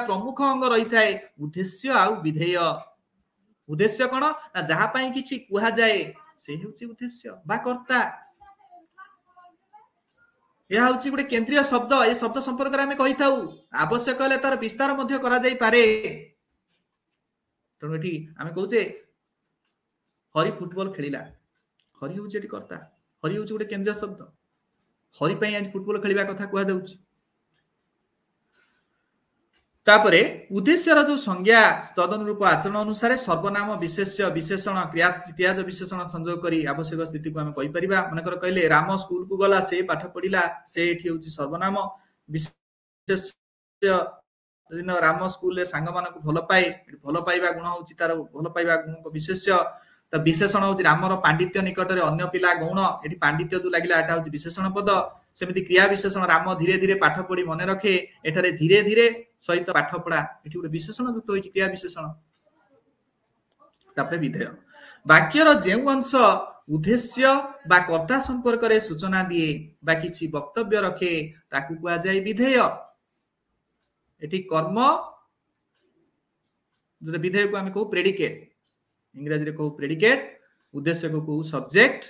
ପ୍ରମୁଖ ଅଙ୍ଗ ରହିଥାଏ ଉଦ୍ଦେଶ୍ୟ ଆଉ ବିଧେୟ ଉଦ୍ଦେଶ୍ୟ କଣ ନା ଯାହା ପାଇଁ କିଛି କୁହାଯାଏ ସେ ହେଉଛି ଉଦ୍ଦେଶ୍ୟ ବା କର୍ତ୍ତା ଏହା ହେଉଛି ଗୋଟେ କେନ୍ଦ୍ରୀୟ ଶବ୍ଦ ଏ ଶବ୍ଦ ସମ୍ପର୍କରେ ଆମେ କହିଥାଉ ଆବଶ୍ୟକ ହେଲେ ତାର ବିସ୍ତାର ମଧ୍ୟ କରାଯାଇପାରେ ତେଣୁ ଏଠି ଆମେ କହୁଛେ ହରି ଫୁଟବଲ ଖେଳିଲା ହରି ହେଉଛି ଏଠି କର୍ତ୍ତା ହରି ହେଉଛି ଗୋଟେ କେନ୍ଦ୍ରୀୟ ଶବ୍ଦ ହରି ପାଇଁ ଆଜି ଫୁଟବଲ ଖେଳିବା କଥା କୁହାଯାଉଛି ତାପରେ ଉଦ୍ଦେଶ୍ୟର ଯୋଉ ସଂଜ୍ଞା ତଦନୁରୂପ ଆଚରଣ ଅନୁସାରେ ସର୍ବନାମ ବିଶେଷ୍ୟ ବିଶେଷଣ କ୍ରିୟା ତିଆଜ ବିଶେଷଣ ସଂଯୋଗ କରି ଆବଶ୍ୟକ ସ୍ଥିତିକୁ ଆମେ କହିପାରିବା ମନେକର କହିଲେ ରାମ ସ୍କୁଲକୁ ଗଲା ସେ ପାଠ ପଢିଲା ସେ ଏଠି ହେଉଛି ସର୍ବନାମ ବିଶେଷ ଦିନ ରାମ ସ୍କୁଲରେ ସାଙ୍ଗମାନଙ୍କୁ ଭଲ ପାଏ ଭଲ ପାଇବା ଗୁଣ ହେଉଛି ତାର ଭଲ ପାଇବା ଗୁଣଙ୍କ ବିଶେଷ୍ୟ ତ ବିଶେଷଣ ହେଉଛି ରାମର ପାଣ୍ଡିତ୍ୟ ନିକଟରେ ଅନ୍ୟ ପିଲା ଗୌଣ ଏଠି ପାଣ୍ଡିତ୍ୟ ଯୋଉ ଲାଗିଲା ଏଟା ହେଉଛି ବିଶେଷଣ ପଦ ସେମିତି କ୍ରିୟା ବିଶେଷଣ ରାମ ଧୀରେ ଧୀରେ ପାଠ ପଢି ମନେ ରଖେ ଏଠାରେ ଧୀରେ ଧୀରେ ସହିତ ପାଠପଢା ଏଠି ଗୋଟେ ବିଶେଷଣ ଯୁକ୍ତ ହୋଇଛି କ୍ରିୟା ବିଶେଷଣ ତାପରେ ବିଧେୟ ବାକ୍ୟର ଯେଉଁ ଅଂଶ ଉଦ୍ଦେଶ୍ୟ ବା କର୍ତ୍ତା ସମ୍ପର୍କରେ ସୂଚନା ଦିଏ ବା କିଛି ବକ୍ତବ୍ୟ ରଖେ ତାକୁ କୁହାଯାଏ ବିଧେୟ ଏଠି କର୍ମ ଯୋଉଟା ବିଧେୟକୁ ଆମେ କହୁ ପ୍ରେଡିକେଟ ଇଂରାଜୀରେ କହୁ ପ୍ରେଡିକେଟ ଉଦ୍ଦେଶ୍ୟକୁ କହୁ ସବଜେକ୍ଟ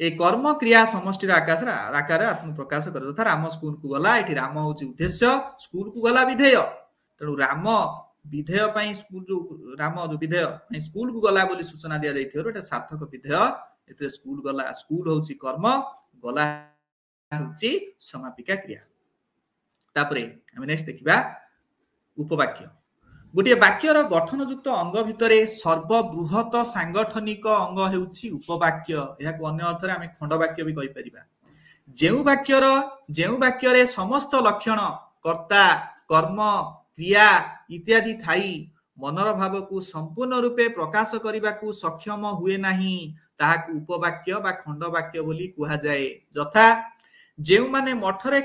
ए कर्म क्रिया समष्टि रा आकाश आकार आत्मप्रकाश प्रकाश करथ राम स्कूल कु गला एति राम होछि उद्देश्य स्कूल कु गला विधेय तेणु राम विधेय पई स्कूल जो राम जो विधेय पई स्कूल कु गला बोली सूचना दिआ दैथियो र एटा सार्थक विधेय एते स्कूल गला स्कूल होछि कर्म गला आन्छि समापिका क्रिया तापरे हम नेक्स्ट देखिबा उपवाक्य ଗୋଟିଏ ବାକ୍ୟର ଗଠନଯୁକ୍ତ ଅଙ୍ଗ ଭିତରେ ସର୍ବବୃହତ ସାଂଗଠନିକ ଅଙ୍ଗ ହେଉଛି ଉପବାକ୍ୟ ଏହାକୁ ଅନ୍ୟ ଅର୍ଥରେ ଆମେ ଖଣ୍ଡବାକ୍ୟ ବି କହିପାରିବା ଯେଉଁ ବାକ୍ୟର ଯେଉଁ ବାକ୍ୟରେ ସମସ୍ତ ଲକ୍ଷଣ କର୍ତ୍ତା କର୍ମ କ୍ରିୟା ଇତ୍ୟାଦି ଥାଇ ମନର ଭାବକୁ ସମ୍ପୂର୍ଣ୍ଣ ରୂପେ ପ୍ରକାଶ କରିବାକୁ ସକ୍ଷମ ହୁଏ ନାହିଁ ତାହାକୁ ଉପବାକ୍ୟ ବା ଖଣ୍ଡବାକ୍ୟ ବୋଲି କୁହାଯାଏ ଯଥା ଯେଉଁମାନେ ମଠରେ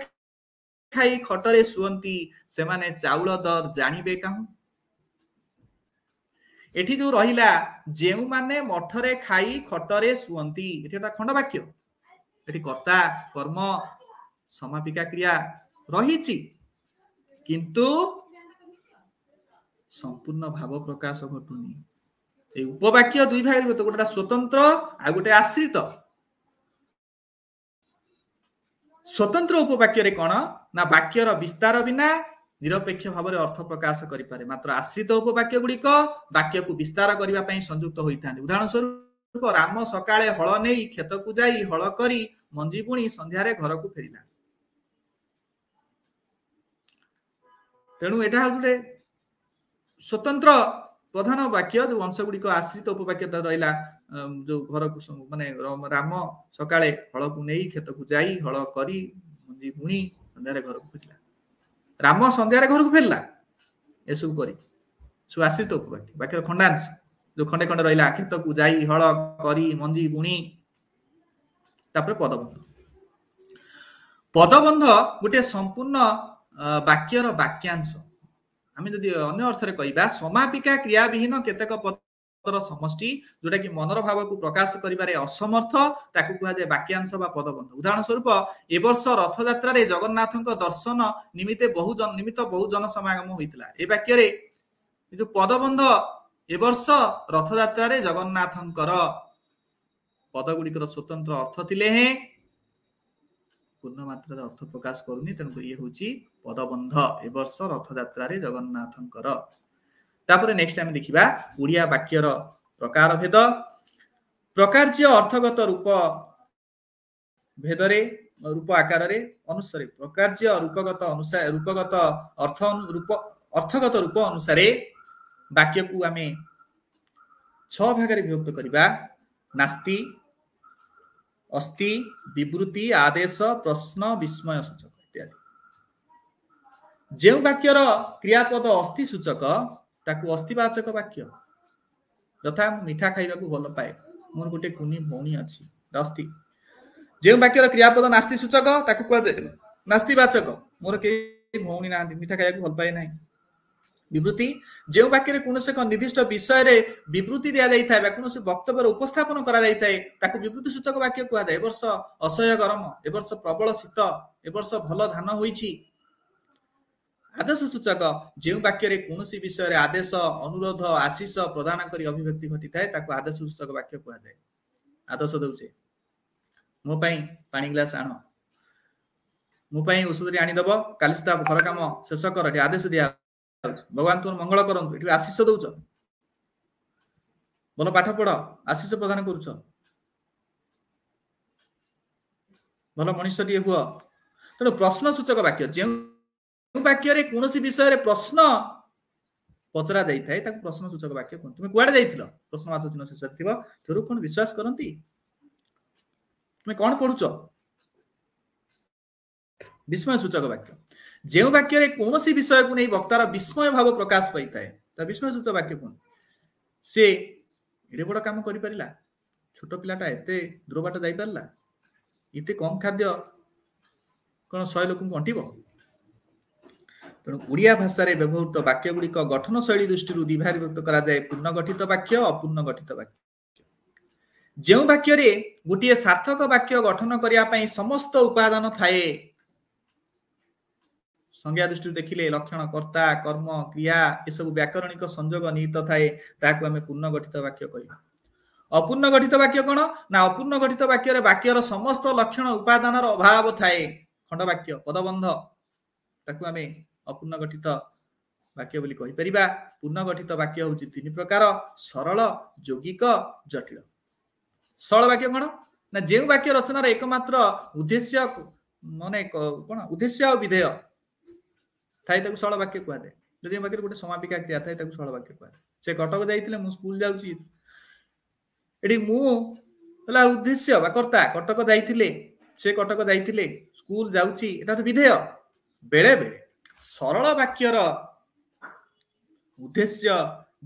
ଖାଇ ଖଟରେ ଶୁଅନ୍ତି ସେମାନେ ଚାଉଳ ଦର ଜାଣିବେ କାହୁଁ ଏଠି ଯୋଉ ରହିଲା ଯେଉଁମାନେ ମଠରେ ଖାଇ ଖଟରେ ଶୁଅନ୍ତି ଏଠି ଗୋଟେ ଖଣ୍ଡବାକ୍ୟ ଏଠି କର୍ତ୍ତା କର୍ମ ସମାପିକା କ୍ରିୟା ରହିଛି କିନ୍ତୁ ସମ୍ପୂର୍ଣ୍ଣ ଭାବ ପ୍ରକାଶ ଘଟୁନି এই উপবাক্য দুই ভাগের বিভক্ত ଗୋଟେ ସ୍ୱତନ୍ତ୍ର ଆଉ গোটে ଆଶ୍ରିତ ସ୍ୱତନ୍ତ୍ର ଉପବାକ୍ୟରେ କଣ ନା ବାକ୍ୟର ବିସ୍ତାର ବିନା ନିରପେକ୍ଷ ଭାବରେ ଅର୍ଥ ପ୍ରକାଶ କରିପାରେ ମାତ୍ର ଆଶ୍ରିତ ଉପବାକ୍ୟ ଗୁଡିକ ବାକ୍ୟକୁ ବିସ୍ତାର କରିବା ପାଇଁ ସଂଯୁକ୍ତ ହୋଇଥାନ୍ତି ଉଦାହରଣ ସ୍ୱରୂପ ରାମ ସକାଳେ ହଳ ନେଇ କ୍ଷେତକୁ ଯାଇ ହଳ କରି ମଞ୍ଜି ବୁଣି ସନ୍ଧ୍ୟାରେ ଘରକୁ ଫେରିଲା ତେଣୁ ଏଟା ହେଉଛି ଗୋଟେ ସ୍ୱତନ୍ତ୍ର ପ୍ରଧାନ ବାକ୍ୟ ଯୋଉ ଅଂଶ ଗୁଡିକ ଆଶ୍ରିତ ଉପବାକ୍ୟ ରହିଲା ଯୋଉ ଘରକୁ ମାନେ ରାମ ସକାଳେ ହଳକୁ ନେଇ କ୍ଷେତକୁ ଯାଇ ହଳ କରି ମଞ୍ଜି ବୁଣି ସନ୍ଧ୍ୟାରେ ଘରକୁ ଫେରିଲା ରାମ ସନ୍ଧ୍ୟାରେ ଘରକୁ ଫେରିଲା ଏସବୁ କରି ସବୁ ଆସିଲି ତ ବାକ୍ୟର ଖଣ୍ଡାଂଶ ଯୋଉ ଖଣ୍ଡେ ଖଣ୍ଡେ ରହିଲା କ୍ଷେତକୁ ଯାଇ ହଳ କରି ମଞ୍ଜି ବୁଣି ତାପରେ ପଦବନ୍ଧ ପଦବନ୍ଧ ଗୋଟିଏ ସମ୍ପୂର୍ଣ୍ଣ ବାକ୍ୟର ବାକ୍ୟାଂଶ ଆମେ ଯଦି ଅନ୍ୟ ଅର୍ଥରେ କହିବା ସମାପିକା କ୍ରିୟାବିହୀନ କେତେକ ପଦ ଶବ୍ଦର ସମଷ୍ଟି ଯୋଉଟା କି ମନର ଭାବକୁ ପ୍ରକାଶ କରିବାରେ ଅସମର୍ଥ ତାକୁ କୁହାଯାଏ ବାକ୍ୟାଂଶ ବା ପଦବନ୍ଧ ଉଦାହରଣ ସ୍ୱରୂପ ଏ ବର୍ଷ ରଥଯାତ୍ରାରେ ଜଗନ୍ନାଥଙ୍କ ଦର୍ଶନ ନିମିତ୍ତେ ବହୁ ନିମିତ୍ତ ବହୁ ଜନସମାଗମ ହୋଇଥିଲା ଏ ବାକ୍ୟରେ କିନ୍ତୁ ପଦବନ୍ଧ ଏ ବର୍ଷ ରଥଯାତ୍ରାରେ ଜଗନ୍ନାଥଙ୍କର ପଦ ଗୁଡିକର ସ୍ୱତନ୍ତ୍ର ଅର୍ଥ ଥିଲେ ହେଁ ପୂର୍ଣ୍ଣ ମାତ୍ରାରେ ଅର୍ଥ ପ୍ରକାଶ କରୁନି ତେଣୁ ଇଏ ହଉଛି ପଦବନ୍ଧ ଏ ବର୍ଷ ରଥଯାତ୍ରାରେ ଜଗନ୍ନାଥଙ୍କର ତାପରେ ନେକ୍ସଟ ଆମେ ଦେଖିବା ଓଡ଼ିଆ ବାକ୍ୟର ପ୍ରକାର ଭେଦ ପ୍ରକାର୍ଯ୍ୟ ଅର୍ଥଗତ ରୂପ ଭେଦରେ ରୂପ ଆକାରରେ ଅନୁସାରେ ପ୍ରକାର୍ଯ୍ୟ ରୂପଗତ ଅନୁସାରେ ରୂପଗତ ଅର୍ଥ ରୂପ ଅର୍ଥଗତ ରୂପ ଅନୁସାରେ ବାକ୍ୟକୁ ଆମେ ଛଅ ଭାଗରେ ବିଭକ୍ତ କରିବା ନାସ୍ତି ଅସ୍ଥି ବିବୃତ୍ତି ଆଦେଶ ପ୍ରଶ୍ନ ବିସ୍ମୟ ସୂଚକ ଇତ୍ୟାଦି ଯେଉଁ ବାକ୍ୟର କ୍ରିୟାପଦ ଅସ୍ଥି ସୂଚକ ତାକୁ ଅସ୍ଥିବାଚକ ବାକ୍ୟ ଯଥା ମୁଁ ମିଠା ଖାଇବାକୁ ଭଲ ପାଏ ମୋର ଗୋଟିଏ କୁନି ଭଉଣୀ ଅଛି ଅସ୍ଥି ଯେଉଁ ବାକ୍ୟର କ୍ରିୟାପଦ ନାସ୍ତି ସୂଚକ ତାକୁ କୁହାଯାଏ ନାସ୍ତିବାଚକ ମୋର କେହି ଭଉଣୀ ନାହାନ୍ତି ମିଠା ଖାଇବାକୁ ଭଲ ପାଏ ନାହିଁ ବିବୃତି ଯେଉଁ ବାକ୍ୟରେ କୌଣସି ଏକ ନିର୍ଦ୍ଦିଷ୍ଟ ବିଷୟରେ ବିବୃତ୍ତି ଦିଆଯାଇଥାଏ ବା କୌଣସି ବକ୍ତବ୍ୟର ଉପସ୍ଥାପନ କରାଯାଇଥାଏ ତାକୁ ବିବୃତ୍ତି ସୂଚକ ବାକ୍ୟ କୁହାଯାଏ ଏବର୍ଷ ଅସହ୍ୟ ଗରମ ଏବର୍ଷ ପ୍ରବଳ ଶୀତ ଏବର୍ଷ ଭଲ ଧାନ ହୋଇଛି ଆଦେଶ ସୂଚକ ଯେଉଁ ବାକ୍ୟରେ କୌଣସି ବିଷୟରେ ଆଦେଶ ଅନୁରୋଧ ଆଶିଷ ପ୍ରଦାନ କରି ଅଭିବ୍ୟକ୍ତି ଘଟିଥାଏ ତାକୁ ଆଦେଶ ସୂଚକ ବାକ୍ୟ କୁହାଯାଏ ଆଦର୍ଶ ଦଉଛେ ମୋ ପାଇଁ ପାଣି ଗ୍ଲାସ ଆଣ ମୋ ପାଇଁ ଔଷଧରେ ଆଣିଦବ କାଲି ସୁଦ୍ଧା ଘର କାମ ଶେଷ କର ଏଠି ଆଦେଶ ଦିଆ ଭଗବାନ ତୁମର ମଙ୍ଗଳ କରନ୍ତୁ ଏଠି ଆଶିଷ ଦଉଛ ଭଲ ପାଠ ପଢ ଆଶିଷ ପ୍ରଦାନ କରୁଛ ଭଲ ମଣିଷଟିଏ ହୁଅ ତେଣୁ ପ୍ରଶ୍ନ ସୂଚକ ବାକ୍ୟ ଯେଉଁ ବାକ୍ୟରେ କୌଣସି ବିଷୟରେ ପ୍ରଶ୍ନ ପଚରା ଯାଇଥାଏ ତାକୁ ପ୍ରଶ୍ନ ସୂଚକ ବାକ୍ୟ କୁହନ୍ତୁ ତୁମେ କୁଆଡେ ଯାଇଥିଲ ପ୍ରଶ୍ନବାଚକ ଚିହ୍ନ ଶେଷରେ ଥିବ ଥରୁ କଣ ବିଶ୍ୱାସ କରନ୍ତି ତୁମେ କଣ ପଢୁଛ ବିସ୍ମୟ ସୂଚକ ବାକ୍ୟ ଯେଉଁ ବାକ୍ୟରେ କୌଣସି ବିଷୟକୁ ନେଇ ବକ୍ତାର ବିସ୍ମୟ ଭାବ ପ୍ରକାଶ ପାଇଥାଏ ତା ବିସ୍ମୟ ସୂଚକ ବାକ୍ୟ କୁହନ୍ତୁ ସେ ଏଡ଼େ ବଡ଼ କାମ କରିପାରିଲା ଛୋଟ ପିଲାଟା ଏତେ ଦୂର ବାଟ ଯାଇପାରିଲା ଏତେ କମ୍ ଖାଦ୍ୟ କଣ ଶହେ ଲୋକଙ୍କୁ ଅଣ୍ଟିବ ତେଣୁ ଓଡ଼ିଆ ଭାଷାରେ ବ୍ୟବହୃତ ବାକ୍ୟ ଗୁଡ଼ିକ ଗଠନ ଶୈଳୀ ଦୃଷ୍ଟିରୁ ଦ୍ୱିଭାଗୀଭୂତ କରାଯାଏ ପୂର୍ଣ୍ଣ ଗଠିତ ବାକ୍ୟ ଅପୂର୍ଣ୍ଣ ଗଠିତ ବାକ୍ୟ ଯେଉଁ ବାକ୍ୟରେ ଗୋଟିଏ ସାର୍ଥକ ବାକ୍ୟ ଗଠନ କରିବା ପାଇଁ ସମସ୍ତ ଉପାଦାନ ଥାଏ ସଂଜ୍ଞା ଦୃଷ୍ଟିରୁ ଦେଖିଲେ ଲକ୍ଷଣ କର୍ତ୍ତା କର୍ମ କ୍ରିୟା ଏସବୁ ବ୍ୟାକରଣିକ ସଂଯୋଗ ନିହିତ ଥାଏ ତାହାକୁ ଆମେ ପୂର୍ଣ୍ଣ ଗଠିତ ବାକ୍ୟ କହିବା ଅପୂର୍ଣ୍ଣ ଗଠିତ ବାକ୍ୟ କ'ଣ ନା ଅପୂର୍ଣ୍ଣ ଗଠିତ ବାକ୍ୟରେ ବାକ୍ୟର ସମସ୍ତ ଲକ୍ଷଣ ଉପାଦାନର ଅଭାବ ଥାଏ ଖଣ୍ଡବାକ୍ୟ ପଦବନ୍ଧ ତାକୁ ଆମେ ଅପୂର୍ଣ୍ଣ ଗଠିତ ବାକ୍ୟ ବୋଲି କହିପାରିବା ପୂର୍ଣ୍ଣ ଗଠିତ ବାକ୍ୟ ହେଉଛି ତିନି ପ୍ରକାର ସରଳ ଯୋଗିକ ଜଟିଳ ସରଳ ବାକ୍ୟ କ'ଣ ନା ଯେଉଁ ବାକ୍ୟ ରଚନାର ଏକମାତ୍ର ଉଦ୍ଦେଶ୍ୟ ମାନେ କ'ଣ ଉଦ୍ଦେଶ୍ୟ ଆଉ ବିଧେୟ ଥାଏ ତାକୁ ସରଳ ବାକ୍ୟ କୁହାଯାଏ ଯଦି ଏ ବାକ୍ୟରେ ଗୋଟେ ସମାପିକା କ୍ରିୟା ଥାଏ ତାକୁ ସରଳ ବାକ୍ୟ କୁହାଯାଏ ସେ କଟକ ଯାଇଥିଲେ ମୁଁ ସ୍କୁଲ ଯାଉଛି ଏଠି ମୁଁ ହେଲା ଉଦ୍ଦେଶ୍ୟ ବା କର୍ତ୍ତା କଟକ ଯାଇଥିଲେ ସେ କଟକ ଯାଇଥିଲେ ସ୍କୁଲ ଯାଉଛି ଏଟା ଗୋଟେ ବିଧେୟ ବେଳେ ସରଳ ବାକ୍ୟର ଉଦ୍ଦେଶ୍ୟ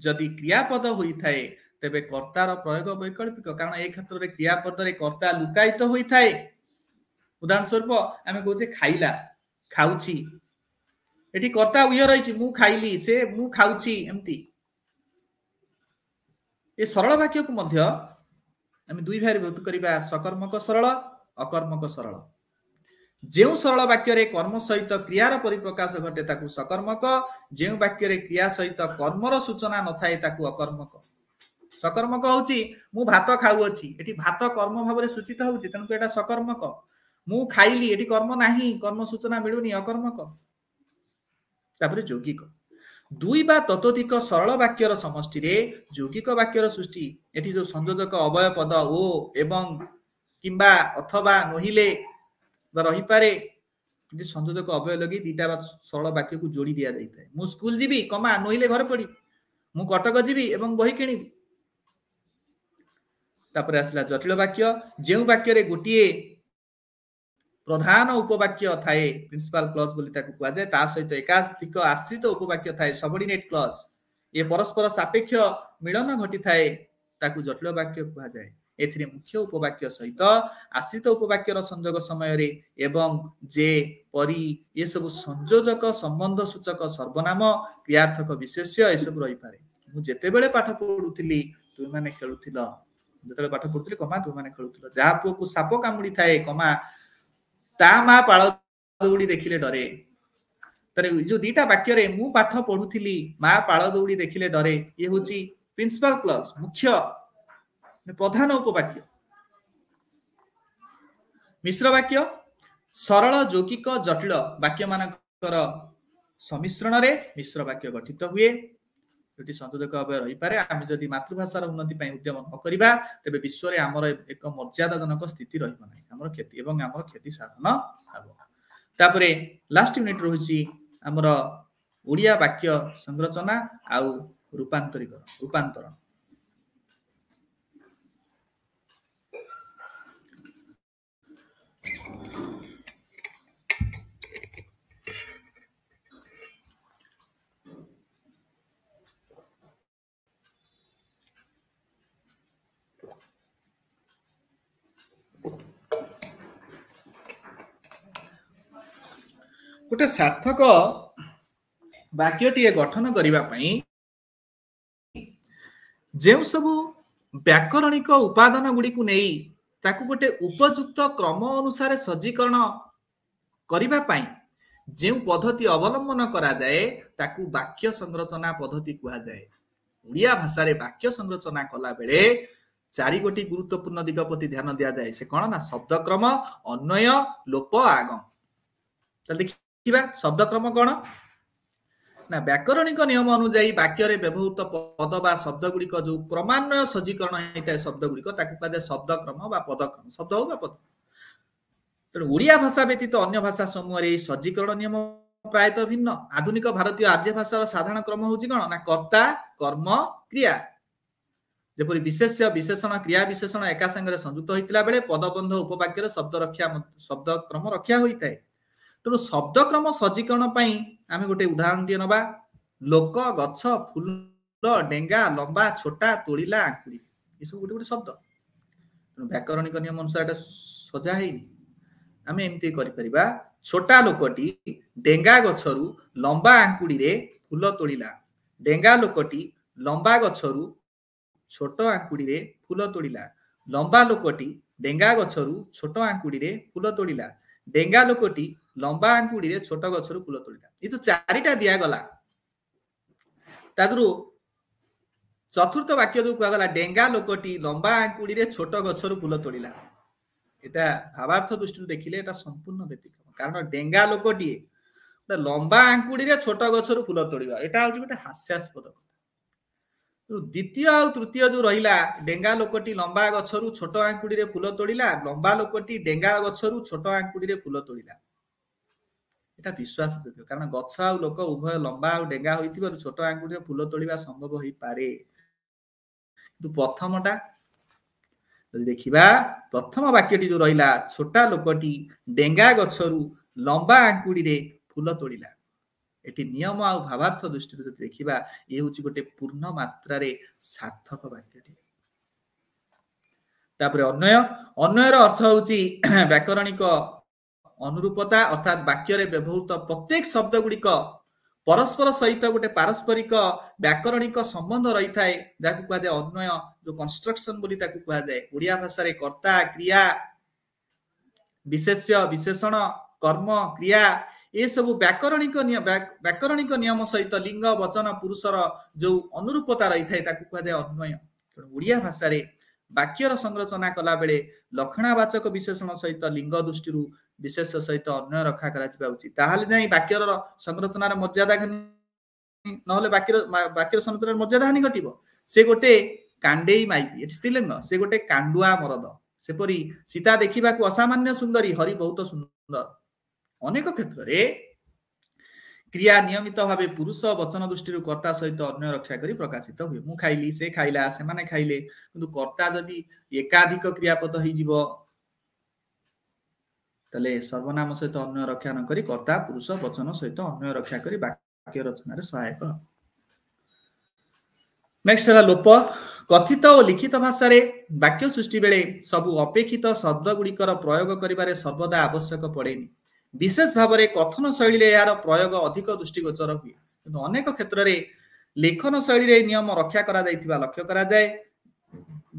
ଯଦି କ୍ରିୟାପଦ ହୋଇଥାଏ ତେବେ କର୍ତ୍ତାର ପ୍ରୟୋଗ ବୈକଳ୍ପିକ କାରଣ ଏ କ୍ଷେତ୍ରରେ କ୍ରିୟାପଦରେ କର୍ତ୍ତା ଲୁକାୟିତ ହୋଇଥାଏ ଉଦାହରଣ ସ୍ୱରୂପ ଆମେ କହୁଛେ ଖାଇଲା ଖାଉଛି ଏଠି କର୍ତ୍ତା ଉୟ ରହିଛି ମୁଁ ଖାଇଲି ସେ ମୁଁ ଖାଉଛି ଏମିତି ଏ ସରଳ ବାକ୍ୟକୁ ମଧ୍ୟ ଆମେ ଦୁଇ ଭାଇ ବିଭକ୍ତ କରିବା ସକର୍ମକ ସରଳ ଅକର୍ମକ ସରଳ ଯେଉଁ ସରଳ ବାକ୍ୟରେ କର୍ମ ସହିତ କ୍ରିୟାର ପରିପ୍ରକାଶ ଘଟେ ତାକୁ ସକର୍ମକ ଯେଉଁ ବାକ୍ୟରେ କ୍ରିୟା ସହିତ କର୍ମର ସୂଚନା ନଥାଏ ତାକୁ ଅକର୍ମକ ସକର୍ମକ ହଉଛି ମୁଁ ଭାତ ଖାଉଅଛି ଏଠି ଭାତ କର୍ମ ଭାବରେ ସୂଚିତ ହଉଛି ତେଣୁ ଏଇଟା ସକର୍ମକ ମୁଁ ଖାଇଲି ଏଠି କର୍ମ ନାହିଁ କର୍ମ ସୂଚନା ମିଳୁନି ଅକର୍ମକ ତାପରେ ଯୌଗିକ ଦୁଇ ବା ତତୋଧିକ ସରଳ ବାକ୍ୟର ସମଷ୍ଟିରେ ଯୌଗିକ ବାକ୍ୟର ସୃଷ୍ଟି ଏଠି ଯୋଉ ସଂଯୋଜକ ଅବୟ ପଦ ଓ ଏବଂ କିମ୍ବା ଅଥବା ନହିଲେ বা ରହିପାରେ কিন্তু সংযোজক অবয় লগি দুইটা সরল বাক্যকে যোড়ি দিয়া যাই মু স্কুল যাবি কমা নইলে ঘরে পড়ি মু কটক যাবি এবং বহি কিনিবি তাপরে আসলা জটিল বাক্য যে বাক্যরে গোটিয়ে প্রধান উপবাক্য থাকে প্রিন্সিপাল ক্লজ বলে তাকে কুযায় তা সহিত একাধিক আশ্রিত উপবাক্য থাকে সবর্ডিনেট ক্লজ ইয়ে পরস্পর সাপেক্ষ মিলন ঘটি থাকে তাকে জটিল বাক্য কুযায় ଏଥିରେ ମୁଖ୍ୟ ଉପବାକ୍ୟ ସହିତ ଆଶ୍ରିତ ଉପବାକ୍ୟର ସଂଯୋଗ ସମୟରେ ଏବଂ ଯେ ପରି ଏସବୁ ସଂଯୋଜକ ସମ୍ବନ୍ଧ ସୂଚକ ସର୍ବନାମ କ୍ରିୟାର୍ଥକ ବିଶେଷ୍ୟ ଏସବୁ ରହିପାରେ ମୁଁ ଯେତେବେଳେ ପାଠ ପଢୁଥିଲି ତୁମେମାନେ ଖେଳୁଥିଲ ଯେତେବେଳେ ପାଠ ପଢୁଥିଲି କମା ତୁମେମାନେ ଖେଳୁଥିଲ ଯାହା ପୁଅକୁ ସାପ କାମୁଡି ଥାଏ କମା ତା ମା ପାଳ ଦୌଡ଼ି ଦେଖିଲେ ଡରେ ତାର ଯୋଉ ଦିଟା ବାକ୍ୟରେ ମୁଁ ପାଠ ପଢୁଥିଲି ମା ପାଳ ଦୌଡ଼ି ଦେଖିଲେ ଡରେ ଇଏ ହଉଛି ପ୍ରିନ୍ସିପାଲ କ୍ଲସ ମୁଖ୍ୟ ପ୍ରଧାନ ଉପବାକ୍ୟ ମିଶ୍ର ବାକ୍ୟ ସରଳ ଯୌଗିକ ଜଟିଳ ବାକ୍ୟ ମାନଙ୍କର ସମିଶ୍ରଣରେ ମିଶ୍ର ବାକ୍ୟ ଗଠିତ ହୁଏ ଯେଉଁଠି ସଂଯୋଜକ ଭାବେ ରହିପାରେ ଆମେ ଯଦି ମାତୃଭାଷାର ଉନ୍ନତି ପାଇଁ ଉଦ୍ୟମ ନ କରିବା ତେବେ ବିଶ୍ୱରେ ଆମର ଏକ ମର୍ଯ୍ୟାଦାଜନକ ସ୍ଥିତି ରହିବ ନାହିଁ ଆମର କ୍ଷତି ଏବଂ ଆମର କ୍ଷତି ସାଧନ ହେବ ତାପରେ ଲାଷ୍ଟ ୟୁନିଟ୍ ରହୁଛି ଆମର ଓଡ଼ିଆ ବାକ୍ୟ ସଂରଚନା ଆଉ ରୂପାନ୍ତରିକ ରୂପାନ୍ତରଣ ଗୋଟେ ସାର୍ଥକ ବାକ୍ୟଟିଏ ଗଠନ କରିବା ପାଇଁ ଯେଉଁ ସବୁ ବ୍ୟାକରଣିକ ଉପାଦାନ ଗୁଡିକୁ ନେଇ ତାକୁ ଗୋଟେ ଉପଯୁକ୍ତ କ୍ରମ ଅନୁସାରେ ସଜ୍ଜୀକରଣ କରିବା ପାଇଁ ଯେଉଁ ପଦ୍ଧତି ଅବଲମ୍ବନ କରାଯାଏ ତାକୁ ବାକ୍ୟ ସଂରଚନା ପଦ୍ଧତି କୁହାଯାଏ ଓଡ଼ିଆ ଭାଷାରେ ବାକ୍ୟ ସଂରଚନା କଲାବେଳେ ଚାରିଗୋଟି ଗୁରୁତ୍ୱପୂର୍ଣ୍ଣ ଦିଗ ପ୍ରତି ଧ୍ୟାନ ଦିଆଯାଏ ସେ କ'ଣ ନା ଶବ୍ଦକ୍ରମ ଅନ୍ୟ ଲୋପ ଆଗ ଦେଖିବା ଶବ୍ଦକ୍ରମ କ'ଣ ନା ବ୍ୟାକରଣିକ ନିୟମ ଅନୁଯାୟୀ ବାକ୍ୟରେ ବ୍ୟବହୃତ ପଦ ବା ଶବ୍ଦ ଗୁଡିକ ଯୋଉ କ୍ରମାନ୍ୱୟ ସଜ୍ଜୀକରଣ ହେଇଥାଏ ଶବ୍ଦ ଗୁଡିକ ତାକୁ କୁହାଯାଏ ଶବ୍ଦକ୍ରମ ବା ପଦକ୍ରମ ଶବ୍ଦ ହଉ ବା ପଦ ତେଣୁ ଓଡିଆ ଭାଷା ବ୍ୟତୀତ ଅନ୍ୟ ଭାଷା ସମୂହରେ ଏହି ସଜ୍ଜୀକରଣ ନିୟମ ପ୍ରାୟତଃ ଭିନ୍ନ ଆଧୁନିକ ଭାରତୀୟ ଆର୍ଯ୍ୟ ଭାଷାର ସାଧାରଣ କ୍ରମ ହଉଛି କଣ ନା କର୍ତ୍ତା କର୍ମ କ୍ରିୟା ଯେପରି ବିଶେଷ ବିଶେଷଣ କ୍ରିୟା ବିଶେଷଣ ଏକା ସାଙ୍ଗରେ ସଂଯୁକ୍ତ ହୋଇଥିଲା ବେଳେ ପଦବନ୍ଧ ଉପବାକ୍ୟରେ ଶବ୍ଦ ରକ୍ଷା ଶବ୍ଦ କ୍ରମ ରକ୍ଷା ହୋଇଥାଏ ତେଣୁ ଶବ୍ଦକ୍ରମ ସଜ୍ଜୀକରଣ ପାଇଁ ଆମେ ଗୋଟେ ଉଦାହରଣଟିଏ ନେବା ଲୋକ ଗଛ ଫୁଲ ଡେଙ୍ଗା ଲମ୍ବା ଛୋଟା ତୋଳିଲା ଆଙ୍କୁଡ଼ି ଏସବୁ ଗୋଟେ ଗୋଟେ ଶବ୍ଦ ତେଣୁ ବ୍ୟାକରଣିକ ନିୟମ ଅନୁସାରେ ଏଟା ସଜା ହେଇନି ଆମେ ଏମିତି କରିପାରିବା ଛୋଟା ଲୋକଟି ଡେଙ୍ଗା ଗଛରୁ ଲମ୍ବା ଆଙ୍କୁଡ଼ିରେ ଫୁଲ ତୋଳିଲା ଡେଙ୍ଗା ଲୋକଟି ଲମ୍ବା ଗଛରୁ ଛୋଟ ଆଙ୍କୁଡ଼ିରେ ଫୁଲ ତୋଳିଲା ଲମ୍ବା ଲୋକଟି ଡେଙ୍ଗା ଗଛରୁ ଛୋଟ ଆଙ୍କୁଡ଼ିରେ ଫୁଲ ତୋଳିଲା ଡେଙ୍ଗା ଲୋକଟି ଲମ୍ବା ଆଙ୍କୁଡ଼ିରେ ଛୋଟ ଗଛରୁ ଫୁଲ ତୋଳିଟା ଏ ଯୋଉ ଚାରିଟା ଦିଆଗଲା ତା ଦେହରୁ ଚତୁର୍ଥ ବାକ୍ୟ ଯୋଉ କୁହାଗଲା ଡେଙ୍ଗା ଲୋକଟି ଲମ୍ବା ଆଙ୍କୁଡ଼ିରେ ଛୋଟ ଗଛରୁ ଫୁଲ ତୋଳିଲା ଏଟା ଭାବାର୍ଥ ଦୃଷ୍ଟିରୁ ଦେଖିଲେ ଏଟା ସମ୍ପୂର୍ଣ୍ଣ ବ୍ୟତିକ୍ରମ କାରଣ ଡେଙ୍ଗା ଲୋକଟିଏ ଗୋଟେ ଲମ୍ବା ଆଙ୍କୁଡ଼ିରେ ଛୋଟ ଗଛରୁ ଫୁଲ ତୋଳିବା ଏଟା ହଉଛି ଗୋଟେ ହାସ୍ୟାସ୍ପଦ କଥା ଦ୍ୱିତୀୟ ଆଉ ତୃତୀୟ ଯୋଉ ରହିଲା ଡେଙ୍ଗା ଲୋକଟି ଲମ୍ବା ଗଛରୁ ଛୋଟ ଆଙ୍କୁଡ଼ିରେ ଫୁଲ ତୋଳିଲା ଲମ୍ବା ଲୋକଟି ଡେଙ୍ଗା ଗଛରୁ ଛୋଟ ଆଙ୍କୁଡ଼ିରେ ଫୁଲ ତୋଳିଲା ଏଟା ବିଶ୍ୱାସ ଯୋଗ୍ୟ କାରଣ ଗଛ ଆଉ ଲୋକ ଉଭୟ ଲମ୍ବା ଆଉ ଡେଙ୍ଗା ହୋଇଥିବାରୁ ଛୋଟ ଆଙ୍ଗୁଠିରେ ଫୁଲ ତୋଳିବା ସମ୍ଭବ ହୋଇପାରେ କିନ୍ତୁ ପ୍ରଥମଟା ଯଦି ଦେଖିବା ପ୍ରଥମ ବାକ୍ୟଟି ଯୋଉ ରହିଲା ଛୋଟ ଲୋକଟି ଡେଙ୍ଗା ଗଛରୁ ଲମ୍ବା ଆଙ୍କୁଡ଼ିରେ ଫୁଲ ତୋଳିଲା ଏଠି ନିୟମ ଆଉ ଭାବାର୍ଥ ଦୃଷ୍ଟିରୁ ଯଦି ଦେଖିବା ଇଏ ହଉଛି ଗୋଟେ ପୂର୍ଣ୍ଣ ମାତ୍ରାରେ ସାର୍ଥକ ବାକ୍ୟଟି ତାପରେ ଅନ୍ୟ ଅନ୍ୟର ଅର୍ଥ ହଉଛି ବ୍ୟାକରଣିକ ଅନୁରୂପତା ଅର୍ଥାତ୍ ବାକ୍ୟରେ ବ୍ୟବହୃତ ପ୍ରତ୍ୟେକ ଶବ୍ଦ ଗୁଡିକ ପରସ୍ପର ସହିତ ଗୋଟେ ପାରସ୍ପରିକ ବ୍ୟାକରଣିକ ସମ୍ବନ୍ଧ ରହିଥାଏ ଯାହାକୁ କୁହାଯାଏ ଅନ୍ୱୟ ଯୋଉ କନଷ୍ଟ୍ରକ୍ସନ୍ ବୋଲି ତାକୁ କୁହାଯାଏ ଓଡ଼ିଆ ଭାଷାରେ କର୍ତ୍ତା କ୍ରିୟା ବିଶେଷ୍ୟ ବିଶେଷଣ କର୍ମ କ୍ରିୟା ଏସବୁ ବ୍ୟାକରଣିକ ବ୍ୟାକରଣିକ ନିୟମ ସହିତ ଲିଙ୍ଗ ବଚନ ପୁରୁଷର ଯୋଉ ଅନୁରୂପତା ରହିଥାଏ ତାକୁ କୁହାଯାଏ ଅନ୍ୱୟ ତେଣୁ ଓଡ଼ିଆ ଭାଷାରେ ବାକ୍ୟର ସଂରଚନା କଲାବେଳେ ଲକ୍ଷଣାବାଚକ ବିଶେଷଣ ସହିତ ଲିଙ୍ଗ ଦୃଷ୍ଟିରୁ ବିଶେଷ ସହିତ ଅନ୍ୟ ରକ୍ଷା କରାଯିବା ଉଚିତ ତାହେଲେ ଯାଇ ବାକ୍ୟର ସଂରଚନାର ମର୍ଯ୍ୟାଦା ନହେଲେ ବାକ୍ୟର ବାକ୍ୟର ସଂରଚନାର ମର୍ଯ୍ୟାଦା ହାନି ଘଟିବ ସେ ଗୋଟେ କାଣ୍ଡେଇ ମାଇପି ଏଠି ସ୍ତ୍ରୀଲିଙ୍ଗ ସେ ଗୋଟେ କାଣ୍ଡୁଆ ମରଦ ସେପରି ସୀତା ଦେଖିବାକୁ ଅସାମାନ୍ୟ ସୁନ୍ଦରୀ ହରି ବହୁତ ସୁନ୍ଦର ଅନେକ କ୍ଷେତ୍ରରେ କ୍ରିୟା ନିୟମିତ ଭାବେ ପୁରୁଷ ବଚନ ଦୃଷ୍ଟିରୁ କର୍ତ୍ତା ସହିତ ଅନ୍ୟ ରକ୍ଷା କରି ପ୍ରକାଶିତ ହୁଏ ମୁଁ ଖାଇଲି ସେ ଖାଇଲା ସେମାନେ ଖାଇଲେ କିନ୍ତୁ କର୍ତ୍ତା ଯଦି ଏକାଧିକ କ୍ରିୟାପଦ ହେଇଯିବ ତାହେଲେ ସର୍ବନାମ ସହିତ ଅନ୍ୟ ରକ୍ଷା ନ କରି କର୍ତ୍ତା ପୁରୁଷ ବଚନ ସହିତ ଅନ୍ୟ ରକ୍ଷା କରି ବାକ୍ୟ ରଚନାରେ ସହାୟକ ନେକ୍ସଟ ହେଲା ଲୋପ କଥିତ ଓ ଲିଖିତ ଭାଷାରେ ବାକ୍ୟ ସୃଷ୍ଟି ବେଳେ ସବୁ ଅପେକ୍ଷିତ ଶବ୍ଦ ଗୁଡିକର ପ୍ରୟୋଗ କରିବାରେ ସର୍ବଦା ଆବଶ୍ୟକ ପଡ଼େନି ବିଶେଷ ଭାବରେ କଥନ ଶୈଳୀରେ ଏହାର ପ୍ରୟୋଗ ଅଧିକ ଦୃଷ୍ଟିଗୋଚର ହୁଏ କିନ୍ତୁ ଅନେକ କ୍ଷେତ୍ରରେ ଲେଖନ ଶୈଳୀରେ ନିୟମ ରକ୍ଷା କରାଯାଇଥିବା ଲକ୍ଷ୍ୟ କରାଯାଏ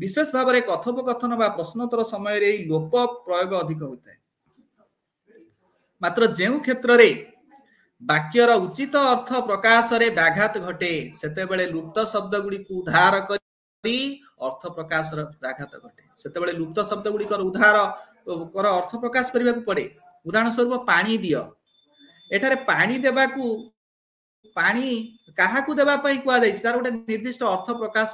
ବିଶେଷ ଭାବରେ କଥୋପକଥନ ବା ପ୍ରଶ୍ନୋତ୍ତର ସମୟରେ ଏହି ଲୋପ ପ୍ରୟୋଗ ଅଧିକ ହୋଇଥାଏ ମାତ୍ର ଯେଉଁ କ୍ଷେତ୍ରରେ ବାକ୍ୟର ଉଚିତ ଅର୍ଥ ପ୍ରକାଶରେ ବ୍ୟାଘାତ ଘଟେ ସେତେବେଳେ ଲୁପ୍ତ ଶବ୍ଦ ଗୁଡିକୁ ଉଦ୍ଧାର କରି ଅର୍ଥ ପ୍ରକାଶର ବ୍ୟାଘାତ ଘଟେ ସେତେବେଳେ ଲୁପ୍ତ ଶବ୍ଦ ଗୁଡିକର ଉଦ୍ଧାର ଅର୍ଥ ପ୍ରକାଶ କରିବାକୁ ପଡେ ଉଦାହରଣ ସ୍ୱରୂପ ପାଣି ଦିଅ ଏଠାରେ ପାଣି ଦେବାକୁ ପାଣି କାହାକୁ ଦେବା ପାଇଁ କୁହାଯାଇଛି ତାର ଗୋଟେ ନିର୍ଦ୍ଦିଷ୍ଟ ଅର୍ଥ ପ୍ରକାଶ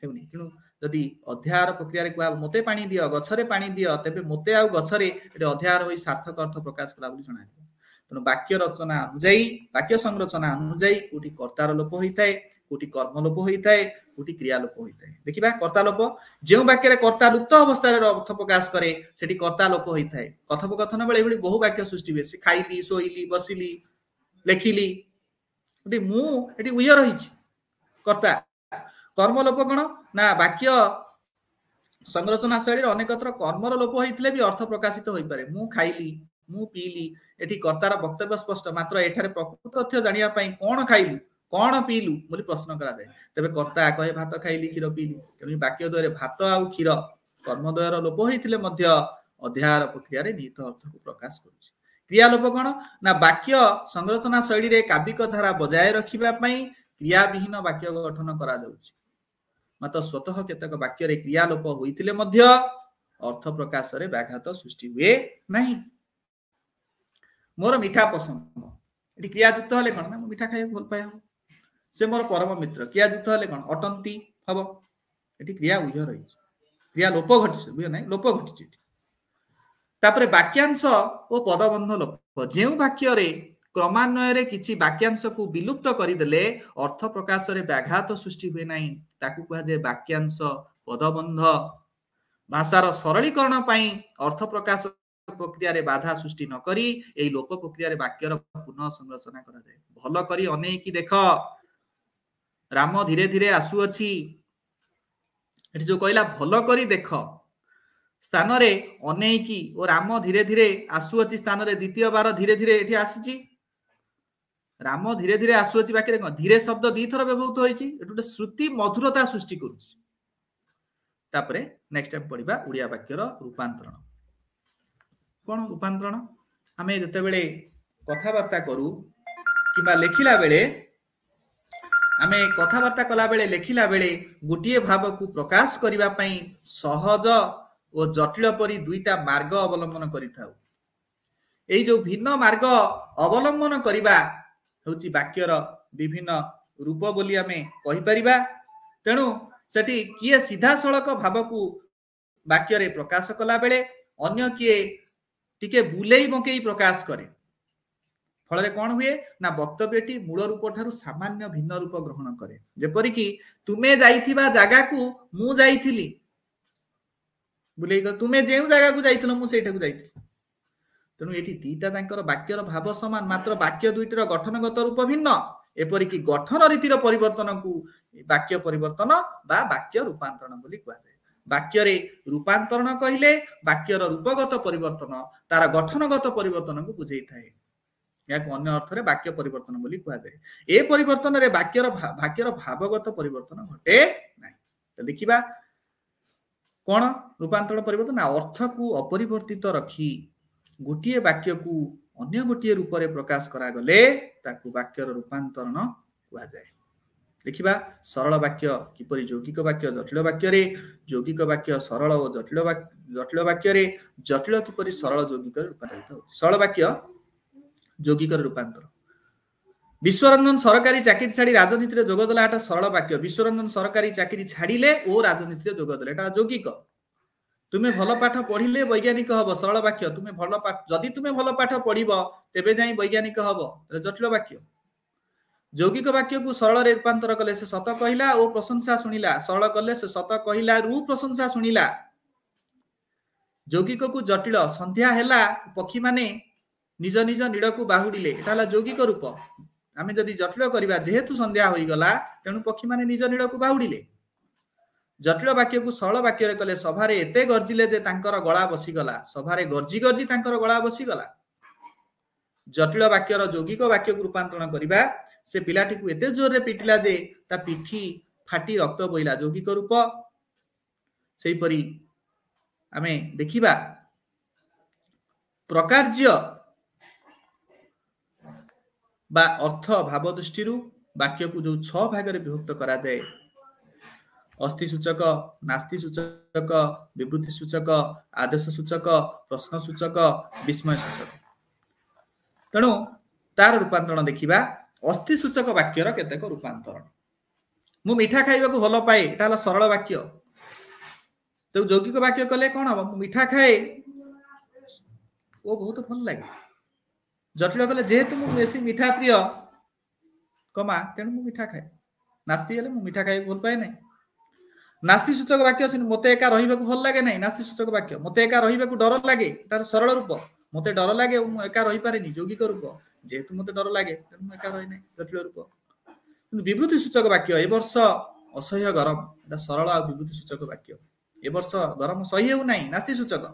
ହେଉନି ତେଣୁ ଯଦି ଅଧ୍ୟାୟର ପ୍ରକ୍ରିୟାରେ କୁହା ମୋତେ ପାଣି ଦିଅ ଗଛରେ ପାଣି ଦିଅ ତେବେ ମୋତେ ଆଉ ଗଛରେ ଏଠି ଅଧ୍ୟାୟର ହୋଇ ସାର୍ଥକ ଅର୍ଥ ପ୍ରକାଶ କଲା ବୋଲି ଜଣାଯିବ ତେଣୁ ବାକ୍ୟ ରଚନା ଅନୁଯାୟୀ ବାକ୍ୟ ସଂରଚନା ଅନୁଯାୟୀ କୋଉଠି କର୍ତ୍ତାର ଲୋପ ହୋଇଥାଏ କୋଉଠି କର୍ମଲୋପ ହୋଇଥାଏ କୋଉଠି କ୍ରିୟାଲୋପ ହୋଇଥାଏ ଦେଖିବା କର୍ତ୍ତାଲୋପ ଯେଉଁ ବାକ୍ୟରେ କର୍ତ୍ତା ଲୁପ୍ତ ଅବସ୍ଥାରେ ଅର୍ଥ ପ୍ରକାଶ କରେ ସେଠି କର୍ତ୍ତାଲୋପ ହୋଇଥାଏ କଥୋପକଥନ ବେଳେ ଏଭଳି ବହୁ ବାକ୍ୟ ସୃଷ୍ଟି ହୁଏ ସେ ଖାଇଲି ଶୋଇଲି ବସିଲି ଲେଖିଲି ଏଠି ମୁଁ ଏଠି ଉୟ ରହିଛି କର୍ତ୍ତା କର୍ମଲୋପ କ'ଣ ନା ବାକ୍ୟ ସଂରଚନା ଶୈଳୀରେ ଅନେକତ୍ର କର୍ମର ଲୋପ ହେଇଥିଲେ ବି ଅର୍ଥ ପ୍ରକାଶିତ ହୋଇପାରେ ମୁଁ ଖାଇଲି ମୁଁ ପିଇଲି ଏଠି କର୍ତ୍ତାର ବକ୍ତବ୍ୟ ସ୍ପଷ୍ଟ ମାତ୍ର ଏଠାରେ ପ୍ରକୃତ ତଥ୍ୟ ଜାଣିବା ପାଇଁ କ'ଣ ଖାଇଲୁ କ'ଣ ପିଇଲୁ ବୋଲି ପ୍ରଶ୍ନ କରାଯାଏ ତେବେ କର୍ତ୍ତା କହେ ଭାତ ଖାଇଲି କ୍ଷୀର ପିଇଲି ତେଣୁ ବାକ୍ୟ ଦ୍ୱୟରେ ଭାତ ଆଉ କ୍ଷୀର କର୍ମଦ୍ୱୟର ଲୋପ ହେଇଥିଲେ ମଧ୍ୟ ଅଧ୍ୟାୟର ପ୍ରକ୍ରିୟାରେ ନିହିତ ଅର୍ଥକୁ ପ୍ରକାଶ କରୁଛି କ୍ରିୟାଲୋପ କ'ଣ ନା ବାକ୍ୟ ସଂରଚନା ଶୈଳୀରେ କାବିକ ଧାରା ବଜାୟ ରଖିବା ପାଇଁ କ୍ରିୟାବିହୀନ ବାକ୍ୟ ଗଠନ କରାଯାଉଛି ମାତ୍ର ସ୍ୱତଃ କେତେକ ବାକ୍ୟରେ କ୍ରିୟାଲୋପ ହୋଇଥିଲେ ମଧ୍ୟ ଅର୍ଥ ପ୍ରକାଶରେ ବ୍ୟାଘାତ ସୃଷ୍ଟି ହୁଏ ନାହିଁ ମୋର ମିଠା ପସନ୍ଦ ଏଠି କ୍ରିୟାଯୁକ୍ତ ହେଲେ କ'ଣ ନା ମୁଁ ମିଠା ଖାଇବାକୁ ଭଲ ପାଏ ସେ ମୋର ପରମ ମିତ୍ର କ୍ରିୟାଯୁକ୍ତ ହେଲେ କ'ଣ ଅଟନ୍ତି ହବ ଏଠି କ୍ରିୟା ଉଝ ରହିଛି କ୍ରିୟା ଲୋପ ଘଟିଛି ବୁଝ ନାହିଁ ଲୋପ ଘଟିଛି ଏଠି ତାପରେ ବାକ୍ୟାଂଶ ଓ ପଦବନ୍ଧ ଲୋପ ଯେଉଁ ବାକ୍ୟରେ କ୍ରମାନ୍ୱୟରେ କିଛି ବାକ୍ୟାଂଶକୁ ବିଲୁପ୍ତ କରିଦେଲେ ଅର୍ଥ ପ୍ରକାଶରେ ବ୍ୟାଘାତ ସୃଷ୍ଟି ହୁଏ ନାହିଁ ତାକୁ କୁହାଯାଏ ବାକ୍ୟାଂଶ ପଦବନ୍ଧ ଭାଷାର ସରଳୀକରଣ ପାଇଁ ଅର୍ଥ ପ୍ରକାଶ ପ୍ରକ୍ରିୟାରେ ବାଧା ସୃଷ୍ଟି ନ କରି ଏହି ଲୋକ ପ୍ରକ୍ରିୟାରେ ବାକ୍ୟର ପୁନଃ ସଂରଚନା କରାଯାଏ ଭଲ କରି ଅନେଇକି ଦେଖ ରାମ ଧୀରେ ଧୀରେ ଆସୁଅଛି ଏଠି ଯୋଉ କହିଲା ଭଲ କରି ଦେଖ ସ୍ଥାନରେ ଅନେଇକି ଓ ରାମ ଧୀରେ ଧୀରେ ଆସୁଅଛି ସ୍ଥାନରେ ଦ୍ୱିତୀୟ ବାର ଧୀରେ ଧୀରେ ଏଠି ଆସିଛି ରାମ ଧୀରେ ଧୀରେ ଆସୁଅଛି ବାକିରେ କଣ ଧୀରେ ଶବ୍ଦ ଦିଥର ବ୍ୟବହୃତ ହୋଇଛି ଏଠି ଗୋଟେ ଶ୍ରୁତି ମଧୁରତା ସୃଷ୍ଟି କରୁଛି ତାପରେ ନେକ୍ସଟ ଟାଇମ୍ ପଢିବା ଓଡ଼ିଆ ବାକ୍ୟର ରୂପାନ୍ତରଣ କ'ଣ ରୂପାନ୍ତରଣ ଆମେ ଯେତେବେଳେ କଥାବାର୍ତ୍ତା କରୁ କିମ୍ବା ଲେଖିଲା ବେଳେ ଆମେ କଥାବାର୍ତ୍ତା କଲାବେଳେ ଲେଖିଲା ବେଳେ ଗୋଟିଏ ଭାବକୁ ପ୍ରକାଶ କରିବା ପାଇଁ ସହଜ ଓ ଜଟିଳ ପରି ଦୁଇଟା ମାର୍ଗ ଅବଲମ୍ବନ କରିଥାଉ ଏଇ ଯୋଉ ଭିନ୍ନ ମାର୍ଗ ଅବଲମ୍ବନ କରିବା ହେଉଛି ବାକ୍ୟର ବିଭିନ୍ନ ରୂପ ବୋଲି ଆମେ କହିପାରିବା ତେଣୁ ସେଠି କିଏ ସିଧାସଳଖ ଭାବକୁ ବାକ୍ୟରେ ପ୍ରକାଶ କଲାବେଳେ ଅନ୍ୟ କିଏ ଟିକେ ବୁଲେଇ ବଙ୍କେଇ ପ୍ରକାଶ କରେ ଫଳରେ କ'ଣ ହୁଏ ନା ବକ୍ତବ୍ୟଟି ମୂଳ ରୂପଠାରୁ ସାମାନ୍ୟ ଭିନ୍ନ ରୂପ ଗ୍ରହଣ କରେ ଯେପରିକି ତୁମେ ଯାଇଥିବା ଜାଗାକୁ ମୁଁ ଯାଇଥିଲି ବୁଲେଇ ତୁମେ ଯେଉଁ ଜାଗାକୁ ଯାଇଥିଲ ମୁଁ ସେଇଠାକୁ ଯାଇଥିଲି ତେଣୁ ଏଠି ଦିଟା ତାଙ୍କର ବାକ୍ୟର ଭାବ ସମାନ ମାତ୍ର ବାକ୍ୟ ଦୁଇଟିର ଗଠନଗତ ରୂପ ଭିନ୍ନ ଏପରିକି ଗଠନ ରୀତିର ପରିବର୍ତ୍ତନକୁ ବାକ୍ୟ ପରିବର୍ତ୍ତନ ବା ବାକ୍ୟ ରୂପାନ୍ତରଣ ବୋଲି କୁହାଯାଏ ବାକ୍ୟରେ ରୂପାନ୍ତରଣ କହିଲେ ବାକ୍ୟର ରୂପଗତ ପରିବର୍ତ୍ତନ ତାର ଗଠନଗତ ପରିବର୍ତ୍ତନକୁ ବୁଝେଇଥାଏ ଏହାକୁ ଅନ୍ୟ ଅର୍ଥରେ ବାକ୍ୟ ପରିବର୍ତ୍ତନ ବୋଲି କୁହାଯାଏ ଏ ପରିବର୍ତ୍ତନରେ ବାକ୍ୟର ବାକ୍ୟର ଭାବଗତ ପରିବର୍ତ୍ତନ ଘଟେ ନାହିଁ ତ ଦେଖିବା କଣ ରୂପାନ୍ତରଣ ପରିବର୍ତ୍ତନ ନା ଅର୍ଥକୁ ଅପରିବର୍ତ୍ତିତ ରଖି ଗୋଟିଏ ବାକ୍ୟକୁ ଅନ୍ୟ ଗୋଟିଏ ରୂପରେ ପ୍ରକାଶ କରାଗଲେ ତାକୁ ବାକ୍ୟର ରୂପାନ୍ତରଣ କୁହାଯାଏ ଦେଖିବା ସରଳ ବାକ୍ୟ କିପରି ଯୌଗିକ ବାକ୍ୟ ଜଟିଳ ବାକ୍ୟରେ ଯୌଗିକ ବାକ୍ୟ ସରଳ ଓ ଜଟିଳ ଜଟିଳ ବାକ୍ୟରେ ଜଟିଳ କିପରି ସରଳ ଯୌଗିକରେ ରୂପାନ୍ତରିତ ହେଉଛି ସରଳ ବାକ୍ୟ যৌগিকর রূপান্তর বিশ্বরঞ্জন সরকারি চাকরি ছাড়ি রাজনীতিতে যোগ যোগদেলা এটা সরল বাক্য বিশ্বরঞ্জন সরকারি চাকরি ছাড়িলে ও রাজনীতিতে যোগ দেলে এটা যৌগিক তুমি ভালো পাঠ পড়িলে বৈজ্ঞানিক হব সরল বাক্য তুমি ভাল পাঠ যদি তুমি ভাল পাঠ পড়িব তেবে যাই বৈজ্ঞানিক হব জটিল বাক্য যৌগিক বাক্যকু সরলরে রূপান্তর কলে সে সত কহিলা ও প্রশংসা শুনিলা সরল কলে সে সত কহিলা রু প্রশংসা শুনিলা যৌগিককু জটিল সন্ধ্যা হেলা পক্ষী মানে ନିଜ ନିଜ ନିଡ଼କୁ ବାହୁଡ଼ିଲେ ଏଟା ହେଲା ଯୌଗିକ ରୂପ ଆମେ ଯଦି ଜଟିଳ କରିବା ଯେହେତୁ ସନ୍ଧ୍ୟା ହୋଇଗଲା ତେଣୁ ପକ୍ଷୀମାନେ ନିଜ ନିଡ଼କୁ ବାହୁଡ଼ିଲେ ଜଟିଳ ବାକ୍ୟକୁ ସରଳ ବାକ୍ୟରେ କଲେ ସଭାରେ ଏତେ ଗର୍ଜିଲେ ଯେ ତାଙ୍କର ଗଳା ବସିଗଲା ସଭାରେ ଗର୍ଜି ଗର୍ଜି ତାଙ୍କର ଗଳା ବସିଗଲା ଜଟିଳ ବାକ୍ୟର ଯୌଗିକ ବାକ୍ୟକୁ ରୂପାନ୍ତରଣ କରିବା ସେ ପିଲାଟିକୁ ଏତେ ଜୋରରେ ପିଟିଲା ଯେ ତା ପିଠି ଫାଟି ରକ୍ତ ବୋଇଲା ଯୌଗିକ ରୂପ ସେହିପରି ଆମେ ଦେଖିବା ପ୍ରକାର୍ଯ୍ୟ ବା ଅର୍ଥ ଭାବ ଦୃଷ୍ଟିରୁ ବାକ୍ୟକୁ ଯୋଉ ଛଅ ଭାଗରେ ବିଭକ୍ତ କରାଯାଏ ଅସ୍ଥି ସୂଚକ ନାସ୍ତି ସୂଚକ ବିବୃତ୍ତି ସୂଚକ ଆଦେଶ ସୂଚକ ପ୍ରଶ୍ନ ସୂଚକ ବିସ୍ମୟ ସୂଚକ ତେଣୁ ତାର ରୂପାନ୍ତରଣ ଦେଖିବା ଅସ୍ଥି ସୂଚକ ବାକ୍ୟର କେତେକ ରୂପାନ୍ତରଣ ମୁଁ ମିଠା ଖାଇବାକୁ ଭଲ ପାଏ ଏଟା ହେଲା ସରଳ ବାକ୍ୟ ତେଣୁ ଯୌଗିକ ବାକ୍ୟ କଲେ କଣ ହବ ମୁଁ ମିଠା ଖାଏ ଓ ବହୁତ ଭଲ ଲାଗେ ଜଟିଳ କହିଲେ ଯେହେତୁ ମୁଁ ବେଶୀ ମିଠା ପ୍ରିୟ କମା ତେଣୁ ମୁଁ ମିଠା ଖାଏ ନାସ୍ତି ହେଲେ ମୁଁ ମିଠା ଖାଇବାକୁ ଭଲ ପାଏ ନାହିଁ ନାସ୍ତି ସୂଚକ ବାକ୍ୟ ଅଛି ମୋତେ ଏକା ରହିବାକୁ ଭଲ ଲାଗେ ନାହିଁ ନାସ୍ତି ସୂଚକ ବାକ୍ୟ ମୋତେ ଏକା ରହିବାକୁ ଡର ଲାଗେ ତାର ସରଳ ରୂପ ମୋତେ ଡର ଲାଗେ ମୁଁ ଏକା ରହିପାରେନି ଯୌଗିକ ରୂପ ଯେହେତୁ ମୋତେ ଡର ଲାଗେ ତେଣୁ ମୁଁ ଏକା ରହିନାହିଁ ଜଟିଳ ରୂପ କିନ୍ତୁ ବିବୃତ୍ତି ସୂଚକ ବାକ୍ୟ ଏ ବର୍ଷ ଅସହ୍ୟ ଗରମ ଏଇଟା ସରଳ ଆଉ ବିବୃତ୍ତି ସୂଚକ ବାକ୍ୟ ଏ ବର୍ଷ ଗରମ ସହି ହେଉନାହିଁ ନାସ୍ତି ସୂଚକ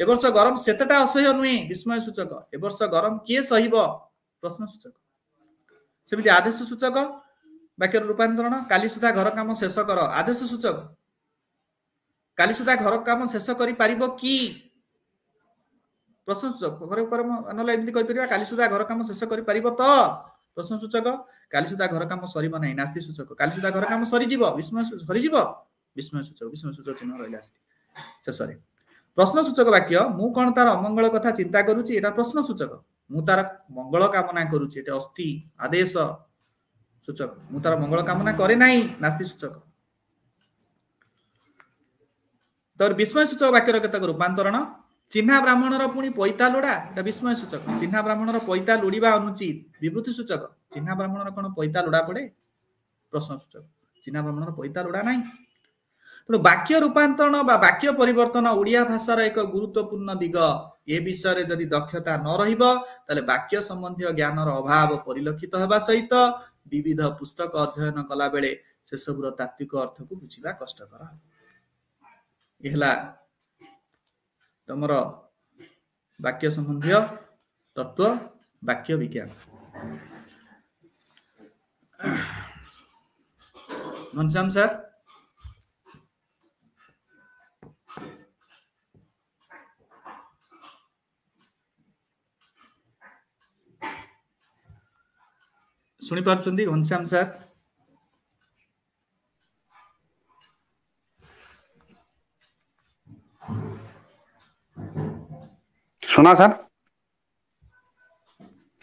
ଏ ବର୍ଷ ଗରମ ସେତେଟା ଅସହ୍ୟ ନୁହେଁ ବିସ୍ମୟ ସୂଚକ ଏ ବର୍ଷ ଗରମ କିଏ ସହିବ ପ୍ରଶ୍ନ ସୂଚକ ସେମିତି ଆଦେଶ ସୂଚକ ବାକ୍ୟର ରୂପାନ୍ତରଣ କାଲି ସୁଦ୍ଧା ଘର କାମ ଶେଷ କର ଆଦେଶ ସୂଚକ କାଲି ସୁଦ୍ଧା ଘର କାମ ଶେଷ କରିପାରିବ କି ପ୍ରଶ୍ନ ସୂଚକ ଘର କର୍ମ ନହେଲେ ଏମିତି କରିପାରିବା କାଲି ସୁଦ୍ଧା ଘର କାମ ଶେଷ କରିପାରିବ ତ ପ୍ରଶ୍ନ ସୂଚକ କାଲି ସୁଦ୍ଧା ଘର କାମ ସରିବ ନାହିଁ ନାସ୍ତି ସୂଚକ କାଲି ସୁଦ୍ଧା ଘର କାମ ସରିଯିବ ବିସ୍ମୟ ସରିଯିବ ବିସ୍ମୟ ସୂଚକ ବିସ୍ମୟ ସୂଚକ ଚିହ୍ନ ରହିଲା ଶେଷରେ ପ୍ରଶ୍ନସୂଚକ ବାକ୍ୟ ମୁଁ କ'ଣ ତାର ଅମଙ୍ଗଳ କଥା ଚିନ୍ତା କରୁଛି ଏଇଟା ପ୍ରଶ୍ନସୂଚକ ମୁଁ ତାର ମଙ୍ଗଳ କାମନା କରୁଛି ଏଟା ଅସ୍ଥି ଆଦେଶ ସୂଚକ ମୁଁ ତାର ମଙ୍ଗଳ କାମନା କରେ ନାହିଁ ନାସ୍ତି ସୂଚକ ତ ବିସ୍ମୟ ସୂଚକ ବାକ୍ୟର କେତେକ ରୂପାନ୍ତରଣ ଚିହ୍ନା ବ୍ରାହ୍ମଣର ପୁଣି ପଇତା ଲୋଡ଼ା ଏଟା ବିସ୍ମୟ ସୂଚକ ଚିହ୍ନା ବ୍ରାହ୍ମଣର ପଇତା ଲୋଡ଼ିବା ଅନୁଚିତ ବିବୃତି ସୂଚକ ଚିହ୍ନା ବ୍ରାହ୍ମଣର କ'ଣ ପଇତା ଲୋଡ଼ା ପଡ଼େ ପ୍ରଶ୍ନ ସୂଚକ ଚିହ୍ନା ବ୍ରାହ୍ମଣର ପଇତା ଲୋଡ଼ା ନାହିଁ ତେଣୁ ବାକ୍ୟ ରୂପାନ୍ତରଣ ବା ବାକ୍ୟ ପରିବର୍ତ୍ତନ ଓଡ଼ିଆ ଭାଷାର ଏକ ଗୁରୁତ୍ୱପୂର୍ଣ୍ଣ ଦିଗ ଏ ବିଷୟରେ ଯଦି ଦକ୍ଷତା ନ ରହିବ ତାହେଲେ ବାକ୍ୟ ସମ୍ବନ୍ଧୀୟ ଜ୍ଞାନର ଅଭାବ ପରିଲକ୍ଷିତ ହେବା ସହିତ ବିବିଧ ପୁସ୍ତକ ଅଧ୍ୟୟନ କଲାବେଳେ ସେସବୁର ତାତ୍ତ୍ୱିକ ଅର୍ଥକୁ ବୁଝିବା କଷ୍ଟକର ଏ ହେଲା ତମର ବାକ୍ୟ ସମ୍ବନ୍ଧୀୟ ତତ୍ତ୍ୱ ବାକ୍ୟ ବିଜ୍ଞାନ ଘନଶ୍ୟାମ ସାର୍ ଶୁଣିପାରୁଛନ୍ତି ଘନଶ୍ୟାମ सर सुना सर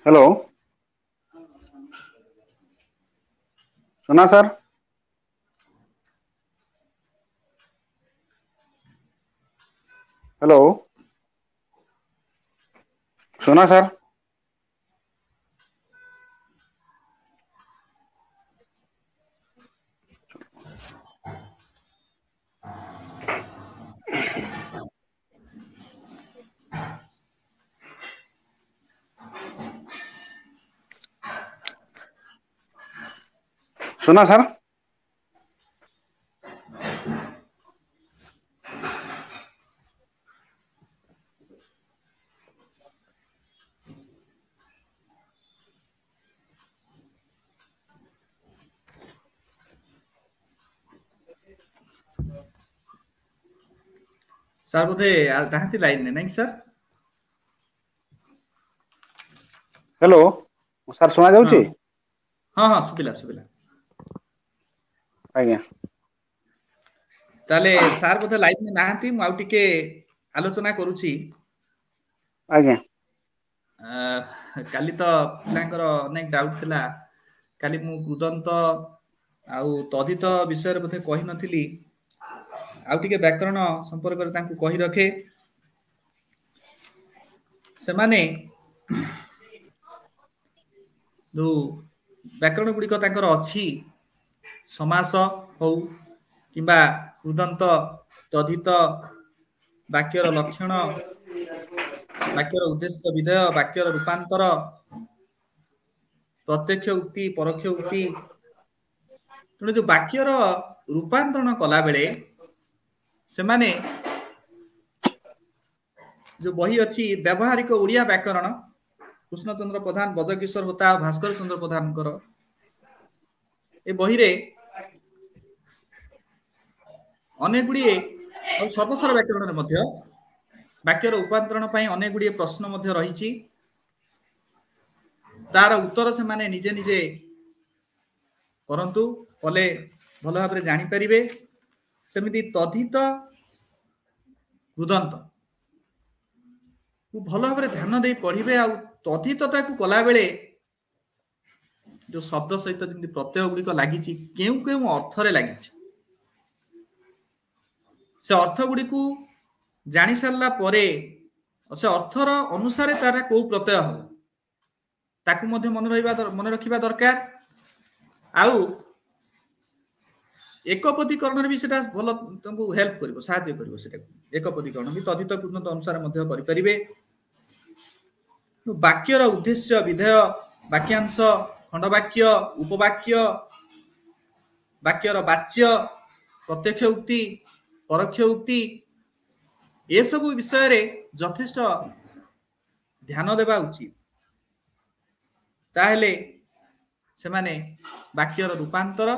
हेलो सुना सर हेलो सुना सर सुना सर सर बोधे कहाँ लाइन में नहीं सर हेलो सर सुना जाऊँ हाँ हाँ सुबिला सुबिला ଆଜ୍ଞା ତାହେଲେ ସାର୍ ବୋଧେ ଲାଇନ ନାହାନ୍ତି ମୁଁ ଆଉ ଟିକେ ଆଲୋଚନା କରୁଛି ଆଜ୍ଞା କାଲି ତ ପିଲାଙ୍କର ଅନେକ ଡାଉଟ ଥିଲା କାଲି ମୁଁ କୃଦନ୍ତ ଆଉ ତଦିତ ବିଷୟରେ ବୋଧେ କହିନଥିଲି ଆଉ ଟିକେ ବ୍ୟାକରଣ ସମ୍ପର୍କରେ ତାଙ୍କୁ କହି ରଖେ ସେମାନେ ଯୋଉ ବ୍ୟାକରଣ ଗୁଡିକ ତାଙ୍କର ଅଛି ସମାସ ହଉ କିମ୍ବା କୃଦନ୍ତ ତଧିତ ବାକ୍ୟର ଲକ୍ଷଣ ବାକ୍ୟର ଉଦ୍ଦେଶ୍ୟ ବିଧେୟ ବାକ୍ୟର ରୂପାନ୍ତର ପ୍ରତ୍ୟକ୍ଷ ଉକ୍ତି ପରୋକ୍ଷ ଉକ୍ତି ତେଣୁ ଯୋଉ ବାକ୍ୟର ରୂପାନ୍ତରଣ କଲାବେଳେ ସେମାନେ ଯୋଉ ବହି ଅଛି ବ୍ୟବହାରିକ ଓଡ଼ିଆ ବ୍ୟାକରଣ କୃଷ୍ଣଚନ୍ଦ୍ର ପ୍ରଧାନ ବଜକିଶୋର ହୋତା ଭାସ୍କର ଚନ୍ଦ୍ର ପ୍ରଧାନଙ୍କର ଏ ବହିରେ ଅନେକ ଗୁଡ଼ିଏ ଆଉ ସର୍ବସର ବ୍ୟାକରଣରେ ମଧ୍ୟ ବାକ୍ୟର ଉପାନ୍ତରଣ ପାଇଁ ଅନେକ ଗୁଡ଼ିଏ ପ୍ରଶ୍ନ ମଧ୍ୟ ରହିଛି ତାର ଉତ୍ତର ସେମାନେ ନିଜେ ନିଜେ କରନ୍ତୁ କଲେ ଭଲ ଭାବରେ ଜାଣିପାରିବେ ସେମିତି ତଧିତ କୃଦନ୍ତ ଭଲ ଭାବରେ ଧ୍ୟାନ ଦେଇ ପଢିବେ ଆଉ ତଧିତତାକୁ କଲାବେଳେ ଯୋଉ ଶବ୍ଦ ସହିତ ଯେମିତି ପ୍ରତ୍ୟୟ ଗୁଡିକ ଲାଗିଛି କେଉଁ କେଉଁ ଅର୍ଥରେ ଲାଗିଛି ସେ ଅର୍ଥ ଗୁଡିକୁ ଜାଣିସାରିଲା ପରେ ସେ ଅର୍ଥର ଅନୁସାରେ ତାର କୋଉ ପ୍ରତ୍ୟୟ ହବ ତାକୁ ମଧ୍ୟ ମନେ ରହିବା ମନେ ରଖିବା ଦରକାର ଆଉ ଏକପଦୀକରଣରେ ବି ସେଟା ଭଲ ତୁମକୁ ହେଲ୍ପ କରିବ ସାହାଯ୍ୟ କରିବ ସେଟାକୁ ଏକପଦୀକରଣ ବି ତଦିତ କୃତ ଅନୁସାରେ ମଧ୍ୟ କରିପାରିବେ ବାକ୍ୟର ଉଦ୍ଦେଶ୍ୟ ବିଧେୟ ବାକ୍ୟାଂଶ ଖଣ୍ଡବାକ୍ୟ ଉପବାକ୍ୟ ବାକ୍ୟର ବାଚ୍ୟ ପ୍ରତ୍ୟକ୍ଷ ଉକ୍ତି ପରୋକ୍ଷ ଉକ୍ତି ଏସବୁ ବିଷୟରେ ଯଥେଷ୍ଟ ଧ୍ୟାନ ଦେବା ଉଚିତ ତାହେଲେ ସେମାନେ ବାକ୍ୟର ରୂପାନ୍ତର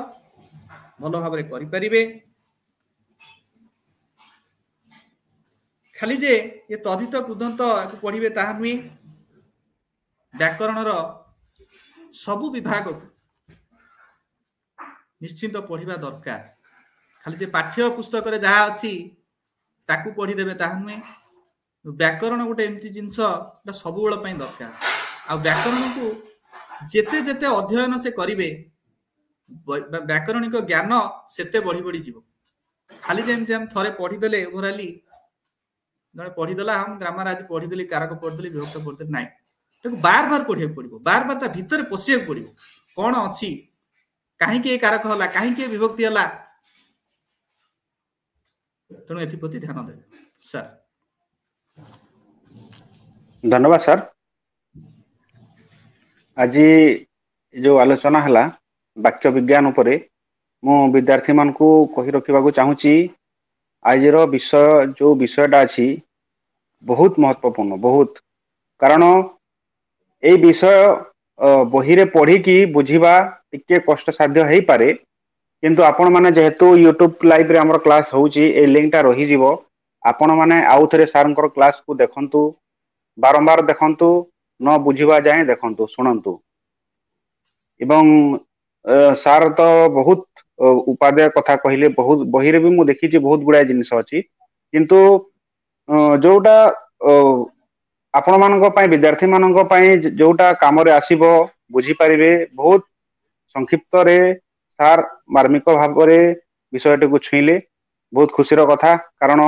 ଭଲ ଭାବରେ କରିପାରିବେ ଖାଲି ଯେ ଏ ତଧିତ କୃଦନ୍ତ ପଢିବେ ତାହା ନୁହେଁ ବ୍ୟାକରଣର ସବୁ ବିଭାଗକୁ ନିଶ୍ଚିନ୍ତ ପଢିବା ଦରକାର ଖାଲି ଯେ ପାଠ୍ୟ ପୁସ୍ତକରେ ଯାହା ଅଛି ତାକୁ ପଢ଼ିଦେବେ ତାହା ନୁହେଁ ବ୍ୟାକରଣ ଗୋଟେ ଏମିତି ଜିନିଷ ଏଇଟା ସବୁବେଳ ପାଇଁ ଦରକାର ଆଉ ବ୍ୟାକରଣକୁ ଯେତେ ଯେତେ ଅଧ୍ୟୟନ ସେ କରିବେ ବ୍ୟାକରଣିକ ଜ୍ଞାନ ସେତେ ବଢି ବଢି ଯିବ ଖାଲି ଯେମିତି ଆମେ ଥରେ ପଢିଦେଲେ ଓଭରାଲି ଜଣେ ପଢିଦେଲା ଆମ ଗ୍ରାମାର ଆଜି ପଢିଦେଲି କାରକ ପଢିଦେଲି ବିଭକ୍ତ ପଢିଦେଲି ନାହିଁ ତାକୁ ବାର ବାର ପଢିବାକୁ ପଡିବ ବାର ବାର ତା ଭିତରେ ପଶିବାକୁ ପଡିବ କଣ ଅଛି କାହିଁକି ଏ କାରକ ହେଲା କାହିଁକି ଏ ବିଭକ୍ତି ହେଲା ତେଣୁ ଏଥିପ୍ରତି ଧ୍ୟାନ ଦେବେ ସାର୍ ଧନ୍ୟବାଦ ସାର୍ ଆଜି ଯେଉଁ ଆଲୋଚନା ହେଲା ବାକ୍ୟ ବିଜ୍ଞାନ ଉପରେ ମୁଁ ବିଦ୍ୟାର୍ଥୀମାନଙ୍କୁ କହି ରଖିବାକୁ ଚାହୁଁଛି ଆଜିର ବିଷୟ ଯେଉଁ ବିଷୟଟା ଅଛି ବହୁତ ମହତ୍ଵପୂର୍ଣ୍ଣ ବହୁତ କାରଣ ଏଇ ବିଷୟ ବହିରେ ପଢ଼ିକି ବୁଝିବା ଟିକେ କଷ୍ଟସାଧ୍ୟ ହେଇପାରେ କିନ୍ତୁ ଆପଣମାନେ ଯେହେତୁ ୟୁଟ୍ୟୁବ୍ ଲାଇଭ୍ରେ ଆମର କ୍ଲାସ୍ ହେଉଛି ଏଇ ଲିଙ୍କ୍ଟା ରହିଯିବ ଆପଣମାନେ ଆଉ ଥରେ ସାର୍ଙ୍କର କ୍ଲାସ୍କୁ ଦେଖନ୍ତୁ ବାରମ୍ବାର ଦେଖନ୍ତୁ ନ ବୁଝିବା ଯାଏଁ ଦେଖନ୍ତୁ ଶୁଣନ୍ତୁ ଏବଂ ସାର୍ ତ ବହୁତ ଉପାଦେୟ କଥା କହିଲେ ବହୁତ ବହିରେ ବି ମୁଁ ଦେଖିଛି ବହୁତ ଗୁଡ଼ାଏ ଜିନିଷ ଅଛି କିନ୍ତୁ ଯୋଉଟା ଆପଣମାନଙ୍କ ପାଇଁ ବିଦ୍ୟାର୍ଥୀମାନଙ୍କ ପାଇଁ ଯୋଉଟା କାମରେ ଆସିବ ବୁଝିପାରିବେ ବହୁତ ସଂକ୍ଷିପ୍ତରେ ସାର୍ ମାର୍ମିକ ଭାବରେ ବିଷୟଟିକୁ ଛୁଇଁଲେ ବହୁତ ଖୁସିର କଥା କାରଣ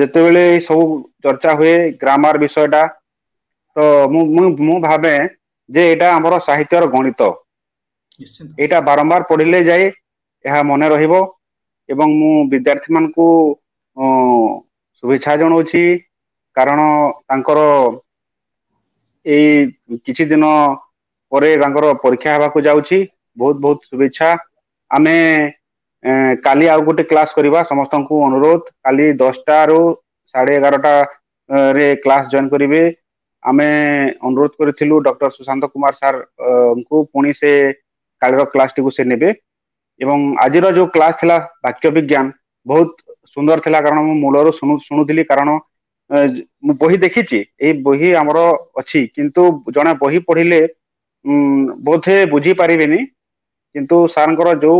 ଯେତେବେଳେ ଏଇ ସବୁ ଚର୍ଚ୍ଚା ହୁଏ ଗ୍ରାମାର ବିଷୟଟା ତ ମୁଁ ମୁଁ ଭାବେ ଯେ ଏଇଟା ଆମର ସାହିତ୍ୟର ଗଣିତ ଏଇଟା ବାରମ୍ବାର ପଢିଲେ ଯାଇ ଏହା ମନେ ରହିବ ଏବଂ ମୁଁ ବିଦ୍ୟାର୍ଥୀମାନଙ୍କୁ ଶୁଭେଚ୍ଛା ଜଣାଉଛି କାରଣ ତାଙ୍କର ଏଇ କିଛି ଦିନ ପରେ ତାଙ୍କର ପରୀକ୍ଷା ହେବାକୁ ଯାଉଛି ବହୁତ ବହୁତ ଶୁଭେଚ୍ଛା ଆମେ କାଲି ଆଉ ଗୋଟେ କ୍ଲାସ୍ କରିବା ସମସ୍ତଙ୍କୁ ଅନୁରୋଧ କାଲି ଦଶଟାରୁ ସାଢେ ଏଗାରଟା ରେ କ୍ଲାସ୍ ଜଏନ୍ କରିବେ ଆମେ ଅନୁରୋଧ କରିଥିଲୁ ଡକ୍ଟର ସୁଶାନ୍ତ କୁମାର ସାର୍ଙ୍କୁ ପୁଣି ସେ କାଲିର କ୍ଲାସ୍ଟିକୁ ସେ ନେବେ ଏବଂ ଆଜିର ଯେଉଁ କ୍ଲାସ୍ ଥିଲା ବାକ୍ୟ ବିଜ୍ଞାନ ବହୁତ ସୁନ୍ଦର ଥିଲା କାରଣ ମୁଁ ମୂଳରୁ ଶୁଣୁ ଶୁଣୁଥିଲି କାରଣ ମୁଁ ବହି ଦେଖିଛି ଏଇ ବହି ଆମର ଅଛି କିନ୍ତୁ ଜଣେ ବହି ପଢିଲେ ବୋଧେ ବୁଝିପାରିବେନି କିନ୍ତୁ ସାର୍ଙ୍କର ଯୋଉ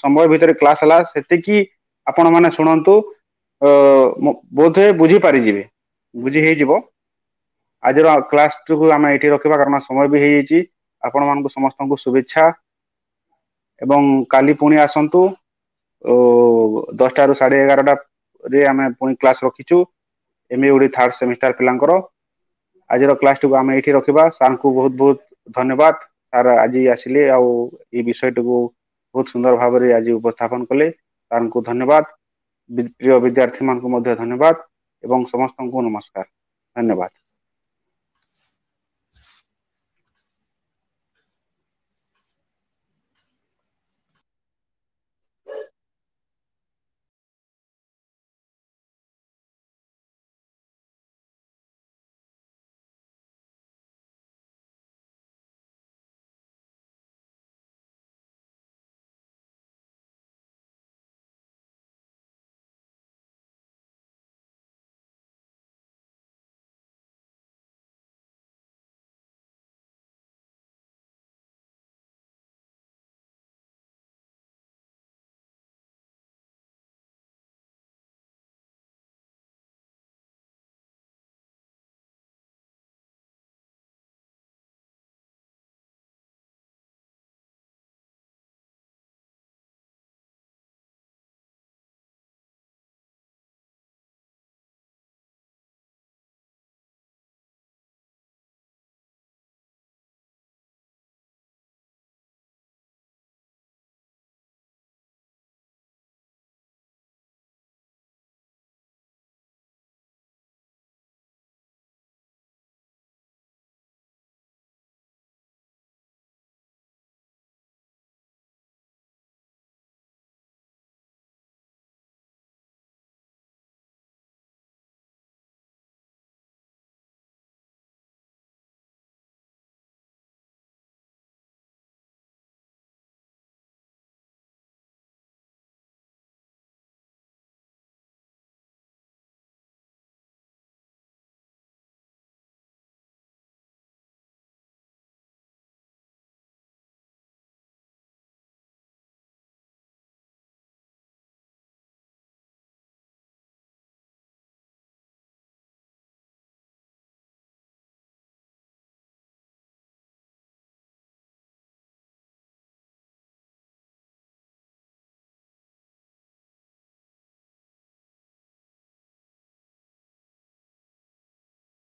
ସମୟ ଭିତରେ କ୍ଲାସ୍ ହେଲା ସେତିକି ଆପଣମାନେ ଶୁଣନ୍ତୁ ବୋଧେ ବୁଝି ପାରିଯିବେ ବୁଝି ହେଇଯିବ ଆଜିର କ୍ଲାସ୍ଟିକୁ ଆମେ ଏଠି ରଖିବା କାରଣ ସମୟ ବି ହେଇଯାଇଛି ଆପଣମାନଙ୍କୁ ସମସ୍ତଙ୍କୁ ଶୁଭେଚ୍ଛା ଏବଂ କାଲି ପୁଣି ଆସନ୍ତୁ ଦଶଟାରୁ ସାଢ଼େ ଏଗାରଟାରେ ଆମେ ପୁଣି କ୍ଲାସ୍ ରଖିଛୁ ଏମ୍ ଏ ଥାର୍ଡ଼ ସେମିଷ୍ଟାର ପିଲାଙ୍କର ଆଜିର କ୍ଲାସ୍ଟିକୁ ଆମେ ଏଇଠି ରଖିବା ସାର୍ଙ୍କୁ ବହୁତ ବହୁତ ଧନ୍ୟବାଦ ସାର୍ ଆଜି ଆସିଲେ ଆଉ ଏଇ ବିଷୟଟିକୁ ବହୁତ ସୁନ୍ଦର ଭାବରେ ଆଜି ଉପସ୍ଥାପନ କଲେ ସାର୍ଙ୍କୁ ଧନ୍ୟବାଦ ପ୍ରିୟ ବିଦ୍ୟାର୍ଥୀମାନଙ୍କୁ ମଧ୍ୟ ଧନ୍ୟବାଦ ଏବଂ ସମସ୍ତଙ୍କୁ ନମସ୍କାର ଧନ୍ୟବାଦ